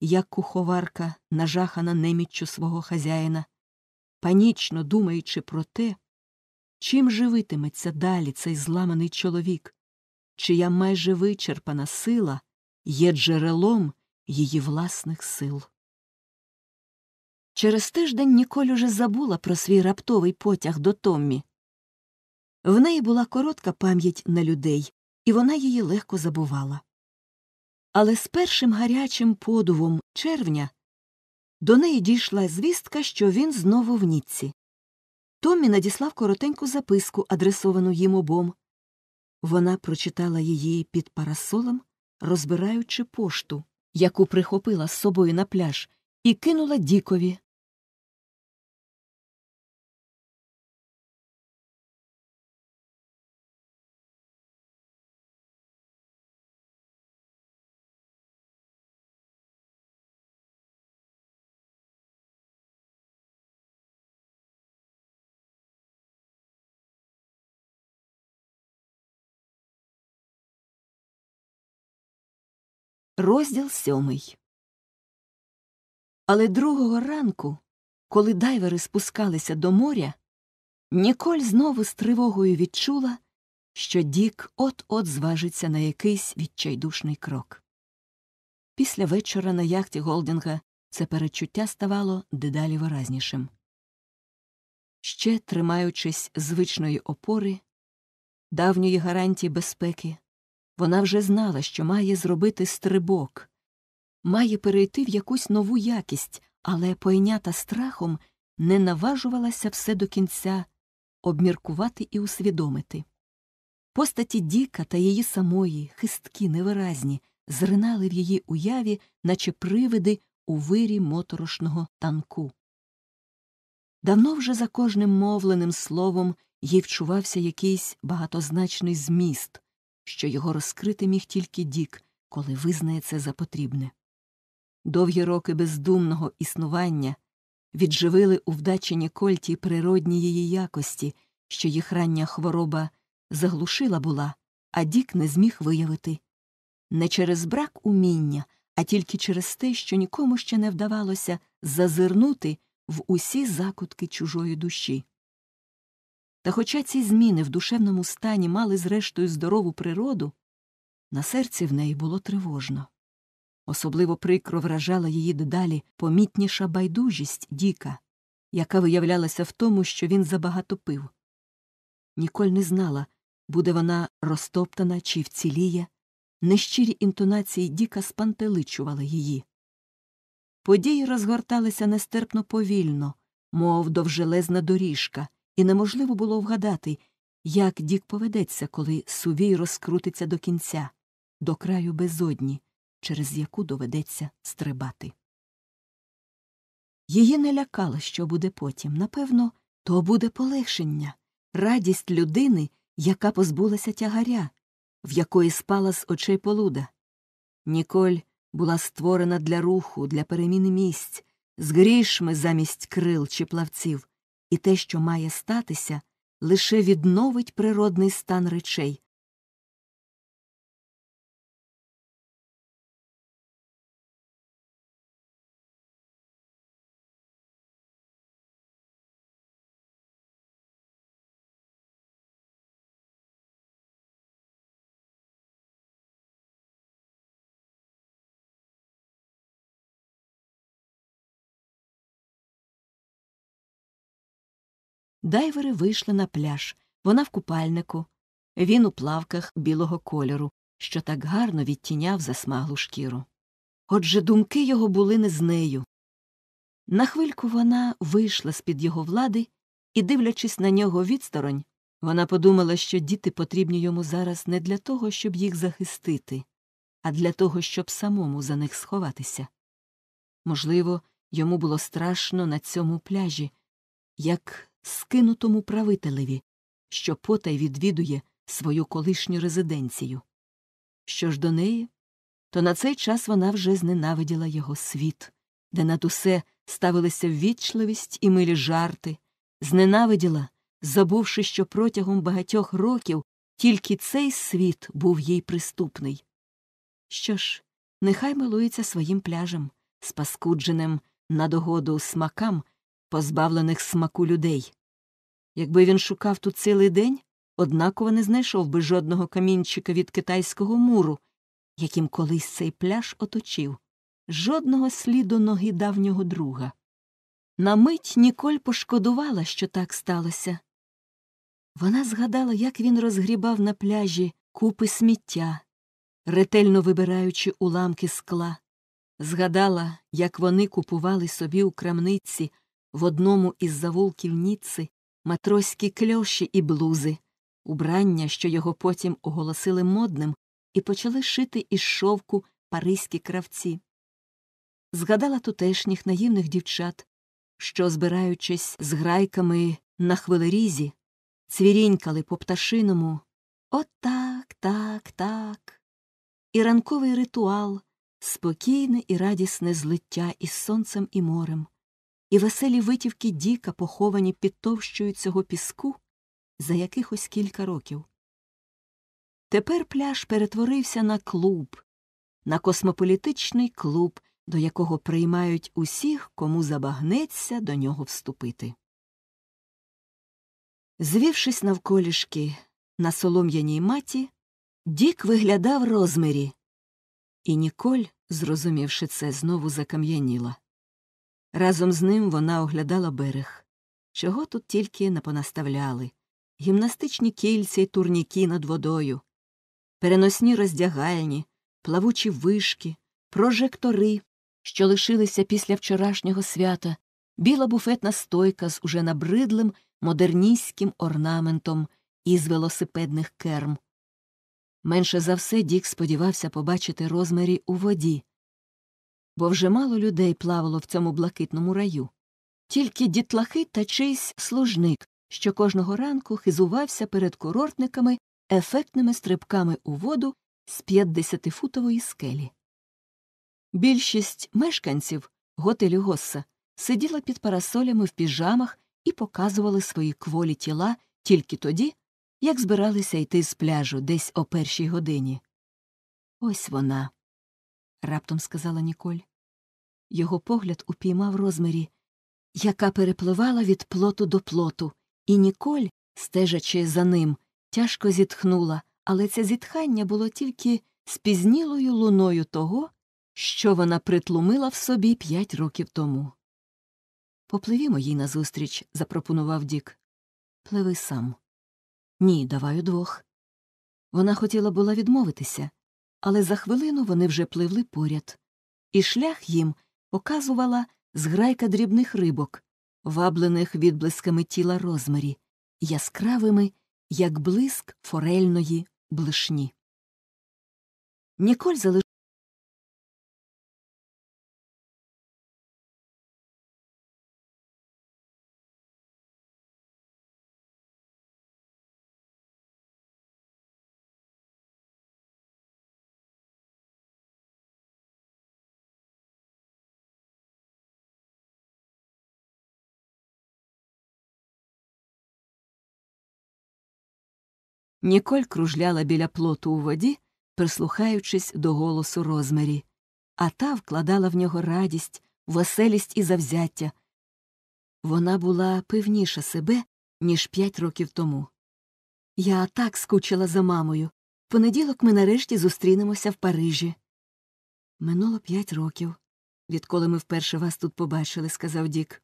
Speaker 2: як куховарка, нажахана неміччю свого хазяїна, панічно думаючи про те, Чим живитиметься далі цей зламаний чоловік, чия майже вичерпана сила є джерелом її власних сил. Через тиждень Ніколь уже забула про свій раптовий потяг до Томмі. В неї була коротка пам'ять на людей, і вона її легко забувала. Але з першим гарячим подувом червня до неї дійшла звістка, що він знову в Ніцці. Томмі надіслав коротеньку записку, адресовану їм обом. Вона прочитала її під парасолом, розбираючи пошту, яку прихопила з собою на пляж,
Speaker 1: і кинула Дікові. Розділ сьомий. Але другого ранку, коли дайвери спускалися до моря,
Speaker 2: Ніколь знову з тривогою відчула, що Дік от-от зважиться на якийсь відчайдушний крок. Після вечора на яхті Голдінга це перечуття ставало дедалі виразнішим. Ще тримаючись звичної опори, давньої гарантії безпеки, вона вже знала, що має зробити стрибок, має перейти в якусь нову якість, але пойнята страхом не наважувалася все до кінця обміркувати і усвідомити. Постаті Діка та її самої, хисткі, невиразні, зринали в її уяві, наче привиди у вирі моторошного танку. Давно вже за кожним мовленим словом їй вчувався якийсь багатозначний зміст що його розкрити міг тільки Дік, коли визнає це за потрібне. Довгі роки бездумного існування відживили у вдачі Кольті природні її якості, що їх рання хвороба заглушила була, а Дік не зміг виявити. Не через брак уміння, а тільки через те, що нікому ще не вдавалося зазирнути в усі закутки чужої душі. Та хоча ці зміни в душевному стані мали зрештою здорову природу, на серці в неї було тривожно. Особливо прикро вражала її дедалі помітніша байдужість Діка, яка виявлялася в тому, що він забагато пив. Ніколь не знала, буде вона розтоптана чи вціліє. Нещирі інтонації Діка спантеличували її. Події розгорталися нестерпно повільно, мов довжелезна доріжка і неможливо було вгадати, як Дік поведеться, коли сувій розкрутиться до кінця, до краю безодні, через яку доведеться стрибати. Її не лякало, що буде потім. Напевно, то буде полегшення, радість людини, яка позбулася тягаря, в якої спала з очей полуда. Ніколь була створена для руху, для переміни місць, з грішми замість крил чи плавців, і те, що має статися,
Speaker 1: лише відновить природний стан речей, Дайвери вийшли на пляж, вона в купальнику, він у плавках білого кольору,
Speaker 2: що так гарно відтіняв засмаглу шкіру. Отже думки його були не з нею. На хвильку вона вийшла з під його влади і, дивлячись на нього відсторонь, вона подумала, що діти потрібні йому зараз не для того, щоб їх захистити, а для того, щоб самому за них сховатися. Можливо, йому було страшно на цьому пляжі, як скинутому правителеві, що потай відвідує свою колишню резиденцію. Що ж до неї, то на цей час вона вже зненавиділа його світ, де над усе ставилися ввічливість і милі жарти, зненавиділа, забувши, що протягом багатьох років тільки цей світ був їй приступний. Що ж, нехай милується своїм пляжем, спаскудженим на догоду смакам, позбавлених смаку людей, Якби він шукав тут цілий день, однаково не знайшов би жодного камінчика від китайського муру, яким колись цей пляж оточив, жодного сліду ноги давнього друга. На мить Ніколь пошкодувала, що так сталося. Вона згадала, як він розгрібав на пляжі купи сміття, ретельно вибираючи уламки скла, згадала, як вони купували собі у крамниці в одному із завулків Ніцци матроські кльоші і блузи, убрання, що його потім оголосили модним, і почали шити із шовку паризькі кравці. Згадала тутешніх наївних дівчат, що, збираючись з грайками на хвилерізі, цвірінькали по пташиному «От так, так, так. І ранковий ритуал, спокійне і радісне злиття із сонцем і морем, і веселі витівки Діка, поховані під товщою цього піску, за якихось кілька років. Тепер пляж перетворився на клуб, на космополітичний клуб, до якого приймають усіх, кому забагнеться до нього вступити. Звівшись навколішки на солом'яній маті, Дік виглядав розмірі, і Ніколь, зрозумівши це, знову закам'яніла. Разом з ним вона оглядала берег. Чого тут тільки не понаставляли гімнастичні кільця й турніки над водою, переносні роздягальні, плавучі вишки, прожектори, що лишилися після вчорашнього свята, біла буфетна стойка з уже набридлим модерністським орнаментом із велосипедних керм. Менше за все Дік сподівався побачити розмірі у воді, бо вже мало людей плавало в цьому блакитному раю. Тільки дітлахи та чийсь служник, що кожного ранку хизувався перед курортниками ефектними стрибками у воду з 50-футової скелі. Більшість мешканців готелю Госса сиділа під парасолями в піжамах і показували свої кволі тіла тільки тоді, як збиралися йти з пляжу десь о першій годині. Ось вона, раптом сказала Ніколь. Його погляд упіймав розмірі, яка перепливала від плоту до плоту, і Ніколь, стежачи за ним, тяжко зітхнула, але це зітхання було тільки спізнілою луною того, що вона притлумила в собі п'ять років тому. Попливімо їй назустріч, запропонував Дік. Пливи сам. Ні, давай удвох. Вона хотіла була відмовитися, але за хвилину вони вже пливли поряд. І шлях їм показувала зграйка дрібних рибок, ваблених відблисками тіла розмарі,
Speaker 1: яскравими, як блиск форельної блишні. Ніколь залишив Ніколь кружляла біля плоту у воді,
Speaker 2: прислухаючись до голосу Розмарі, а та вкладала в нього радість, веселість і завзяття. Вона була певніша себе, ніж п'ять років тому. Я так скучила за мамою. В понеділок ми нарешті зустрінемося в Парижі. Минуло п'ять років, відколи ми вперше вас тут побачили, сказав Дік.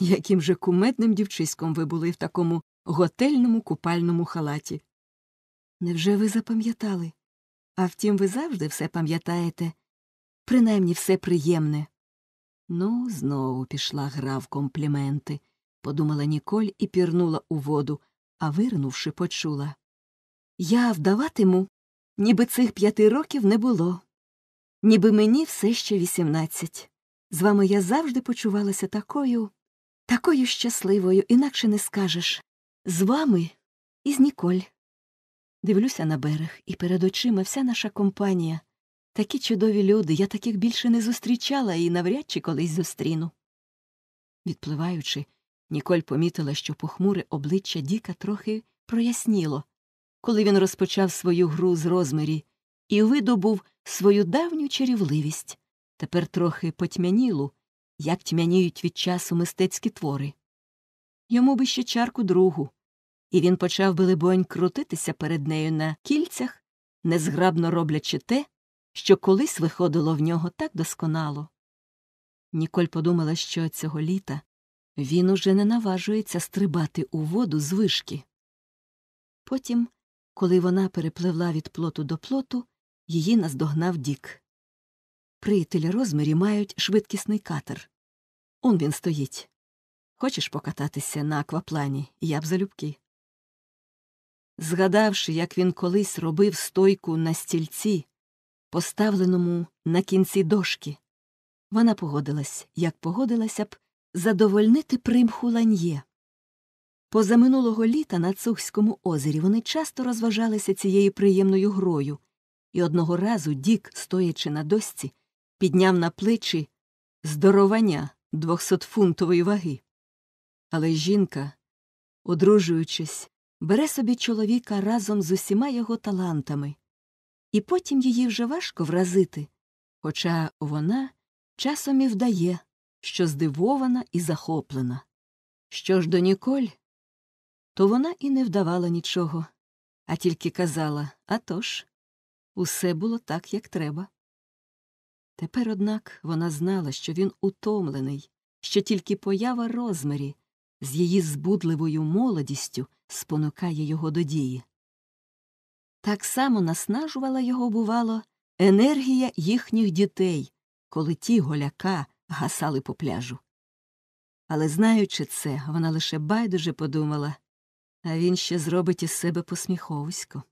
Speaker 2: Яким же кумедним дівчиськом ви були в такому готельному купальному халаті. Невже ви запам'ятали? А втім, ви завжди все пам'ятаєте, принаймні все приємне. Ну, знову пішла гра в компліменти, подумала Ніколь і пірнула у воду, а вирнувши, почула. Я вдаватиму, ніби цих п'яти років не було, ніби мені все ще вісімнадцять. З вами я завжди почувалася такою, такою щасливою, інакше не скажеш. З вами і з Ніколь. Дивлюся на берег, і перед очима вся наша компанія. Такі чудові люди, я таких більше не зустрічала і навряд чи колись зустріну. Відпливаючи, Ніколь помітила, що похмуре обличчя Діка трохи проясніло, коли він розпочав свою гру з розмірі і видобув свою давню чарівливість, тепер трохи потьмянілу, як тьмяніють від часу мистецькі твори. Йому би ще чарку другу і він почав, билибонь, крутитися перед нею на кільцях, незграбно роблячи те, що колись виходило в нього так досконало. Ніколь подумала, що цього літа він уже не наважується стрибати у воду з вишки. Потім, коли вона перепливла від плоту до плоту, її наздогнав Дік. Приятелі розмірі мають швидкісний катер. Он він стоїть. Хочеш покататися на акваплані, я б залюбки згадавши, як він колись робив стойку на стільці, поставленому на кінці дошки. Вона погодилась, як погодилася б, задовольнити примху ланьє. Позаминулого літа на Цухському озері вони часто розважалися цією приємною грою, і одного разу Дік, стоячи на дошці, підняв на плечі здоровання двохсотфунтової ваги. Але жінка, одружуючись, бере собі чоловіка разом з усіма його талантами, і потім її вже важко вразити, хоча вона часом і вдає, що здивована і захоплена. Що ж до Ніколь, то вона і не вдавала нічого, а тільки казала «А тож, усе було так, як треба. Тепер, однак, вона знала, що він утомлений, що тільки поява розмірі з її збудливою молодістю спонукає його до дії. Так само наснажувала його, бувало, енергія їхніх дітей, коли ті голяка гасали по пляжу. Але, знаючи це, вона лише байдуже подумала, а він ще зробить із себе посміховисько.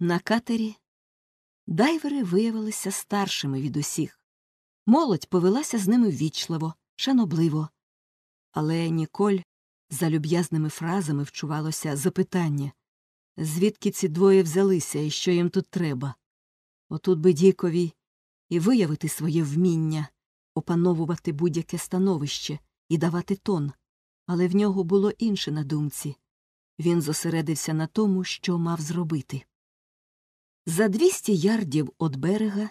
Speaker 2: На катері дайвери виявилися старшими від усіх. Молодь повелася з ними ввічливо, шанобливо. Але Ніколь за люб'язними фразами вчувалося запитання, звідки ці двоє взялися і що їм тут треба. Отут би Дікові і виявити своє вміння, опановувати будь-яке становище і давати тон, але в нього було інше на думці він зосередився на тому, що мав зробити. За 200 ярдів від берега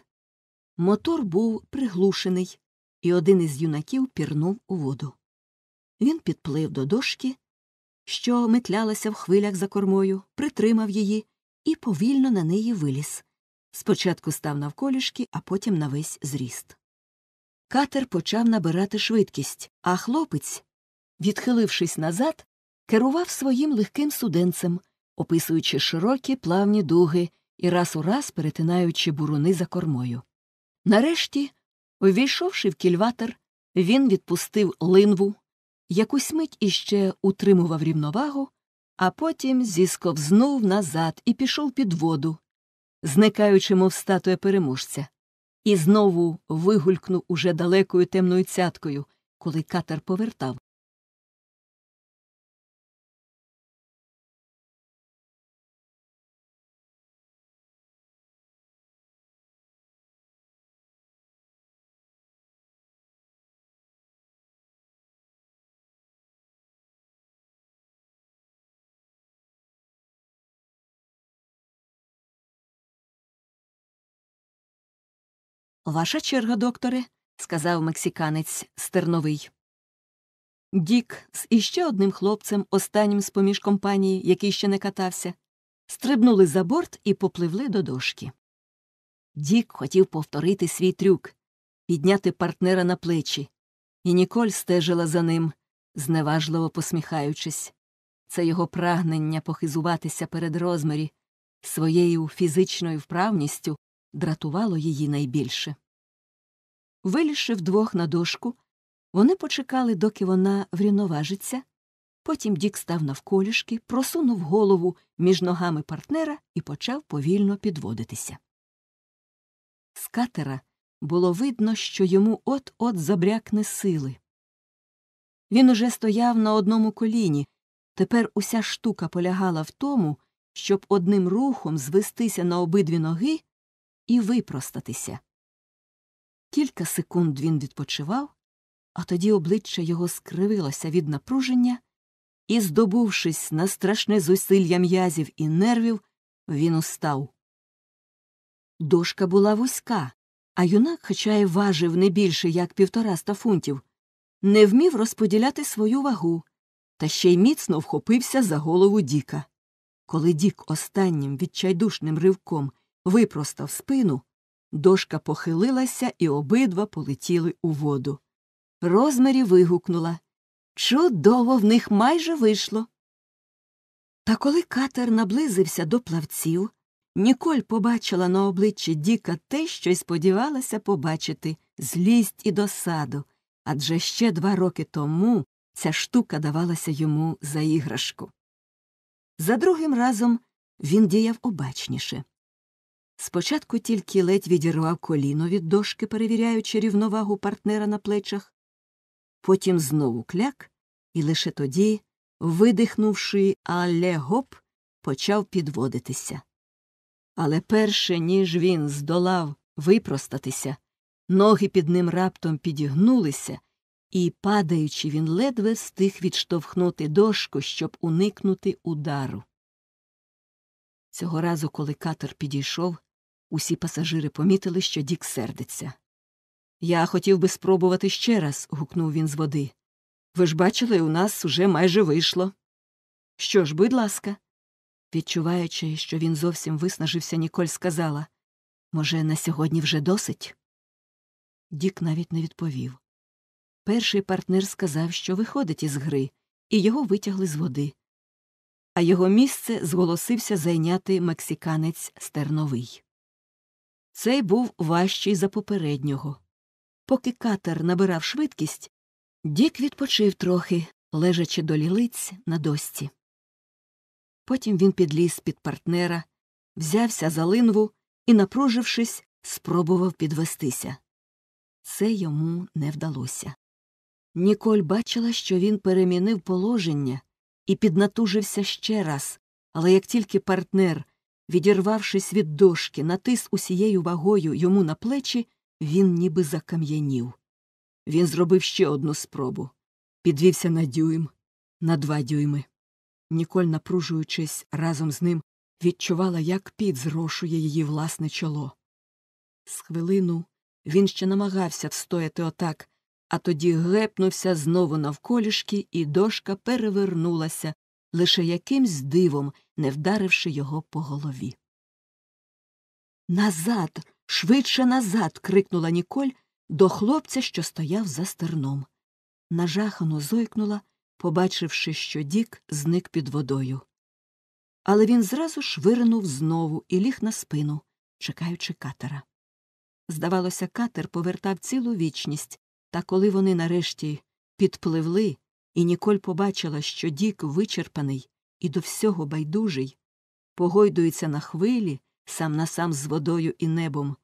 Speaker 2: мотор був приглушений, і один із юнаків пірнув у воду. Він підплив до дошки, що метлялася в хвилях за кормою, притримав її і повільно на неї виліз. Спочатку став навколішки, а потім на весь зріст. Катер почав набирати швидкість, а хлопець, відхилившись назад, керував своїм легким суденцем, описуючи широкі плавні дуги і раз у раз перетинаючи буруни за кормою. Нарешті, увійшовши в кільватер, він відпустив линву, Якусь мить іще утримував рівновагу, а потім зісковзнув назад і пішов під воду, зникаючи, мов статуя переможця, і знову вигулькнув уже далекою
Speaker 1: темною цяткою, коли катер повертав. Ваша черга, докторе, сказав
Speaker 2: мексиканець стерновий. Дік з іще одним хлопцем, останнім з поміж компанії, який ще не катався, стрибнули за борт і попливли до дошки. Дік хотів повторити свій трюк, підняти партнера на плечі, і Ніколь стежила за ним, зневажливо посміхаючись. Це його прагнення похизуватися перед розмарі своєю фізичною вправністю дратувало її найбільше. Вилізши вдвох на дошку, вони почекали, доки вона врівноважиться. Потім Дік став навколішки, просунув голову між ногами партнера і почав повільно підводитися. З катера було видно, що йому от-от забрякне сили. Він уже стояв на одному коліні, тепер уся штука полягала в тому, щоб одним рухом звестися на обидві ноги і випростатися. Кілька секунд він відпочивав, а тоді обличчя його скривилося від напруження, і, здобувшись на страшне зусилля м'язів і нервів, він устав. Дошка була вузька, а юнак, хоча й важив не більше як півтораста фунтів, не вмів розподіляти свою вагу, та ще й міцно вхопився за голову Діка. Коли Дік останнім відчайдушним ривком випростав спину, дошка похилилася і обидва полетіли у воду. Розмарі вигукнула Чудово в них майже вийшло. Та коли катер наблизився до плавців, Ніколь побачила на обличчі Діка те, що й сподівалася побачити злість і досаду, адже ще два роки тому ця штука давалася йому за іграшку. За другим разом він діяв обачніше. Спочатку тільки ледь відірвав коліно від дошки, перевіряючи рівновагу партнера на плечах, потім знову кляк, і лише тоді, видихнувши але гоп, почав підводитися. Але перше ніж він здолав випростатися, ноги під ним раптом підігнулися, і, падаючи, він ледве встиг відштовхнути дошку, щоб уникнути удару. Цього разу, коли катер підійшов, Усі пасажири помітили, що Дік сердиться. Я хотів би спробувати ще раз. гукнув він з води. Ви ж бачили, у нас уже майже вийшло. Що ж, будь ласка. Відчуваючи, що він зовсім виснажився, Ніколь сказала може, на сьогодні вже досить? Дік навіть не відповів. Перший партнер сказав, що виходить із гри, і його витягли з води. А його місце зголосився зайняти мексиканець стерновий. Цей був важчий за попереднього. Поки катер набирав швидкість, Дік відпочив трохи, лежачи до лілиць на дості. Потім він підліз під партнера, взявся за линву і, напружившись, спробував підвестися. Це йому не вдалося. Ніколь бачила, що він перемінив положення і піднатужився ще раз, але як тільки партнер Відірвавшись від дошки, натис усією вагою йому на плечі, він ніби закам'янів. Він зробив ще одну спробу. Підвівся на дюйм, на два дюйми. Ніколь, напружуючись разом з ним, відчувала, як під зрошує її власне чоло. З хвилину він ще намагався встояти отак, а тоді гепнувся знову навколішки, і дошка перевернулася, лише якимсь дивом не вдаривши його по голові. Назад, швидше назад. крикнула Ніколь до хлопця, що стояв за стерном. Нажахано зойкнула, побачивши, що Дік зник під водою. Але він зразу швирнув знову і ліг на спину, чекаючи катера. Здавалося, катер повертав цілу вічність, та коли вони нарешті підпливли і Ніколь побачила, що Дік вичерпаний і до всього байдужий, погойдується на хвилі, сам на сам з водою і небом.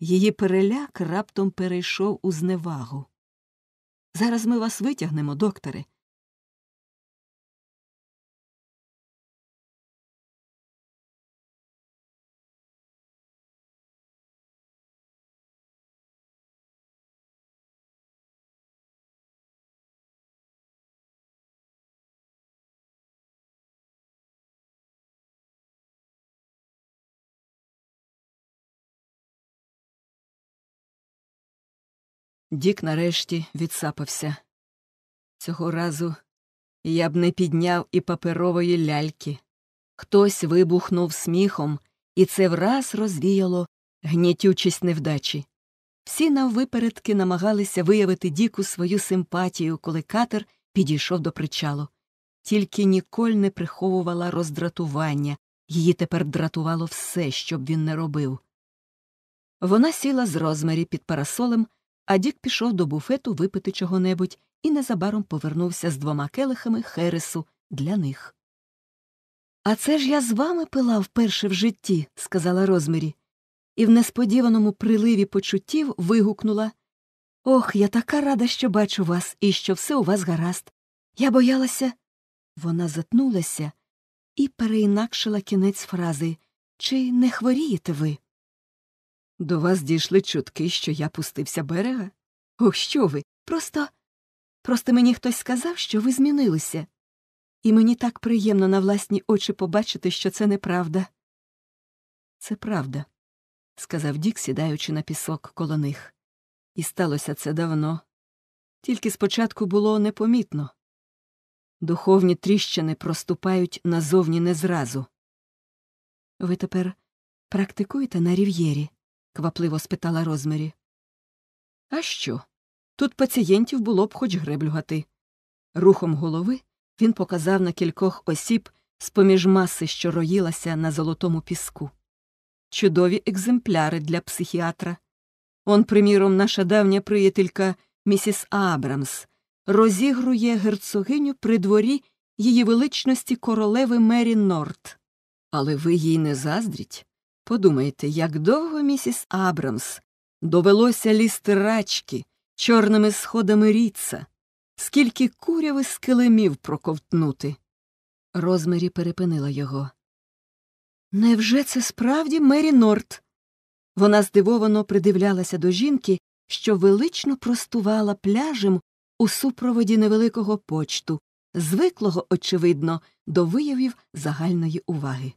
Speaker 2: Її переляк раптом перейшов у зневагу.
Speaker 1: Зараз ми вас витягнемо, докторе, Дік нарешті відсапався. Цього разу я б не підняв і
Speaker 2: паперової ляльки. Хтось вибухнув сміхом, і це враз розвіяло гнітючість невдачі. Всі наввипередки намагалися виявити Діку свою симпатію, коли катер підійшов до причалу. Тільки Ніколь не приховувала роздратування, її тепер дратувало все, що б він не робив. Вона сіла з розмарі під парасолем а Дік пішов до буфету випити чого-небудь і незабаром повернувся з двома келихами Хересу для них. А це ж я з вами пила вперше в житті, сказала Розмері, і в несподіваному приливі почуттів вигукнула Ох, я така рада, що бачу вас і що все у вас гаразд. Я боялася. Вона затнулася і переінакшила кінець фрази Чи не хворієте ви? До вас дійшли чутки, що я пустився берега? О, що ви? Просто. Просто мені хтось сказав, що ви змінилися. І мені так приємно на власні очі побачити, що це неправда. Це правда, сказав Дік, сідаючи на пісок коло них. І сталося це давно. Тільки спочатку було непомітно. Духовні тріщини проступають назовні не зразу. Ви тепер практикуєте на рів'єрі? квапливо спитала Розмері. А що? Тут пацієнтів було б хоч греблюгати. Рухом голови він показав на кількох осіб з поміж маси, що роїлася на золотому піску. Чудові екземпляри для психіатра. Он, приміром, наша давня приятелька місіс Абрамс розігрує герцогиню при дворі її величності королеви Мері Норт. Але ви їй не заздріть? Подумайте, як довго місіс Абрамс довелося лізти рачки чорними сходами ріца, скільки куряви з килимів проковтнути. Розмері перепинила його. Невже це справді Мері Норт? Вона здивовано придивлялася до жінки, що велично простувала пляжем у супроводі невеликого почту, звиклого, очевидно, до виявів загальної уваги.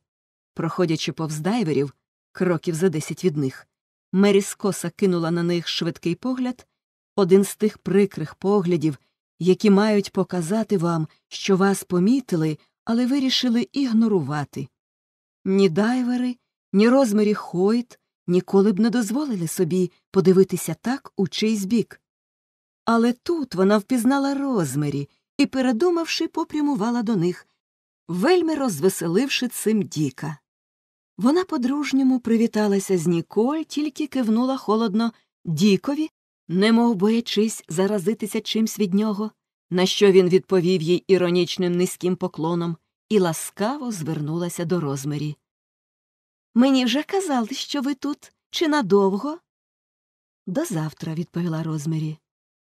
Speaker 2: Проходячи повз дайверів, кроків за десять від них, Мері скоса кинула на них швидкий погляд, один з тих прикрих поглядів, які мають показати вам, що вас помітили, але вирішили ігнорувати. Ні дайвери, ні розмірі Хойт ніколи б не дозволили собі подивитися так у чийсь бік. Але тут вона впізнала розмірі і, передумавши, попрямувала до них, вельми розвеселивши цим Діка. Вона по-дружньому привіталася з Ніколь, тільки кивнула холодно Дікові, немов боячись заразитися чимсь від нього, на що він відповів їй іронічним низьким поклоном і ласкаво звернулася до розмірі. Мені вже казали, що ви тут, чи надовго? До завтра, відповіла розмірі.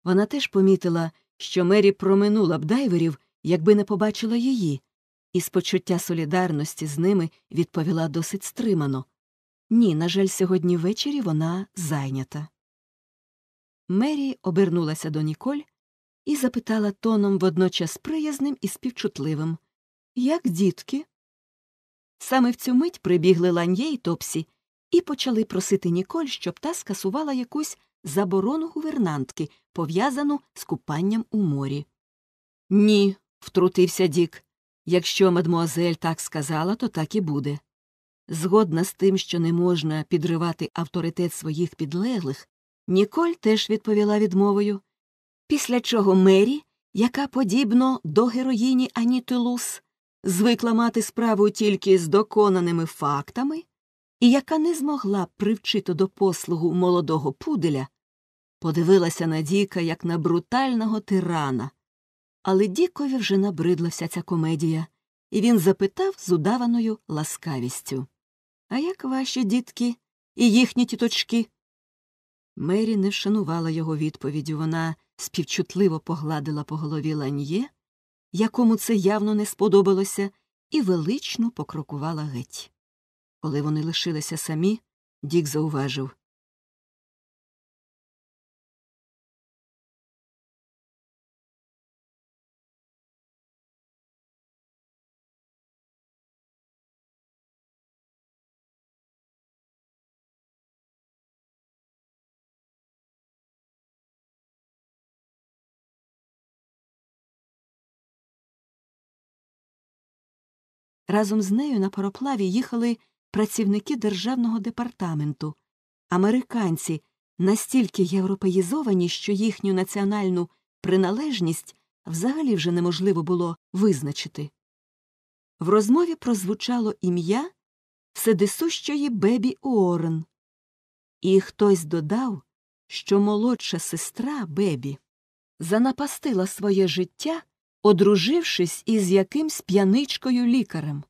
Speaker 2: Вона теж помітила, що Мері проминула б дайверів, якби не побачила її, і з почуття солідарності з ними відповіла досить стримано ні, на жаль, сьогодні ввечері вона зайнята. Мері обернулася до Ніколь і запитала тоном водночас приязним і співчутливим Як дітки? Саме в цю мить прибігли ланьє і топсі і почали просити Ніколь, щоб та скасувала якусь заборону гувернантки, пов'язану з купанням у морі. Ні, втрутився Дік. Якщо мадмуазель так сказала, то так і буде. Згодна з тим, що не можна підривати авторитет своїх підлеглих, Ніколь теж відповіла відмовою, після чого Мері, яка, подібно до героїні Аніти Лус, звикла мати справу тільки з доконаними фактами, і яка не змогла привчити до послугу молодого пуделя, подивилася на Діка як на брутального тирана, але Дікові вже набридла вся ця комедія, і він запитав з удаваною ласкавістю А як ваші дітки і їхні тіточки? Мері не вшанувала його відповіддю. Вона співчутливо погладила по голові ланьє, якому це явно не сподобалося,
Speaker 1: і велично покрокувала геть. Коли вони лишилися самі, Дік зауважив Разом з нею на пароплаві їхали працівники державного
Speaker 2: департаменту, американці, настільки європеїзовані, що їхню національну приналежність взагалі вже неможливо було визначити. В розмові прозвучало ім'я вседисущої Бебі Уоррен. І хтось додав, що молодша сестра Бебі занапастила своє життя одружившись із якимсь п'яничкою лікарем.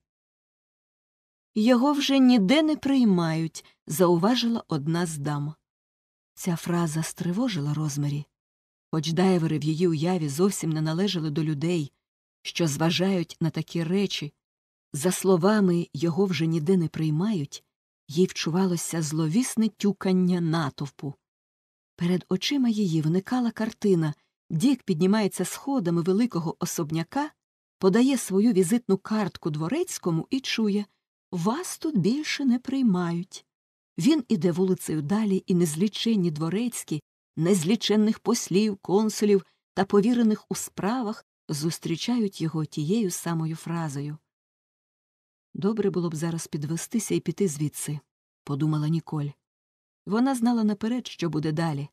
Speaker 2: Його вже ніде не приймають, зауважила одна з дам. Ця фраза стривожила розмарі, хоч дайвери в її уяві зовсім не належали до людей, що зважають на такі речі. За словами його вже ніде не приймають, їй вчувалося зловісне тюкання натовпу. Перед очима її виникала картина, Дік піднімається сходами великого особняка, подає свою візитну картку дворецькому і чує Вас тут більше не приймають. Він іде вулицею далі, і незліченні дворецькі, незліченних послів, консулів та повірених у справах зустрічають його тією самою фразою. Добре було б зараз підвестися і піти звідси, подумала Ніколь. Вона знала наперед, що буде далі.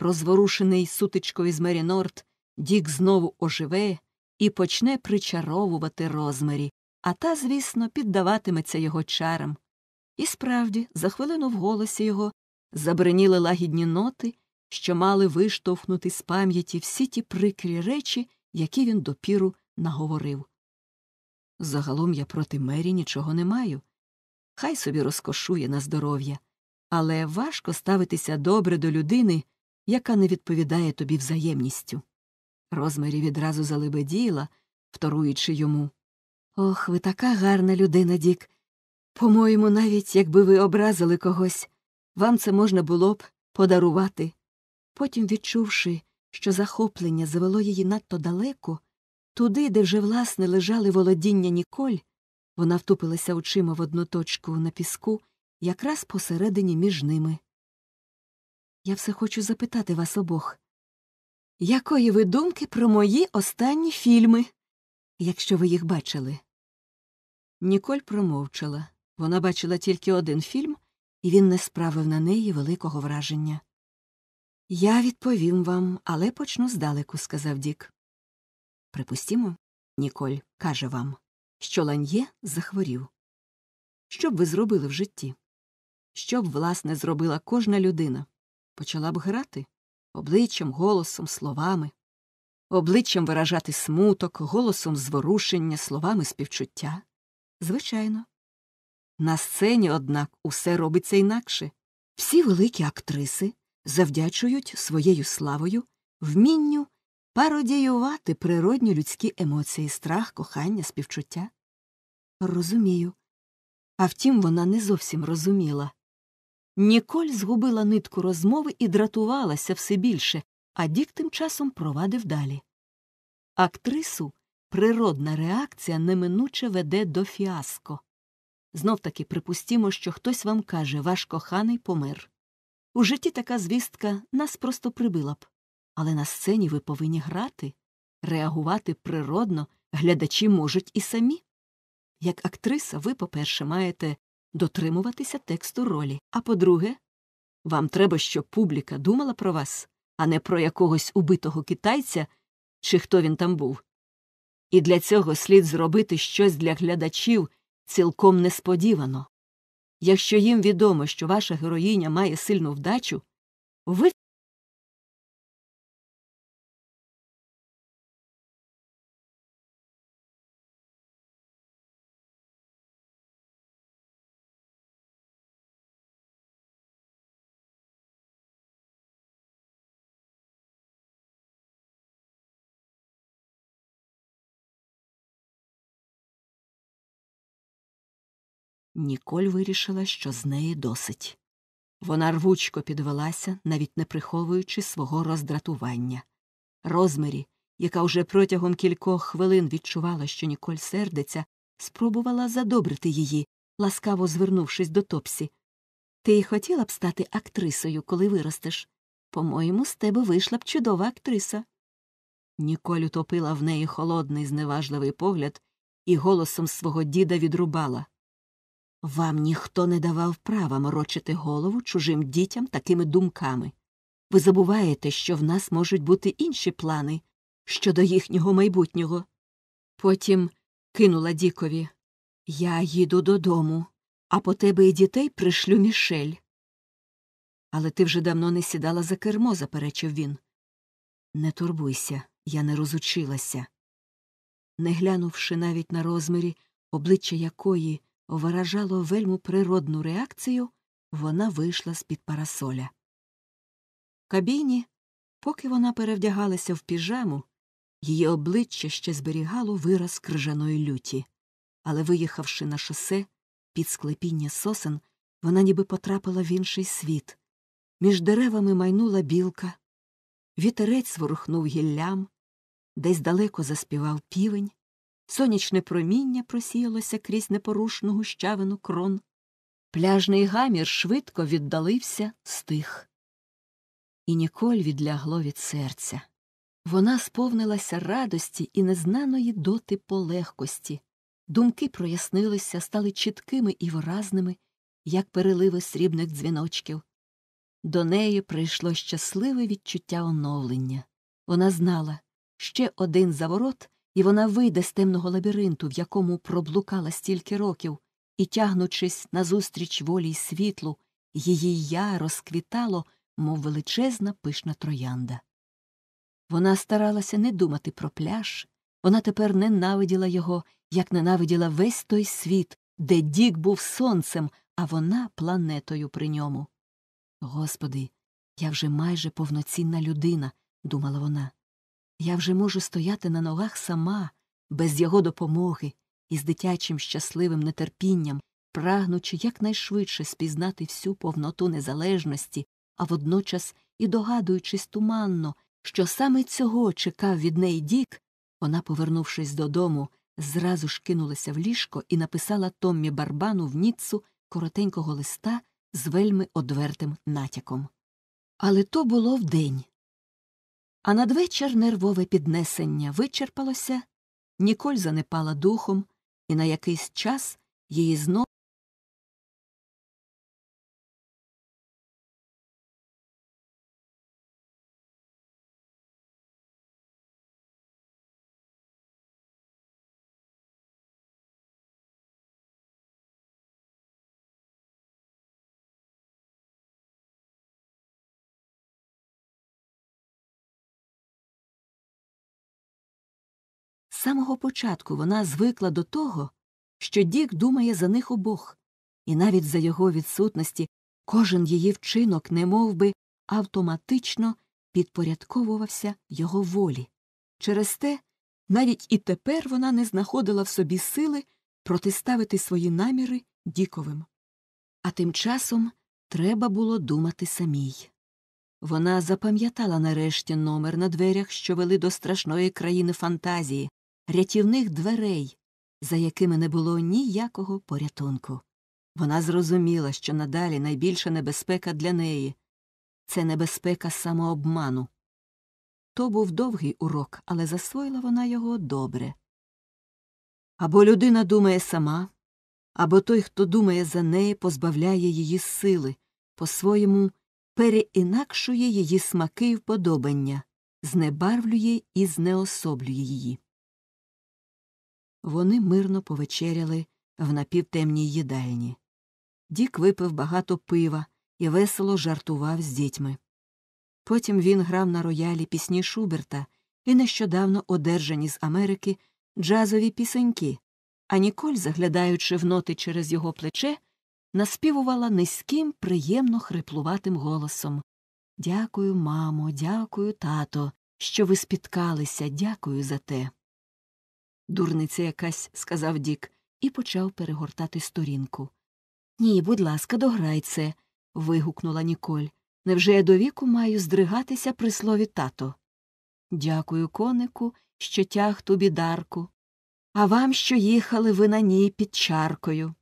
Speaker 2: Розворушений сутичкою з Мерінорд, Дік знову оживе і почне причаровувати розмарі, а та, звісно, піддаватиметься його чарам. І справді, за хвилину в голосі його забриніли лагідні ноти, що мали виштовхнути з пам'яті всі ті прикрі речі, які він допіру наговорив. Загалом я проти мері нічого не маю. Хай собі розкошує на здоров'я, але важко ставитися добре до людини яка не відповідає тобі взаємністю. Розмарі відразу залебеділа, вторуючи йому. Ох, ви така гарна людина, Дік. По-моєму, навіть якби ви образили когось, вам це можна було б подарувати. Потім, відчувши, що захоплення завело її надто далеко, туди, де вже, власне, лежали володіння Ніколь, вона втупилася очима в одну точку на піску, якраз посередині між ними. Я все хочу запитати вас обох. Якої ви думки про мої останні фільми, якщо ви їх бачили? Ніколь промовчала. Вона бачила тільки один фільм, і він не справив на неї великого враження. Я відповім вам, але почну здалеку, сказав Дік. Припустімо, Ніколь каже вам, що ланьє захворів. Що б ви зробили в житті? Що б, власне, зробила кожна людина? почала б грати обличчям, голосом, словами, обличчям виражати смуток, голосом зворушення, словами співчуття. Звичайно. На сцені, однак, усе робиться інакше. Всі великі актриси завдячують своєю славою, вмінню пародіювати природні людські емоції, страх, кохання, співчуття. Розумію. А втім, вона не зовсім розуміла, Ніколь згубила нитку розмови і дратувалася все більше, а Дік тим часом провадив далі. Актрису природна реакція неминуче веде до фіаско. Знов таки припустімо, що хтось вам каже ваш коханий помер. У житті така звістка нас просто прибила б. Але на сцені ви повинні грати, реагувати природно глядачі можуть і самі. Як актриса, ви, по перше, маєте дотримуватися тексту ролі. А по-друге, вам треба, щоб публіка думала про вас, а не про якогось убитого китайця чи хто він там був. І для цього слід зробити щось для глядачів цілком несподівано. Якщо їм відомо, що
Speaker 1: ваша героїня має сильну вдачу, ви Ніколь вирішила, що з неї досить.
Speaker 2: Вона рвучко підвелася, навіть не приховуючи свого роздратування. Розмері, яка вже протягом кількох хвилин відчувала, що Ніколь сердиться, спробувала задобрити її, ласкаво звернувшись до топсі. Ти хотіла б стати актрисою, коли виростеш. По моєму, з тебе вийшла б чудова актриса. Ніколь утопила в неї холодний, зневажливий погляд і голосом свого діда відрубала. Вам ніхто не давав права морочити голову чужим дітям такими думками. Ви забуваєте, що в нас можуть бути інші плани щодо їхнього майбутнього. Потім кинула Дікові Я їду додому, а по тебе і дітей пришлю Мішель. Але ти вже давно не сідала за кермо, заперечив він. Не турбуйся, я не розучилася. Не глянувши навіть на розмірі, обличчя якої виражало вельму природну реакцію, вона вийшла з-під парасоля. В кабіні, поки вона перевдягалася в піжаму, її обличчя ще зберігало вираз крижаної люті, але, виїхавши на шосе під склепіння сосен, вона ніби потрапила в інший світ. Між деревами майнула білка, вітерець ворухнув гіллям, десь далеко заспівав півень, сонячне проміння просіялося крізь непорушну гущавину крон, пляжний гамір швидко віддалився стих. І Ніколь відлягло від серця. Вона сповнилася радості і незнаної доти полегкості. Думки прояснилися, стали чіткими і виразними, як переливи срібних дзвіночків. До неї прийшло щасливе відчуття оновлення. Вона знала ще один заворот, і вона вийде з темного лабіринту, в якому проблукала стільки років, і, тягнучись назустріч волі й світлу, її я розквітало, мов величезна пишна троянда. Вона старалася не думати про пляж, вона тепер ненавиділа його, як ненавиділа весь той світ, де Дік був сонцем, а вона планетою при ньому. Господи, я вже майже повноцінна людина, думала вона. Я вже можу стояти на ногах сама, без його допомоги, із дитячим щасливим нетерпінням, прагнучи якнайшвидше спізнати всю повноту незалежності, а водночас і догадуючись туманно, що саме цього чекав від неї Дік, вона, повернувшись додому, зразу ж кинулася в ліжко і написала Томмі барбану в ніцу коротенького листа з вельми одвертим натяком. Але то було вдень. А надвечір нервове піднесення вичерпалося, Ніколь занепала духом,
Speaker 1: і на якийсь час її знову самого початку вона звикла до
Speaker 2: того, що Дік думає за них обох, і навіть за його відсутності кожен її вчинок не мов би, автоматично підпорядковувався його волі. Через те навіть і тепер вона не знаходила в собі сили протиставити свої наміри Діковим. А тим часом треба було думати самій. Вона запам'ятала нарешті номер на дверях, що вели до страшної країни фантазії, рятівних дверей, за якими не було ніякого порятунку. Вона зрозуміла, що надалі найбільша небезпека для неї це небезпека самообману. То був довгий урок, але засвоїла вона його добре. Або людина думає сама, або той, хто думає за неї, позбавляє її сили, по своєму переінакшує її смаки і вподобання, знебарвлює і знеособлює її. Вони мирно повечеряли в напівтемній їдальні. Дік випив багато пива і весело жартував з дітьми. Потім він грав на роялі пісні Шуберта і нещодавно одержані з Америки джазові пісеньки, а Ніколь, заглядаючи в ноти через його плече, наспівувала низьким, приємно хриплуватим голосом Дякую, мамо, дякую, тато, що ви спіткалися, дякую за те. Дурниця якась, сказав Дік, і почав перегортати сторінку. Ні, будь ласка, дограй це. вигукнула Ніколь. Невже я до віку маю здригатися при слові тато? Дякую, конику, що тяг ту бідарку. А вам, що їхали ви на ній під чаркою.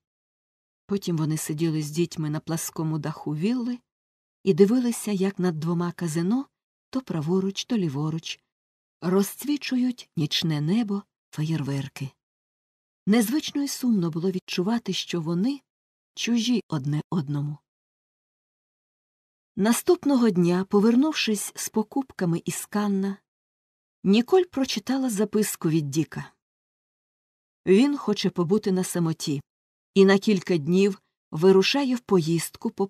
Speaker 2: Потім вони сиділи з дітьми на пласкому даху вілли і дивилися, як над двома казино то праворуч, то ліворуч, розцвічують нічне небо фаєрверки. Незвично і сумно було відчувати, що вони чужі одне одному. Наступного дня, повернувшись з покупками із Канна, Ніколь прочитала записку від Діка. Він хоче
Speaker 1: побути на самоті і на кілька днів вирушає в поїздку по